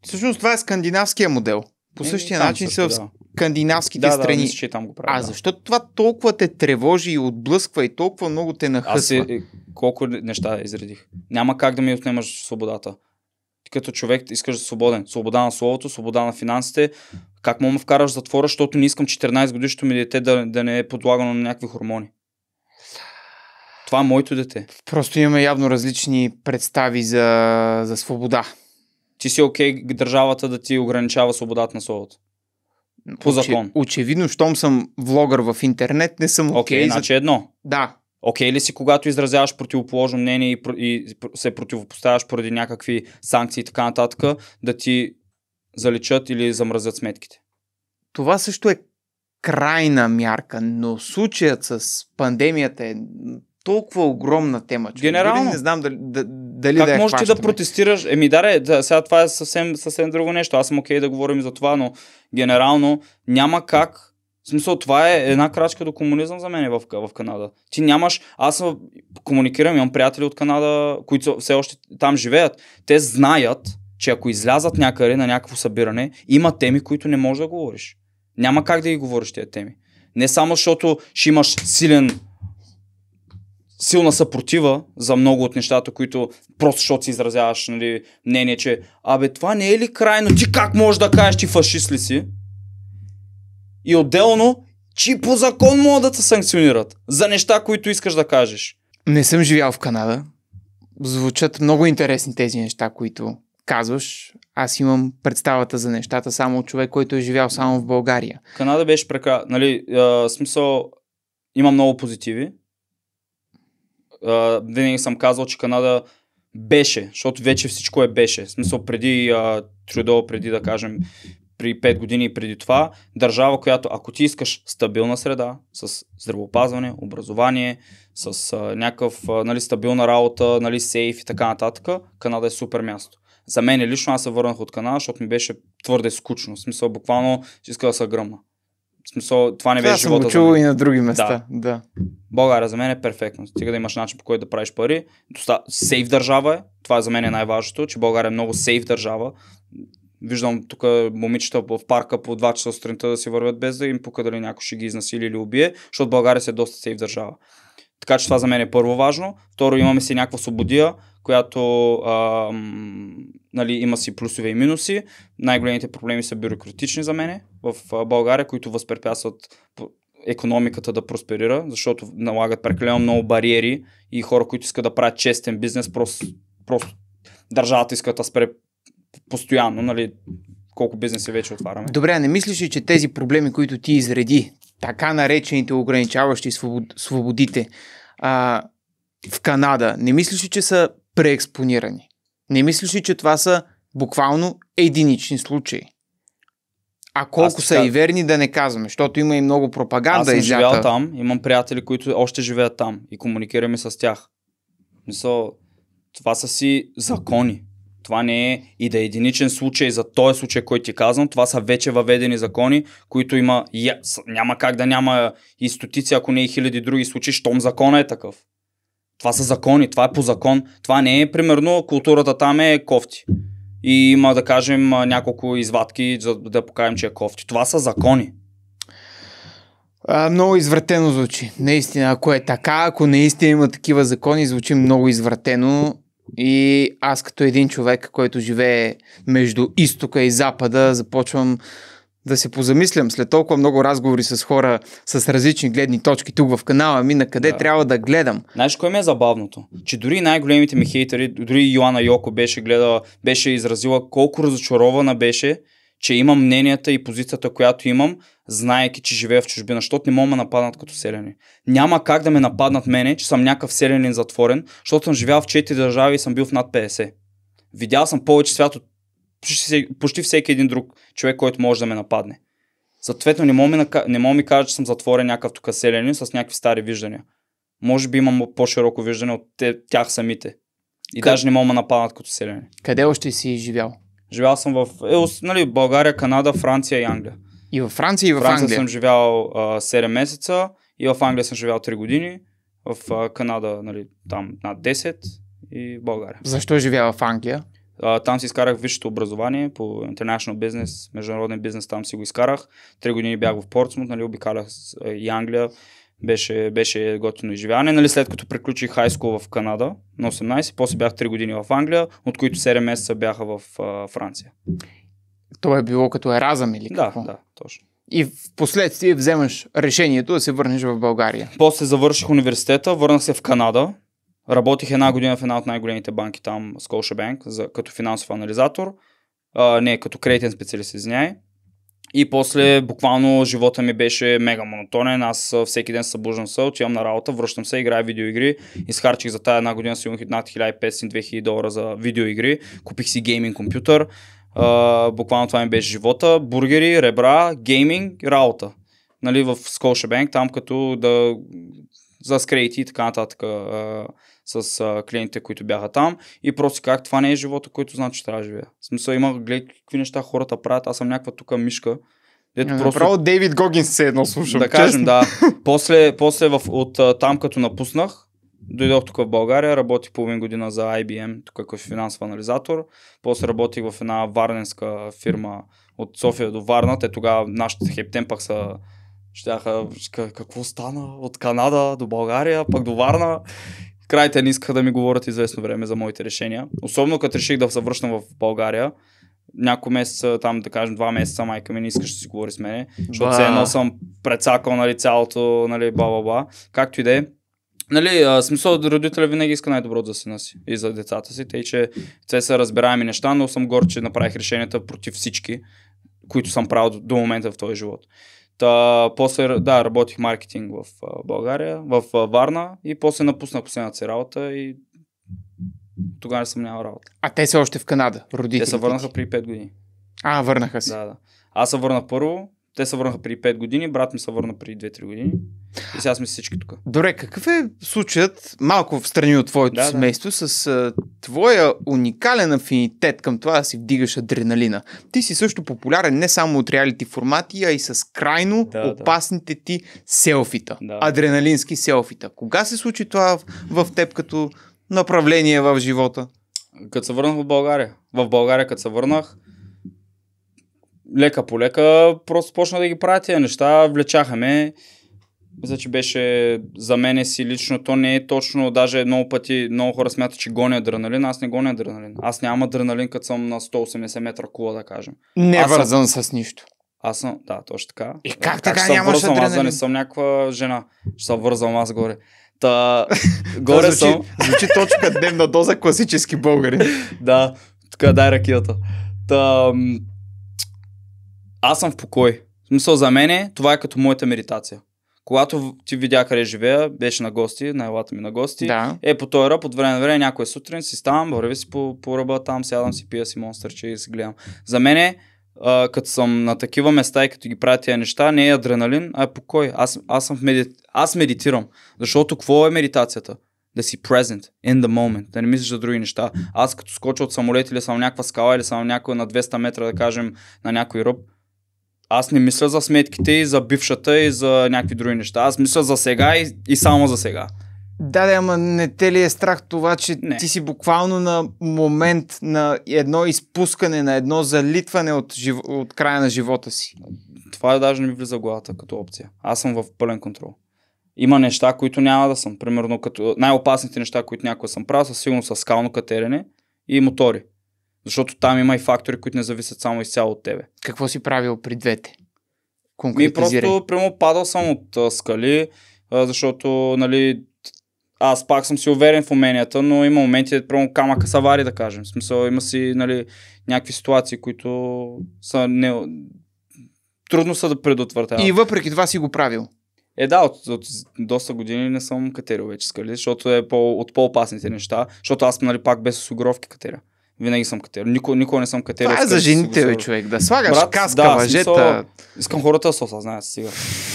Всъщност това е скандинавския модел по същия не, начин са, в
скандинавските да, страни. Да, мисля, че там го правят,
а да. защо това толкова те тревожи и отблъсква и толкова много те нахъсва? Аз е, колко неща изредих. Няма как да ми отнемаш свободата. Ти като човек искаш да свободен. Свобода на словото, свобода на финансите. Как мога да вкараш в затвора, защото не искам 14 годишното ми дете да, да не е подлагано на някакви хормони. Това е моето дете. Просто имаме явно различни представи за, за свобода ти си окей okay, държавата да ти ограничава свободата на словото. По закон.
очевидно, щом съм влогър в интернет, не съм окей. Okay, okay, значи
за... едно. Да. Окей okay ли си, когато изразяваш противоположно мнение и, и се противопоставяш поради някакви санкции и така нататък, да ти заличат или замразят сметките? Това също е
крайна мярка, но случаят с пандемията е толкова огромна
тема. Че Генерално. Не знам дали, дали как да можеш ти да протестираш? Еми, даре, да, сега това е съвсем, съвсем друго нещо. Аз съм окей okay да говорим за това, но генерално няма как в смисъл, това е една крачка до комунизъм за мен в, в Канада. Ти нямаш, аз съм, комуникирам, имам приятели от Канада, които все още там живеят. Те знаят, че ако излязат някъде на някакво събиране, има теми, които не можеш да говориш. Няма как да ги говориш тези теми. Не само защото ще имаш силен силна съпротива за много от нещата, които просто защото си изразяваш нали, мнение, че абе това не е ли крайно, ти как можеш да кажеш, ти фашист ли си? И отделно, че по закон могат да те санкционират за неща, които искаш да кажеш.
Не съм живял в Канада. Звучат много интересни тези неща, които казваш. Аз имам представата за нещата само от човек, който е живял само в България.
Канада беше прека... Нали, а, смисъл, има много позитиви, винаги съм казал, че Канада беше, защото вече всичко е беше. В смисъл преди а, Трюдо, преди да кажем при 5 години и преди това, държава, която ако ти искаш стабилна среда, с здравеопазване, образование, с а, някакъв а, нали, стабилна работа, нали, сейф и така нататък, Канада е супер място. За мен лично аз се върнах от Канада, защото ми беше твърде скучно. В смисъл, буквално иска да се гръмна смисъл, това не това беше живота. Това съм чувал и на други места. Да. да. България за мен е перфектно. Стига да имаш начин по който да правиш пари. Доста... Сейф държава е. Това за мен е най-важното, че България е много сейф държава. Виждам тук момичета в парка по 2 часа сутринта да си вървят без да им пука дали някой ще ги изнасили или убие, защото България се е доста сейф държава. Така че това за мен е първо важно. Второ, имаме си някаква свободия, която ам, нали, има си плюсове и минуси. Най-големите проблеми са бюрократични за мене в България, които възпрепятстват економиката да просперира, защото налагат прекалено много бариери и хора, които искат да правят честен бизнес, просто, просто държавата иска да спре постоянно, нали, колко бизнеси вече отваряме. Добре,
а не мислиш ли, че тези проблеми, които ти изреди, така наречените ограничаващи свобод... свободите а, в Канада, не мислиш ли, че са преекспонирани? Не мислиш ли, че това са буквално единични случаи? А
колко Аз са и верни да не казваме, защото има и много пропаганда. Аз съм изята. живял там, имам приятели, които още живеят там и комуникираме с тях. Мисъл, това са си закони. Това не е и да е единичен случай за този случай, който ти казвам. Това са вече въведени закони, които има. Няма как да няма и стотици, ако не и хиляди други случаи, щом закона е такъв. Това са закони, това е по закон. Това не е, примерно, културата там е кофти. И има, да кажем, няколко извадки, за да покажем, че е кофти. Това са закони.
А, много извратено звучи. Наистина, ако е така, ако наистина има такива закони, звучи много извратено. И аз като един човек, който живее между изтока и запада, започвам да се позамислям след толкова много разговори с хора с различни гледни точки тук в канала ми, на къде да. трябва да гледам.
Знаеш, кое ми е забавното? Че дори най-големите ми хейтери, дори Йоана Йоко беше гледала, беше изразила колко разочарована беше, че имам мненията и позицията, която имам, знаеки, че живея в чужбина, защото не мога да нападнат като селяни. Няма как да ме нападнат мене, че съм някакъв селенин затворен, защото съм живял в 4 държави и съм бил в над 50. Видял съм повече свят от почти, почти всеки един друг човек, който може да ме нападне. Съответно, не мога, ми, не мога ми кажа, че съм затворен някакъв тук селени с някакви стари виждания. Може би имам по-широко виждане от те, тях самите. И Къ... даже не мога да нападнат като селени. Къде още си живял? Живял съм в е, нали, България, Канада, Франция и Англия. И във Франция и в Франция Англия? съм живял а, 7 месеца и в Англия съм живял 3 години. В а, Канада, нали, там над 10 и в България. Защо живя в Англия? А, там си изкарах висшето образование по International Business, международен бизнес, там си го изкарах. Три години бях в Портсмут, нали, обикалях и Англия. Беше, беше готино изживяване. Нали, след като приключих high school в Канада на 18, после бях 3 години в Англия, от които 7 месеца бяха в а, Франция.
Това е било като
еразъм или какво? Да, да, точно
и в последствие вземаш
решението да се върнеш в България. После завърших университета, върнах се в Канада, Работих една година в една от най-големите банки там, Scotiabank, за, като финансов анализатор. А, не, като кредитен специалист, извиняй. И после буквално живота ми беше мега монотонен. Аз всеки ден се събуждам се, отивам на работа, връщам се, играя видеоигри. Изхарчих за тази една година имах над 1500-2000 долара за видеоигри. Купих си гейминг компютър. А, буквално това ми беше живота. Бургери, ребра, гейминг, работа. Нали, в Bank, там като да за скрейти и така нататък с а, клиентите, които бяха там и просто как това не е живота, който знам, че трябва да живея. В смисъл има, гледай какви неща хората правят, аз съм някаква тук мишка, дето yeah, е, просто... Право
Дейвид Гогинс се едно слушам. Да честно. кажем, да.
[LAUGHS] После, после в, от там като напуснах, дойдох тук в България, работих половин година за IBM, тук като финансов анализатор. После работих в една варненска фирма от София до Варна. Те тогава нашите хептен пък са щяха, какво стана от Канада до България, пък до Варна край не искаха да ми говорят известно време за моите решения. Особено като реших да се връщам в България, няколко месеца, там да кажем два месеца, майка ми не искаше да си говори с мене, защото все едно съм прецакал нали, цялото, нали, ба-ба-ба. Както и да е, Нали, а, смисъл, родителя винаги иска най-доброто за сина си и за децата си, тъй че те са разбираеми неща, но съм гор, че направих решенията против всички, които съм правил до момента в този живот. Та, после, да, работих маркетинг в България, в Варна и после напуснах последната си работа и тогава не съм нямал работа.
А те са още в Канада, родителите? Те се върнаха при 5 години. А, върнаха се.
Да, да. Аз се върнах първо, те се върнаха преди 5 години, брат ми се върна преди 2-3 години. И сега сме всички тук.
Добре, какъв е случаят, малко в страни от твоето да, семейство, да. с твоя уникален афинитет към това да си вдигаш адреналина? Ти си също популярен не само от реалити формати, а и с крайно да, опасните да. ти селфита. Да. Адреналински селфита. Кога се случи това в, в теб като направление
в живота? Като се върнах в България. В България, като се върнах, лека по лека просто почна да ги правя тези неща, влечахаме. Мисля, че беше за мене си лично, то не е точно, даже много пъти много хора смятат, че гоня адреналин, аз не гоня адреналин. Аз нямам адреналин, като съм на 180 метра кула, да кажем. Не е аз вързан съм... с нищо. Аз съм, да, точно така. И как, как така нямаш вързам, адреналин? Аз да не съм някаква жена, ще се вързам аз горе. Та, [LAUGHS] горе звучи, съм. Звучи точка дневна доза класически българи. [LAUGHS] да, така дай ракията. Та, аз съм в покой. В смисъл за мен е, това е като моята медитация. Когато ти видя къде живея, беше на гости, на елата ми на гости, да. е по този ръб, от време на време някой сутрин си ставам, върви си по, по ръба, там сядам си, пия си монстърче и си гледам. За мен е, като съм на такива места и като ги правя тия неща, не е адреналин, а е покой. Аз, аз, съм в меди... аз медитирам. Защото какво е медитацията? Да си present, in the moment, да не мислиш за други неща. Аз като скоча от самолет или съм някаква скала или съм някой на 200 метра, да кажем, на някой ръб, аз не мисля за сметките и за бившата и за някакви други неща. Аз мисля за сега и, и само за сега.
Да, да, ама не те ли е страх това, че не. ти си буквално на момент на едно изпускане, на едно
залитване от, жив... от края на живота си? Това даже не ми влиза в главата като опция. Аз съм в пълен контрол. Има неща, които няма да съм. Примерно, като най-опасните неща, които някога съм правил, със сигурно са скално катерене и мотори. Защото там има и фактори, които не зависят само изцяло от тебе. Какво си правил при двете? Ми просто, прямо падал съм от скали, защото, нали, аз пак съм си уверен в уменията, но има моменти, прямо камъка савари, да кажем. В смисъл, има си, нали, някакви ситуации, които са не... трудно са да предотвратяват. И въпреки това си го правил. Е, да, от, от доста години не съм катерил вече скали, защото е по, от по-опасните неща, защото аз, нали, пак без осигуровки катеря. Винаги съм катерил. Никога, никога не съм катерил. Това е за жените, бе, човек. Да слагаш Брат, каска, да, мъжета. Смисъл, искам хората да се осъзнаят, сега.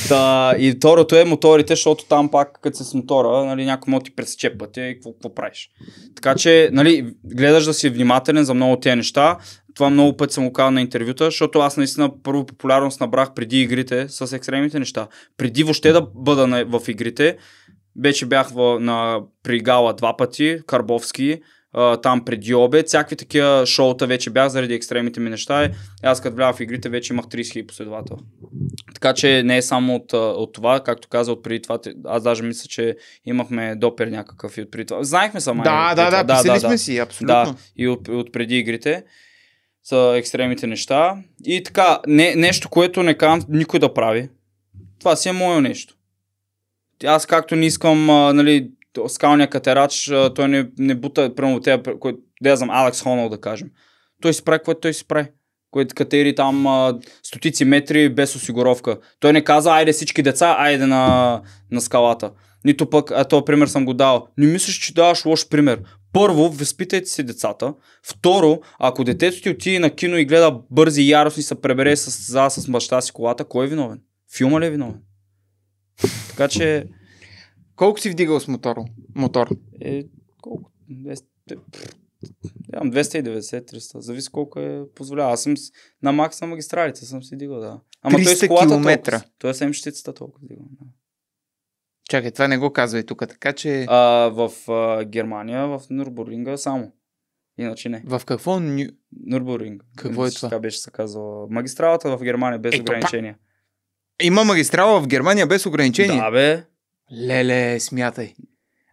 Да, и второто е моторите, защото там пак, като си с мотора, нали, някой му ти пресече пътя и какво, какво правиш. Така че, нали, гледаш да си внимателен за много от тези неща. Това много път съм го казал на интервюта, защото аз наистина първо популярност набрах преди игрите с екстремните неща. Преди въобще да бъда на, в игрите, вече бях в, на, при Гала два пъти, Карбовски, там преди обед. Всякакви такива шоута вече бях заради екстремните ми неща. Аз като влявах в игрите вече имах 30 хиляди последовател. Така че не е само от, от това, както каза от преди това. Аз даже мисля, че имахме допер някакъв и от преди това. Знаехме сама. Да, е, да, да, да, писали да, сме си, абсолютно. Да, и от, от преди игрите са екстремните неща. И така, не, нещо, което не кам никой да прави. Това си е мое нещо. Аз както не искам, а, нали, скалния катерач, той не, не бута, примерно те, който, да знам, Алекс Хонал да кажем. Той си прави което той си прави който катери там а, стотици метри без осигуровка. Той не каза, айде всички деца, айде на, на скалата. Нито пък, а то пример съм го дал. Не мислиш, че даваш лош пример. Първо, възпитайте си децата. Второ, ако детето ти отиде на кино и гледа бързи и яростни се пребере с, за, с баща си колата, кой е виновен? Филма ли е виновен? Така че... Колко си вдигал с мотор? мотор? Е, колко? 200, 290-300, зависи колко е позволява. Аз съм с... на макса магистралите съм си дигал, да. Ама 300 той с колата километра. Той е 7 е толкова дигал. Да.
Чакай, това не го казва и тук, така че... А,
в а, Германия, в Нюрбурлинга само. Иначе не. В какво? Ню... Нюрбурлинг. Какво Иначе, е това? Така беше се казала. Магистралата в Германия без Ето, ограничения.
Па... Има магистрала в Германия без ограничения? Да, бе. Леле, смятай.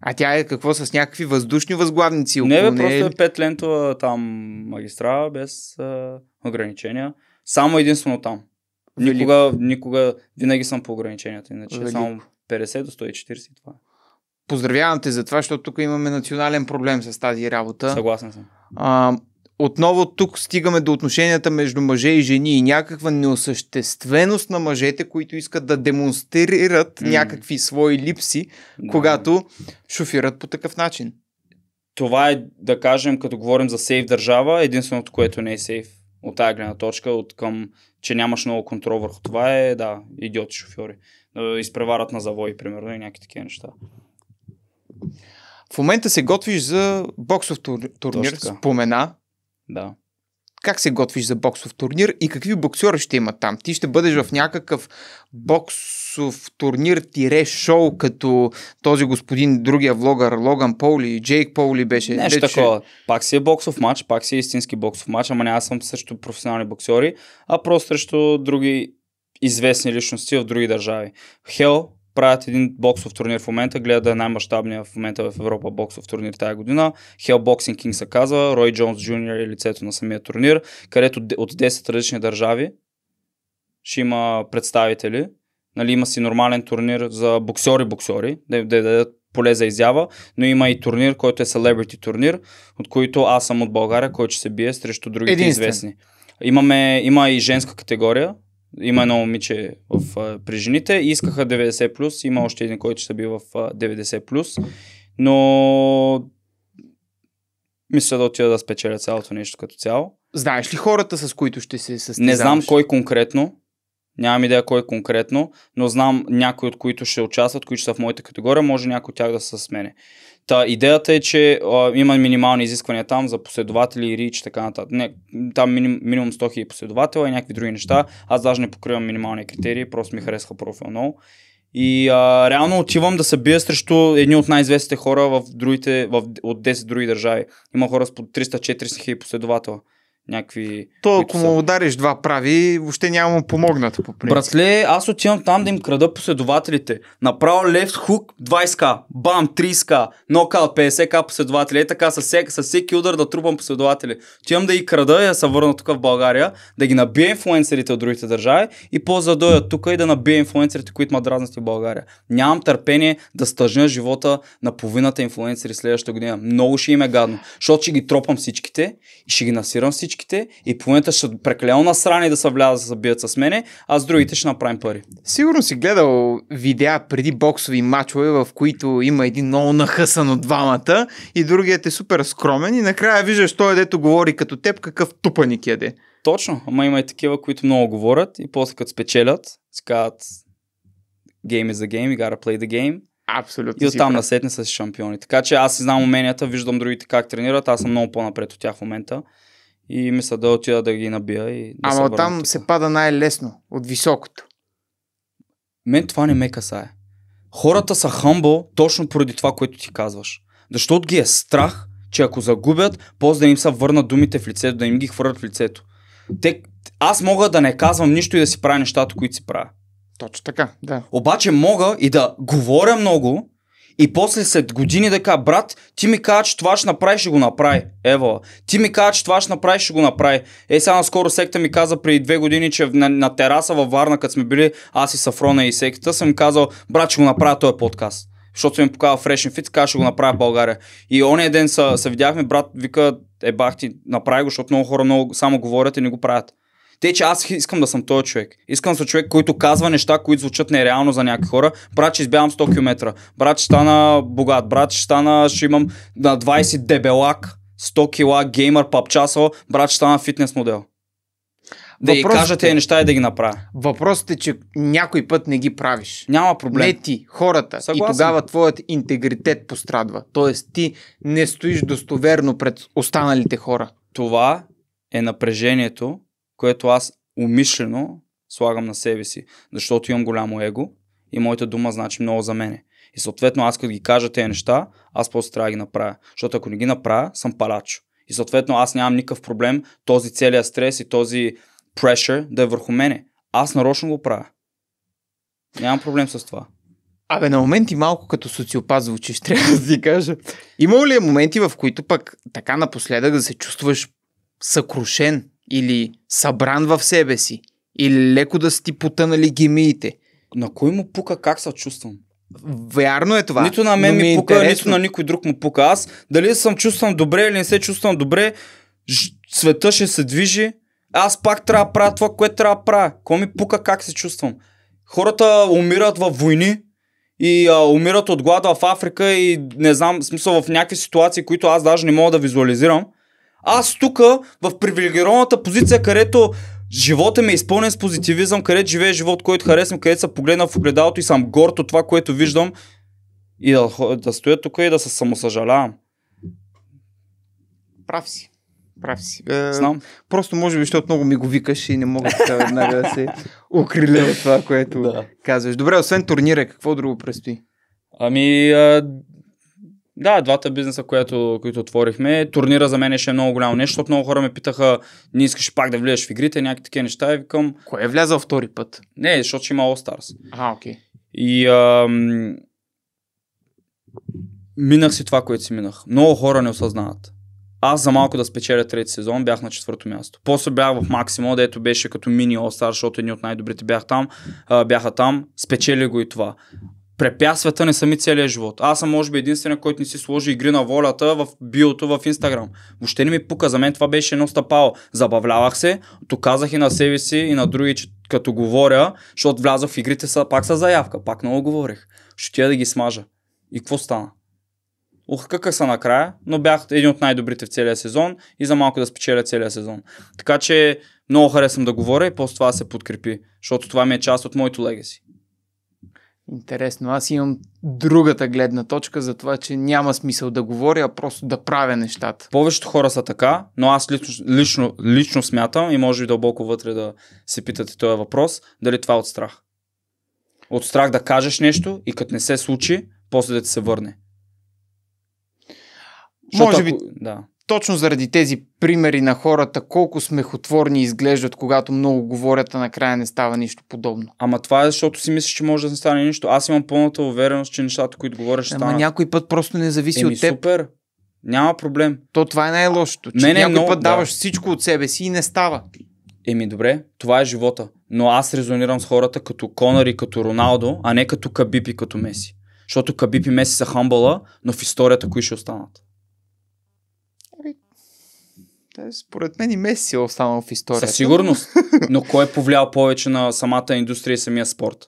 А тя е какво с някакви въздушни възглавници? Не, бе, просто е
пет лентова там магистрала без а, ограничения. Само единствено там. Велико. Никога, никога, винаги съм по ограниченията, иначе Велико. само 50 до 140 това е. Поздравявам те за това, защото тук имаме
национален проблем с тази работа. Съгласен съм. А, отново тук стигаме до отношенията между мъже и жени и някаква неосъщественост на мъжете, които искат да демонстрират
mm. някакви свои липси, да. когато шофират по такъв начин. Това е, да кажем, като говорим за сейф държава, единственото, което не е сейф от тази гледна точка, от към, че нямаш много контрол върху това е, да, идиоти шофьори. Изпреварат на завои, примерно, и някакви такива неща.
В момента се готвиш за боксов тур... турнир, спомена. Да. Как се готвиш за боксов турнир и какви боксери ще има там? Ти ще бъдеш в някакъв боксов
турнир тире шоу, като този господин, другия влогър, Логан Поули, Джейк Поули беше. Нещо беше... такова. Пак си е боксов матч, пак си е истински боксов матч, ама не аз съм също професионални боксери, а просто срещу други известни личности в други държави. Хел, правят един боксов турнир в момента, гледа да е най-мащабният в момента в Европа боксов турнир тази година. Hell Boxing King се казва, Рой Джонс Джуниор е лицето на самия турнир, където от 10 различни държави ще има представители. Нали, има си нормален турнир за боксери-боксери, да, да дадат поле за изява, но има и турнир, който е celebrity турнир, от които аз съм от България, който ще се бие срещу другите Единствен. известни. Имаме, има и женска категория, има едно момиче в, а, при жените искаха 90+, плюс. има още един, който ще би в а, 90+, плюс. но мисля да отида да спечеля цялото нещо като цяло.
Знаеш ли хората, с които ще се състезаваш? Не знам
кой конкретно, Нямам идея кой конкретно, но знам някои от които ще участват, които са в моята категория, може някой от тях да са с мене. Та, идеята е, че а, има минимални изисквания там за последователи и рич и така нататък. Не, там миним, минимум 100 000 последователи и някакви други неща. Аз даже не покривам минимални критерии, просто ми харесва профил много. И а, реално отивам да се бия срещу едни от най-известните хора в другите, в, от 10 други държави. Има хора с по 300-400 хиляди последователи някакви... То, ако му удариш два прави, въобще няма му помогнат. По принцип. Братле, аз отивам там да им крада последователите. Направо лев хук 20к, бам 30к, нокаут 50к последователи. Е така, със всеки, със всеки удар да трупам последователи. Отивам да ги крада и да се върна тук в България, да ги набия инфлуенсерите от другите държави и после да тук и да набия инфлуенсерите, които ма дразнат в България. Нямам търпение да стъжня живота на половината инфлуенсери следващата година. Много ще им е гадно, защото ще ги тропам всичките и ще ги насирам всички всичките и половината ще прекалено насрани да се влязат да се бият с мене, а с другите ще направим пари. Сигурно си гледал
видеа преди боксови матчове, в които има един много нахъсан от двамата и
другият е супер скромен и накрая виждаш той, дето говори като теб, какъв тупаник яде. Е, Точно, ама има и такива, които много говорят и после като спечелят, си казват game is the game, you gotta play the game. Абсолютно. И оттам насетне са си шампиони. Така че аз си знам уменията, виждам другите как тренират, аз съм много по-напред от тях в момента и мисля да отида да ги набия. И да Ама там се пада най-лесно, от високото. Мен това не ме касае. Хората са хамбо точно поради това, което ти казваш. Защото ги е страх, че ако загубят, после да им са върнат думите в лицето, да им ги хвърлят в лицето. Те, аз мога да не казвам нищо и да си правя нещата, които си правя. Точно така, да. Обаче мога и да говоря много и после след години да кажа, брат, ти ми кажа, че това ще направи, ще го направи. Ева, ти ми кажа, че това ще направи, ще го направи. Е, сега наскоро секта ми каза преди две години, че на, на тераса във Варна, като сме били аз и Сафрона и секта, съм казал, брат, ще го направя този подкаст. Защото съм им показал Fresh and Fit, така ще го направя в България. И ония ден се видяхме, брат, вика, е бах ти, направи го, защото много хора много само говорят и не го правят. Те, че аз искам да съм този човек. Искам да съм човек, който казва неща, които звучат нереално за някакви хора. Брат, ще избягам 100 км. Брат, ще стана богат. Брат, ще стана, ще имам на 20 дебелак, 100 кила, геймер, папчасо, Брат, ще стана фитнес модел.
Да Въпросът... кажа е- тези
неща и да ги направя.
Въпросът е, че някой път не ги правиш. Няма проблем. Не ти, хората. Съгласен. И тогава твоят интегритет пострадва. Тоест ти не
стоиш достоверно пред останалите хора. Това е напрежението, което аз умишлено слагам на себе си, защото имам голямо его и моята дума значи много за мене. И съответно аз като ги кажа тези неща, аз просто трябва да ги направя. Защото ако не ги направя, съм палачо. И съответно аз нямам никакъв проблем този целият стрес и този pressure да е върху мене. Аз нарочно го правя. Нямам проблем с това. Абе, на моменти малко като социопат звучиш, [LAUGHS] трябва да ти кажа. Имало ли е
моменти, в които пък така напоследък да се чувстваш съкрушен или събран в себе си, или леко да си ти потънали гемиите. На кой му пука
как се чувствам? Вярно е това. Нито на мен ми, ми е пука, интересно. нито на никой друг му пука. Аз дали съм чувствам добре или не се чувствам добре, ж... света ще се движи. Аз пак трябва да правя това, което трябва да правя. Кой ми пука как се чувствам? Хората умират във войни и а, умират от глад в Африка и не знам, смисъл в някакви ситуации, които аз даже не мога да визуализирам. Аз тук в привилегированата позиция, където живота ми е изпълнен с позитивизъм, където живее живот, който харесвам, където се погледна в огледалото и съм горд от това, което виждам и да, да стоя тук и да се самосъжалявам. Прав си. Прав си. Е, Знам.
Просто може би, защото много ми го викаш и не мога така веднага да се [LAUGHS] укриля от това, което да. казваш. Добре, освен
турнира, какво друго предстои? Ами, да, двата бизнеса, която, които отворихме. Турнира за мен е много голямо нещо, защото много хора ме питаха, не искаш пак да влезеш в игрите, някакви такива неща. И викам... Кое е влязъл втори път? Не, защото ще има All Stars. А, окей. Okay. И ам... минах си това, което си минах. Много хора не осъзнават. Аз за малко да спечеля трети сезон бях на четвърто място. После бях в Максимо, дето беше като мини All Star, защото едни от най-добрите бях там, бяха там. Спечели го и това препятствията не са ми целия живот. Аз съм може би единствена, който не си сложи игри на волята в биото в Инстаграм. Въобще не ми пука, за мен това беше едно стъпало. Забавлявах се, то казах и на себе си и на други, че като говоря, защото влязох в игрите са, пак са заявка, пак много говорих. Ще тя да ги смажа. И какво стана? Охкъка са накрая, но бях един от най-добрите в целия сезон и за малко да спечеля целия сезон. Така че много харесвам да говоря и после това се подкрепи, защото това ми е част от моето легаси.
Интересно. Аз имам другата гледна точка за това, че няма смисъл да говоря, а просто
да правя нещата. Повечето хора са така, но аз лично, лично, лично смятам и може би дълбоко вътре да се питате този въпрос, дали това е от страх. От страх да кажеш нещо и като не се случи, после да ти се върне.
Защото може би, ако, да точно заради тези примери на хората, колко смехотворни изглеждат,
когато много говорят, а накрая не става нищо подобно. Ама това е защото си мислиш, че може да не стане нищо. Аз имам пълната увереност, че нещата, които говориш, ще Ама станат... някой път просто не зависи от теб. супер. Няма проблем. То това е най-лошото. Че не, не, някой но... път да. даваш всичко от себе си и не става. Еми добре, това е живота. Но аз резонирам с хората като Конър и като Роналдо, а не като Кабип и като Меси. Защото Кабип и Меси са хамбала, но в историята кои ще останат. Е, според мен и Меси е останал в историята. Със сигурност. Но кой е повлиял повече на самата индустрия и самия спорт?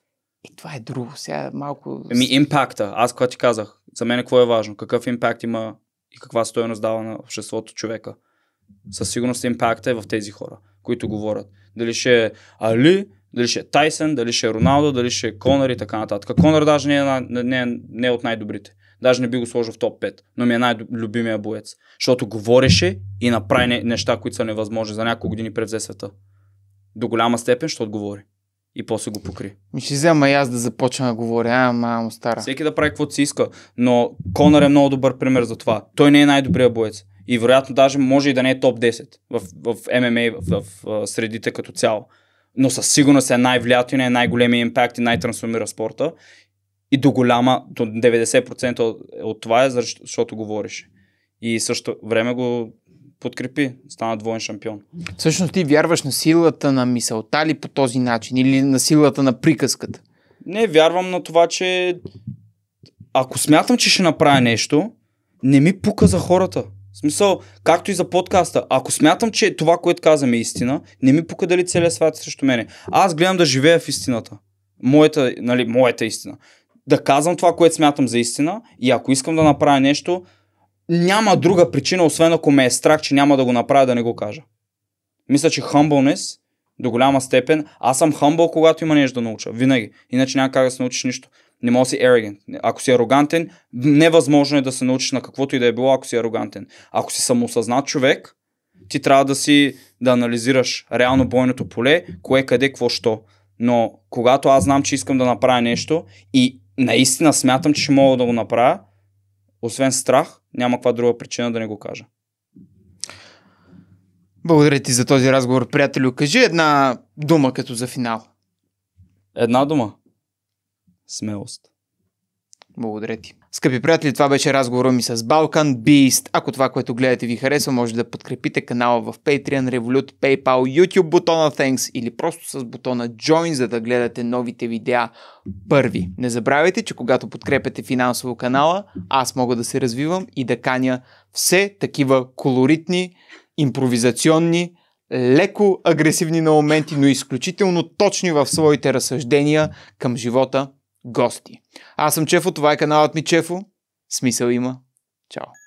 И това е друго. Сега малко... Еми,
импакта. Аз когато ти казах, за мен какво е важно? Какъв импакт има и каква стоеност дава на обществото човека? Със сигурност импакта е в тези хора, които говорят. Дали ще е Али, дали ще е Тайсън, дали ще е Роналдо, дали ще е Конър и така нататък. Конър даже не е, не е- не е от най-добрите. Даже не би го сложил в топ 5, но ми е най-любимия боец. Защото говореше и направи неща, които са невъзможни. За няколко години превзе света. До голяма степен ще отговори. И после го покри.
Ми ще взема и аз да започна да говоря, а, мамо стара.
Всеки да прави каквото си иска, но Конър е много добър пример за това. Той не е най-добрия боец. И вероятно даже може и да не е топ 10 в, в ММА, в, в, в средите като цяло но със сигурност е най-влиятелен, най-големия импакт и най-трансформира спорта. И до голяма, до 90% от, от това е защото говориш. И също време го подкрепи, стана двоен шампион.
Всъщност ти вярваш на силата на мисълта ли по този начин или на силата на приказката?
Не, вярвам на това, че ако смятам, че ще направя нещо, не ми пука за хората. В смисъл, както и за подкаста. Ако смятам, че това, което казвам е истина, не ми пука дали целият свят срещу мене. Аз гледам да живея в истината. Моята, нали, моята истина да казвам това, което смятам за истина и ако искам да направя нещо, няма друга причина, освен ако ме е страх, че няма да го направя, да не го кажа. Мисля, че humbleness до голяма степен, аз съм хъмбъл, когато има нещо да науча. Винаги. Иначе няма как да се научиш нищо. Не може да си arrogant. Ако си арогантен, невъзможно е да се научиш на каквото и да е било, ако си арогантен. Ако си самосъзнат човек, ти трябва да си да анализираш реално бойното поле, кое, къде, какво, що. Но когато аз знам, че искам да направя нещо и наистина смятам, че ще мога да го направя, освен страх, няма каква друга причина да не го кажа.
Благодаря ти за този разговор, приятелю. Кажи една дума като за финал. Една дума. Смелост. Благодаря ти. Скъпи приятели, това беше разговора ми с Balkan Beast. Ако това, което гледате ви харесва, може да подкрепите канала в Patreon, Revolut, PayPal, YouTube бутона Thanks или просто с бутона Join, за да гледате новите видеа първи. Не забравяйте, че когато подкрепяте финансово канала, аз мога да се развивам и да каня все такива колоритни, импровизационни, леко агресивни на моменти, но изключително точни в своите разсъждения към живота гости. Аз съм Чефо, това е каналът ми Чефо. Смисъл има. Чао!